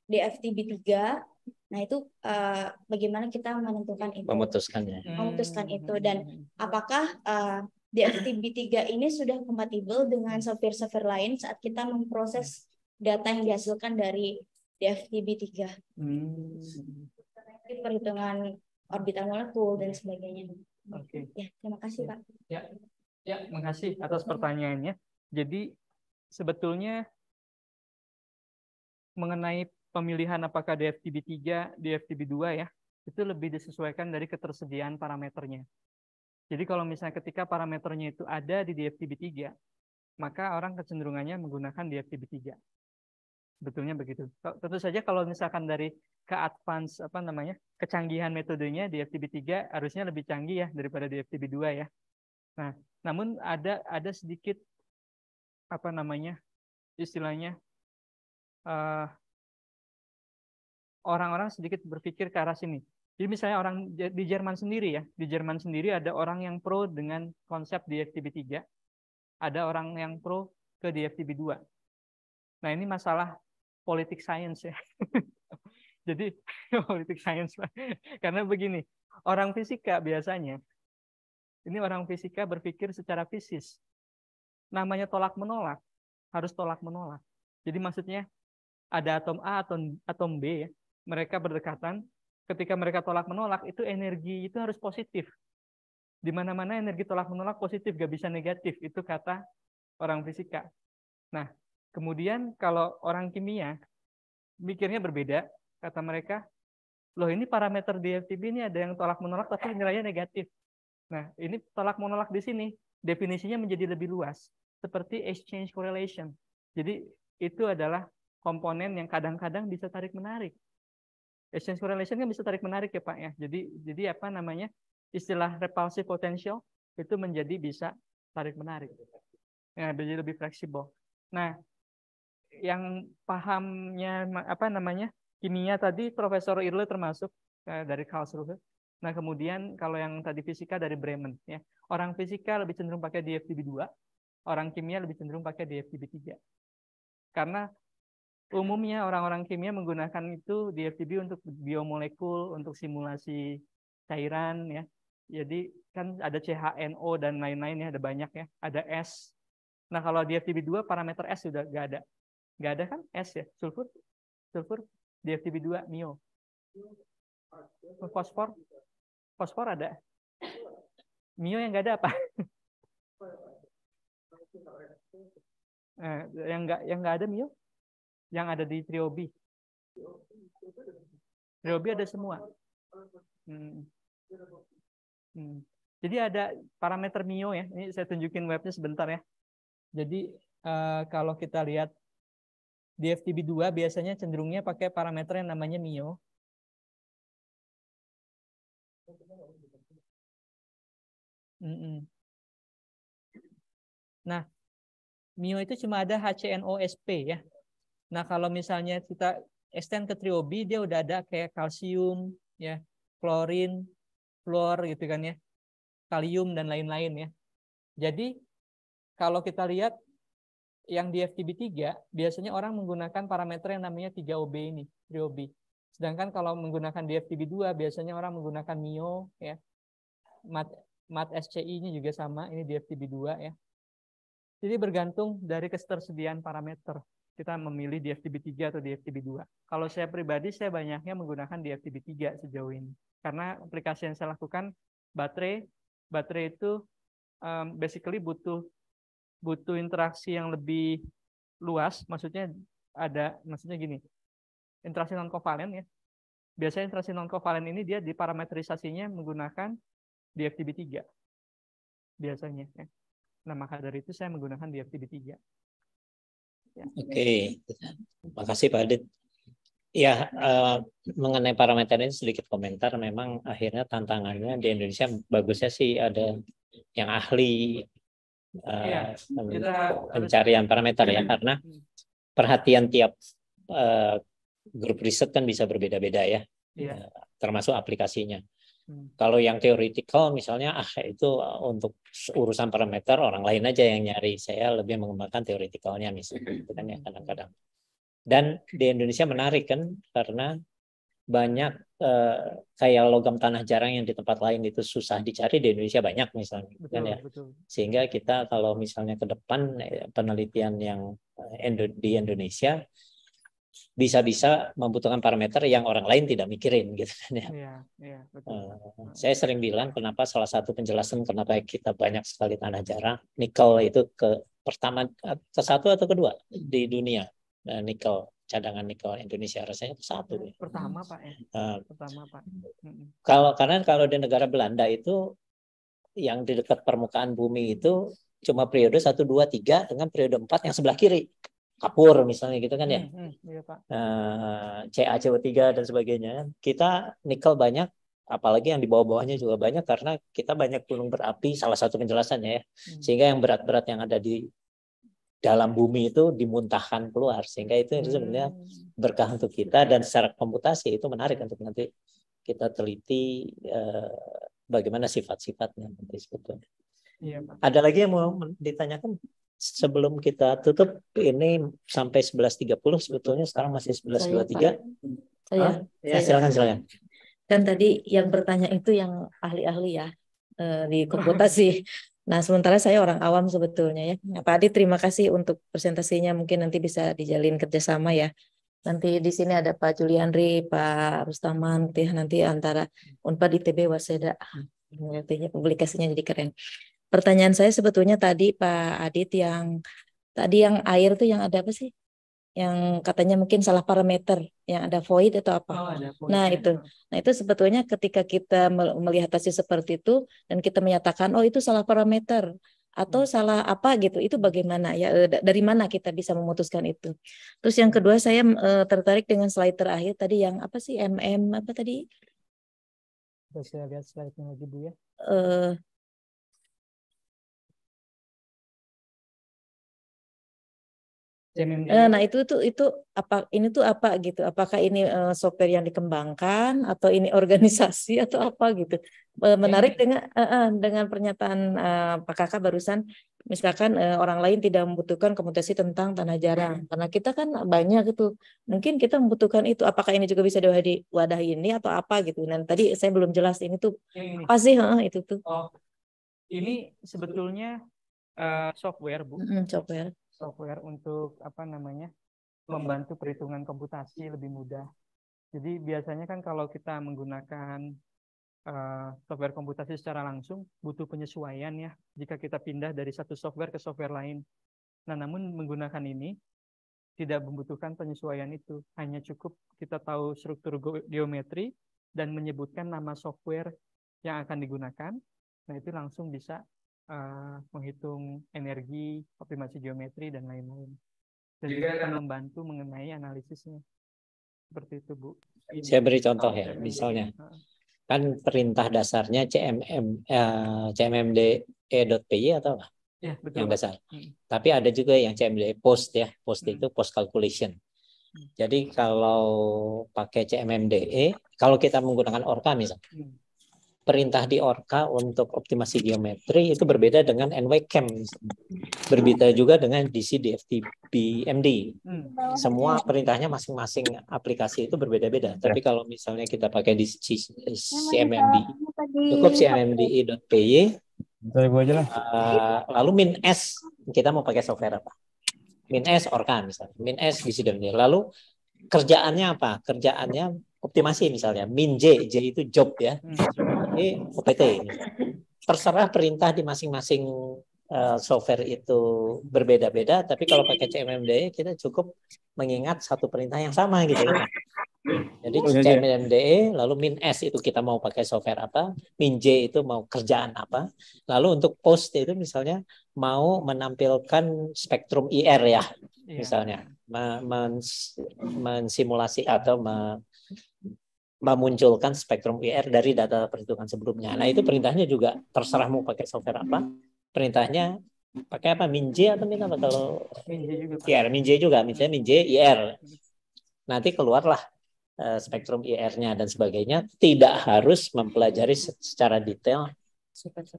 dftb 3 Nah itu uh, bagaimana kita menentukan itu? Memutuskannya. Hmm. Memutuskan itu dan apakah uh, eh, DFTB 3 ini sudah kompatibel dengan software-software lain saat kita memproses data yang dihasilkan dari dftb 3 hmm. perhitungan orbital molekul dan sebagainya. Oke. Okay. Ya terima kasih ya. Pak. Ya, ya, makasih atas hmm. pertanyaannya. Jadi sebetulnya mengenai pemilihan apakah DFTB 3, DFTB 2 ya, itu lebih disesuaikan dari ketersediaan parameternya. Jadi kalau misalnya ketika parameternya itu ada di DFTB 3, maka orang kecenderungannya menggunakan DFTB 3. Betulnya begitu. Tentu saja kalau misalkan dari ke advance apa namanya kecanggihan metodenya DFTB 3 harusnya lebih canggih ya daripada DFTB 2 ya. Nah, namun ada ada sedikit apa namanya istilahnya uh, orang-orang sedikit berpikir ke arah sini. Jadi misalnya orang di Jerman sendiri ya, di Jerman sendiri ada orang yang pro dengan konsep DFTB 3, ada orang yang pro ke DFTB 2. Nah ini masalah politik sains ya. Jadi politik science karena begini, orang fisika biasanya ini orang fisika berpikir secara fisis. Namanya tolak menolak, harus tolak menolak. Jadi maksudnya ada atom A atau atom B ya mereka berdekatan, ketika mereka tolak menolak itu energi itu harus positif. Di mana-mana energi tolak menolak positif, gak bisa negatif. Itu kata orang fisika. Nah, kemudian kalau orang kimia mikirnya berbeda, kata mereka, loh ini parameter DFTB ini ada yang tolak menolak tapi nilainya negatif. Nah, ini tolak menolak di sini definisinya menjadi lebih luas, seperti exchange correlation. Jadi itu adalah komponen yang kadang-kadang bisa tarik menarik exchange correlation kan bisa tarik menarik ya Pak ya. Jadi jadi apa namanya istilah repulsive potential itu menjadi bisa tarik menarik. Ya, jadi lebih fleksibel. Nah, yang pahamnya apa namanya kimia tadi Profesor Irle termasuk ya, dari Karlsruhe. Nah, kemudian kalau yang tadi fisika dari Bremen ya. Orang fisika lebih cenderung pakai DFTB 2, orang kimia lebih cenderung pakai DFTB 3. Karena umumnya orang-orang kimia menggunakan itu di FTB untuk biomolekul, untuk simulasi cairan ya. Jadi kan ada CHNO dan lain-lain ya, ada banyak ya. Ada S. Nah kalau di FTB2 parameter S sudah nggak ada. Nggak ada kan S ya, sulfur. Sulfur di FTB2, Mio. Fosfor? Fosfor ada. Mio yang nggak ada apa? Eh, yang nggak yang nggak ada Mio? yang ada di Triobi. Triobi ada semua. Hmm. Hmm. Jadi ada parameter Mio ya. Ini saya tunjukin webnya sebentar ya. Jadi uh, kalau kita lihat di FTB2 biasanya cenderungnya pakai parameter yang namanya Mio. Mm Nah, Mio itu cuma ada HCNOSP ya. Nah, kalau misalnya kita extend ke triobi, dia udah ada kayak kalsium, ya, klorin, fluor gitu kan ya, kalium dan lain-lain ya. Jadi kalau kita lihat yang di FTB3 biasanya orang menggunakan parameter yang namanya 3OB ini, triobi. Sedangkan kalau menggunakan di FTB2 biasanya orang menggunakan MIO ya. Mat, mat SCI-nya juga sama, ini di FTB2 ya. Jadi bergantung dari ketersediaan parameter kita memilih di FTB3 atau di FTB2. Kalau saya pribadi, saya banyaknya menggunakan di FTB3 sejauh ini. Karena aplikasi yang saya lakukan, baterai, baterai itu um, basically butuh butuh interaksi yang lebih luas. Maksudnya ada, maksudnya gini, interaksi non-kovalen ya. Biasanya interaksi non-kovalen ini dia diparametrisasinya menggunakan di FTB3 biasanya. Ya. Nah, maka dari itu saya menggunakan di FTB3. Ya, Oke, okay. kasih Pak Adit. Ya, uh, mengenai parameter ini sedikit komentar. Memang akhirnya tantangannya di Indonesia bagusnya sih ada yang ahli eh, ya, kita pencarian parameter ya, hmm. karena perhatian tiap uh, grup riset kan bisa berbeda-beda ya, iya. termasuk aplikasinya. Hmm. Kalau yang teoretikal misalnya ah itu eh, untuk urusan parameter orang lain aja yang nyari. Saya lebih mengembangkan teoretikalnya misalnya gitu kan ya, kadang-kadang. Dan di Indonesia menarik kan karena banyak eh, kayak logam tanah jarang yang di tempat lain itu susah dicari di Indonesia banyak misalnya gitu kan betul, kan ya. Sehingga kita kalau misalnya ke depan eh, penelitian yang eh, di Indonesia bisa-bisa membutuhkan parameter yang orang lain tidak mikirin gitu kan ya. Iya, iya, betul. Eh, saya sering bilang kenapa salah satu penjelasan kenapa kita banyak sekali tanah jarang nikel itu ke pertama ke satu atau kedua di dunia eh, nikel cadangan nikel Indonesia rasanya itu satu eh, Pertama Pak ya. Uh, pertama Pak. Kalau karena kalau di negara Belanda itu yang di dekat permukaan bumi itu cuma periode satu dua tiga dengan periode empat yang sebelah kiri kapur misalnya gitu kan ya. Hmm, hmm iya, Uh, CA 3 dan sebagainya. Kita nikel banyak apalagi yang di bawah-bawahnya juga banyak karena kita banyak gunung berapi salah satu penjelasannya ya. Hmm. Sehingga yang berat-berat yang ada di dalam bumi itu dimuntahkan keluar sehingga itu hmm. sebenarnya berkah untuk kita dan secara komputasi itu menarik untuk nanti kita teliti uh, bagaimana sifat-sifatnya nanti sebetulnya. Iya, ada lagi yang mau ditanyakan? sebelum kita tutup ini sampai 11.30 sebetulnya sekarang masih 11.23. Saya, ah, saya, ya, silakan silakan. dan tadi yang bertanya itu yang ahli-ahli ya eh, di komputasi. Nah, sementara saya orang awam sebetulnya ya. Nah, Pak Adi, terima kasih untuk presentasinya. Mungkin nanti bisa dijalin kerjasama ya. Nanti di sini ada Pak Julianri, Pak Rustaman, nanti antara Unpad ITB Waseda. Nantinya publikasinya jadi keren pertanyaan saya sebetulnya tadi Pak Adit yang tadi yang air tuh yang ada apa sih? Yang katanya mungkin salah parameter, yang ada void atau apa? Oh, ada void. Nah ya. itu, nah itu sebetulnya ketika kita melihat hasil seperti itu dan kita menyatakan oh itu salah parameter, atau hmm. salah apa gitu itu bagaimana ya e, dari mana kita bisa memutuskan itu terus yang kedua saya e, tertarik dengan slide terakhir tadi yang apa sih mm apa tadi saya lihat slide lagi bu ya e, Eh, nah itu tuh itu apa ini tuh apa gitu? Apakah ini uh, software yang dikembangkan atau ini organisasi atau apa gitu? Eh, menarik dengan uh, dengan pernyataan uh, Pak Kakak barusan, misalkan uh, orang lain tidak membutuhkan komputasi tentang tanah jarang, hmm. karena kita kan banyak itu Mungkin kita membutuhkan itu. Apakah ini juga bisa diwadahi wadah ini atau apa gitu? Dan tadi saya belum jelas ini tuh hmm. apa sih uh, itu tuh? Oh, ini sebetulnya uh, software bu. -hmm, software software untuk apa namanya membantu perhitungan komputasi lebih mudah. Jadi biasanya kan kalau kita menggunakan uh, software komputasi secara langsung butuh penyesuaian ya jika kita pindah dari satu software ke software lain. Nah, namun menggunakan ini tidak membutuhkan penyesuaian itu. Hanya cukup kita tahu struktur geometri dan menyebutkan nama software yang akan digunakan. Nah, itu langsung bisa uh, menghitung energi, optimasi geometri, dan lain-lain. Dan juga kan akan membantu mengenai analisisnya. Seperti itu, Bu. Ini. Saya beri contoh ya, misalnya. kan perintah dasarnya CMM uh, eh, CMMDE.py atau apa? Ya, betul. Yang dasar. Hmm. Tapi ada juga yang CMDE post ya. Post hmm. itu post calculation. Hmm. Jadi kalau pakai CMMDE, kalau kita menggunakan Orca misalnya, hmm perintah di Orca untuk optimasi geometri itu berbeda dengan NYCAM. Berbeda juga dengan DC DFT BMD. Hmm. Semua perintahnya masing-masing aplikasi itu berbeda-beda. Ya. Tapi kalau misalnya kita pakai di CMMD, cukup cmmdi.py. Uh, ah, lalu min S, kita mau pakai software apa? Min S Orca misalnya. Min S DC DFTP. Lalu kerjaannya apa? Kerjaannya optimasi misalnya. Min J, J itu job ya. Hmm ini OPT. Terserah perintah di masing-masing uh, software itu berbeda-beda, tapi kalau pakai CMMD kita cukup mengingat satu perintah yang sama gitu kan. Jadi iya, iya. CMMD, lalu min S itu kita mau pakai software apa, min J itu mau kerjaan apa, lalu untuk post itu misalnya mau menampilkan spektrum IR ya, iya. misalnya mensimulasi atau men memunculkan spektrum IR dari data perhitungan sebelumnya. Nah, itu hmm. perintahnya juga terserah mau pakai software apa. Perintahnya pakai apa? Minj atau min apa kalau IR, Minj juga, misalnya Minj IR. Hmm. Nanti keluarlah eh, spektrum IR-nya dan sebagainya. Tidak harus mempelajari secara detail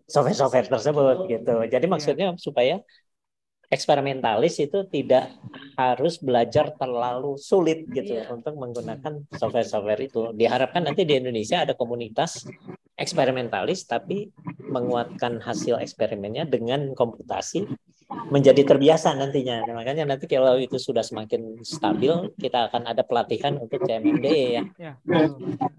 software-software tersebut gitu. Hmm, Jadi iya. maksudnya supaya eksperimentalis itu tidak harus belajar terlalu sulit gitu yeah. untuk menggunakan software-software itu. Diharapkan nanti di Indonesia ada komunitas eksperimentalis tapi menguatkan hasil eksperimennya dengan komputasi menjadi terbiasa nantinya. Nah, makanya nanti kalau itu sudah semakin stabil, kita akan ada pelatihan untuk CMD. ya. ya. ya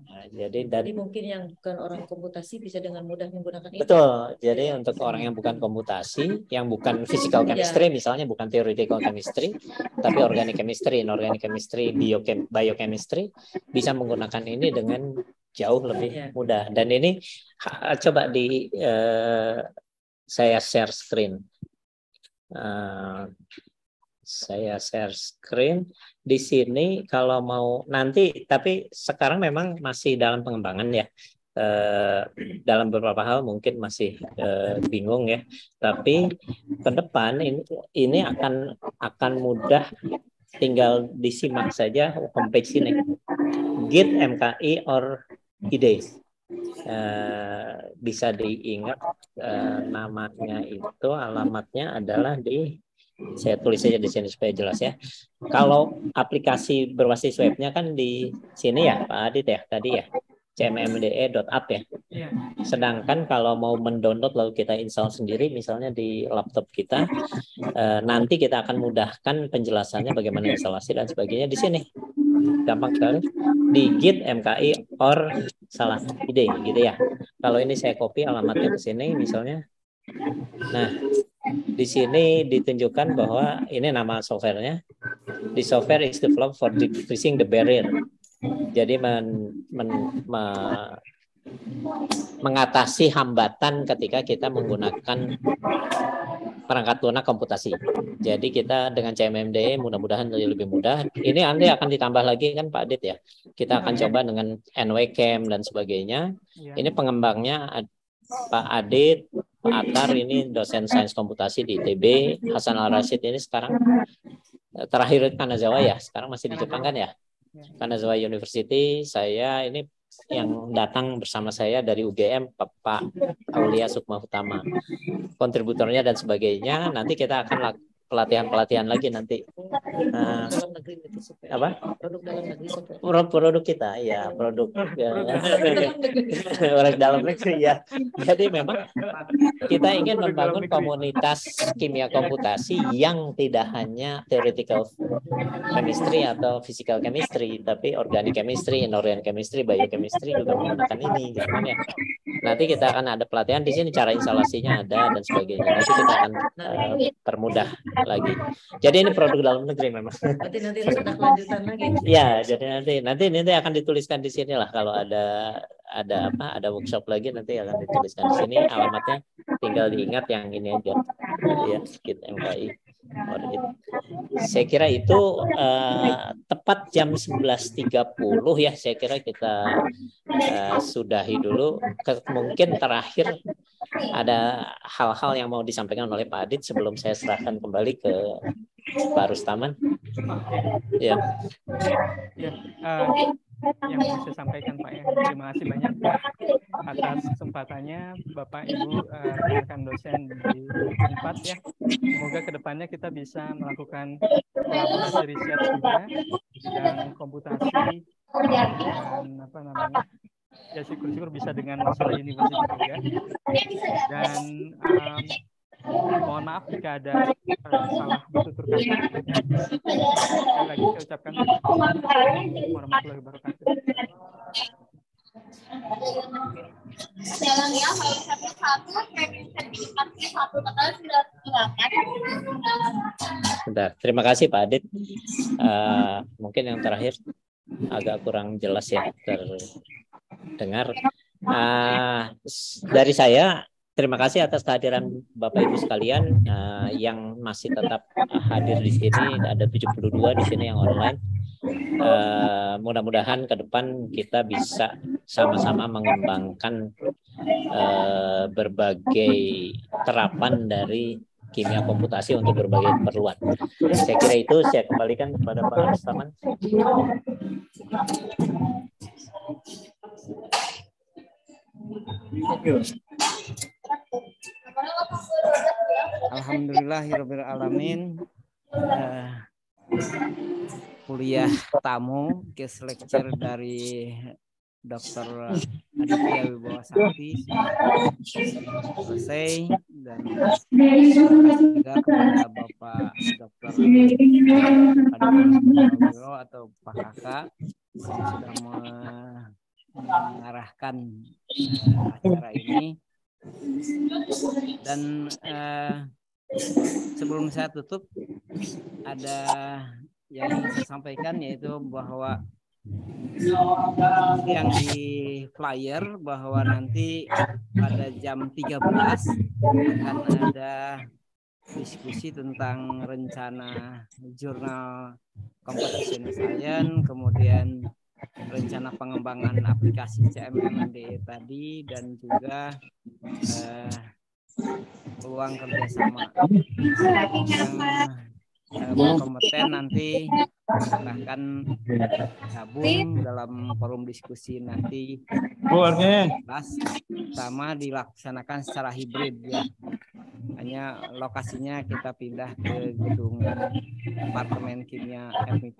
nah, jadi dari mungkin yang bukan orang komputasi bisa dengan mudah menggunakan itu. Betul. Jadi untuk orang yang bukan komputasi, yang bukan physical iya. chemistry ya. misalnya bukan theoretical chemistry, tapi organic chemistry, inorganic chemistry, biochem biochemistry bisa menggunakan ini dengan jauh lebih ya. mudah. Dan ini coba di uh, saya share screen Eh, saya share screen di sini kalau mau nanti tapi sekarang memang masih dalam pengembangan ya eh, dalam beberapa hal mungkin masih eh, bingung ya tapi ke depan ini, ini akan akan mudah tinggal disimak saja homepage ini git mki or ide bisa diingat eh, hmm. namanya itu alamatnya adalah di saya tulis aja di sini supaya jelas ya. Kalau aplikasi berbasis webnya kan di sini ya Pak Adit ya tadi ya cmmde.app ya. Iya. Sedangkan kalau mau mendownload lalu kita install sendiri misalnya di laptop kita eh, nanti kita akan mudahkan penjelasannya bagaimana instalasi dan sebagainya di sini. Gampang sekali di git mki or salah ide gitu ya. Kalau ini saya copy alamatnya ke sini misalnya. Nah, di sini ditunjukkan bahwa ini nama softwarenya. The software is developed for decreasing the barrier. Jadi men, men, men, mengatasi hambatan ketika kita menggunakan perangkat lunak komputasi. Jadi kita dengan CMMD mudah-mudahan lebih mudah. Ini nanti akan ditambah lagi kan Pak Adit ya. Kita akan iya. coba dengan NWCam dan sebagainya. Iya. Ini pengembangnya Pak Adit, Pak Atar ini dosen sains komputasi di ITB, Hasan Al Rashid ini sekarang eh, terakhir di Kanazawa ya, sekarang masih di Jepang kan ya. Iya. Kanazawa University, saya ini yang datang bersama saya dari UGM Pak Aulia Sukma Utama kontributornya dan sebagainya nanti kita akan pelatihan-pelatihan lagi nanti. Nah, Apa? Produk dalam negeri Produk, kita, ya produk. ya. dalam negeri ya. Jadi memang kita ingin membangun komunitas kimia komputasi yang tidak hanya theoretical chemistry atau physical chemistry, tapi organic chemistry, inorganic chemistry, biochemistry juga menggunakan ini, gitu kan ya. Nanti kita akan ada pelatihan di sini cara instalasinya ada dan sebagainya. Nanti kita akan uh, permudah lagi. Jadi ini produk dalam negeri memang. Nanti nanti lanjutan lagi. Ya, jadi nanti nanti nanti akan dituliskan di sini lah kalau ada ada apa ada workshop lagi nanti akan dituliskan di sini alamatnya tinggal diingat yang ini aja. Ya, sedikit MKI. Gitu. Saya kira itu uh, tepat jam 11.30 ya. Saya kira kita uh, sudahi dulu. Mungkin terakhir ada hal-hal yang mau disampaikan oleh Pak Adit sebelum saya serahkan kembali ke Pak Rustaman. Ya. Yeah. Ya, yeah. Uh, yang bisa sampaikan Pak ya. Terima kasih banyak Pak atas kesempatannya Bapak Ibu uh, dosen di tempat ya. Semoga kedepannya kita bisa melakukan kolaborasi riset juga dan komputasi dan apa namanya ya syukur-syukur bisa dengan masalah universitas juga dan um, Mohon maaf jika ada salah tutur kata. Sekali lagi saya ucapkan warahmatullahi wabarakatuh. Sudah, terima kasih Pak Adit. Uh, mungkin yang terakhir agak kurang jelas ya terdengar. Uh, dari saya Terima kasih atas kehadiran Bapak Ibu sekalian uh, yang masih tetap eh, hadir di sini. Ada 72 di sini yang online. Uh, mudah-mudahan ke depan kita bisa sama-sama mengembangkan uh, berbagai terapan dari kimia komputasi untuk berbagai keperluan. Saya kira itu saya kembalikan kepada Pak Arstaman. Alamin. uh, eh, kuliah tamu guest lecture dari Dr. Aditya Wibawa Sakti selesai dan juga kepada Bapak Dr. Wibawa atau Pak Kakak yang sudah mengarahkan eh, acara ini dan uh, sebelum saya tutup ada yang saya sampaikan yaitu bahwa yang di flyer bahwa nanti pada jam 13 akan ada diskusi tentang rencana jurnal kompetisi science kemudian rencana pengembangan aplikasi CMMD tadi dan juga eh, peluang kerjasama yang eh, kompeten nanti silahkan gabung dalam forum diskusi nanti oh, kelas sama dilaksanakan secara hibrid ya hanya lokasinya kita pindah ke gedung apartemen kimia FMI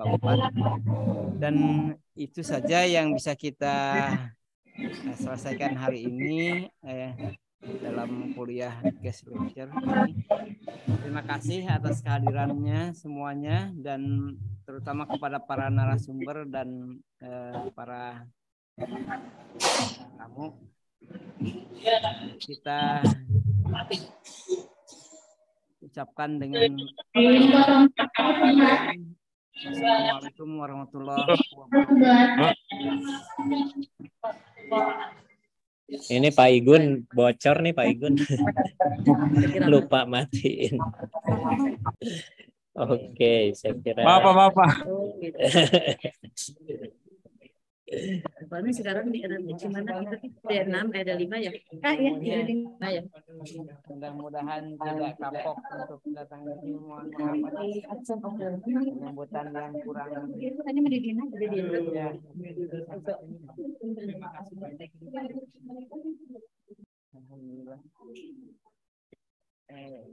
4 dan itu saja yang bisa kita eh, selesaikan hari ini eh, dalam kuliah guest lecture Terima kasih atas kehadirannya semuanya dan terutama kepada para narasumber dan eh, para tamu Kita ucapkan dengan Assalamualaikum warahmatullahi wabarakatuh. Ini Pak Igun bocor nih Pak Igun. Lupa matiin. Oke, okay, saya kira. Maaf, maaf, maaf. Kami oh, gitu. sekarang di enam gimana kita di enam ada lima ya? Ah ya, ada iya, iya, iya. lima ya. Mudah-mudahan tidak kapok untuk datang ke mohon penyambutan yang kurang. Tanya di Dina, jadi Dina. Terima kasih banyak. Alhamdulillah. Eh,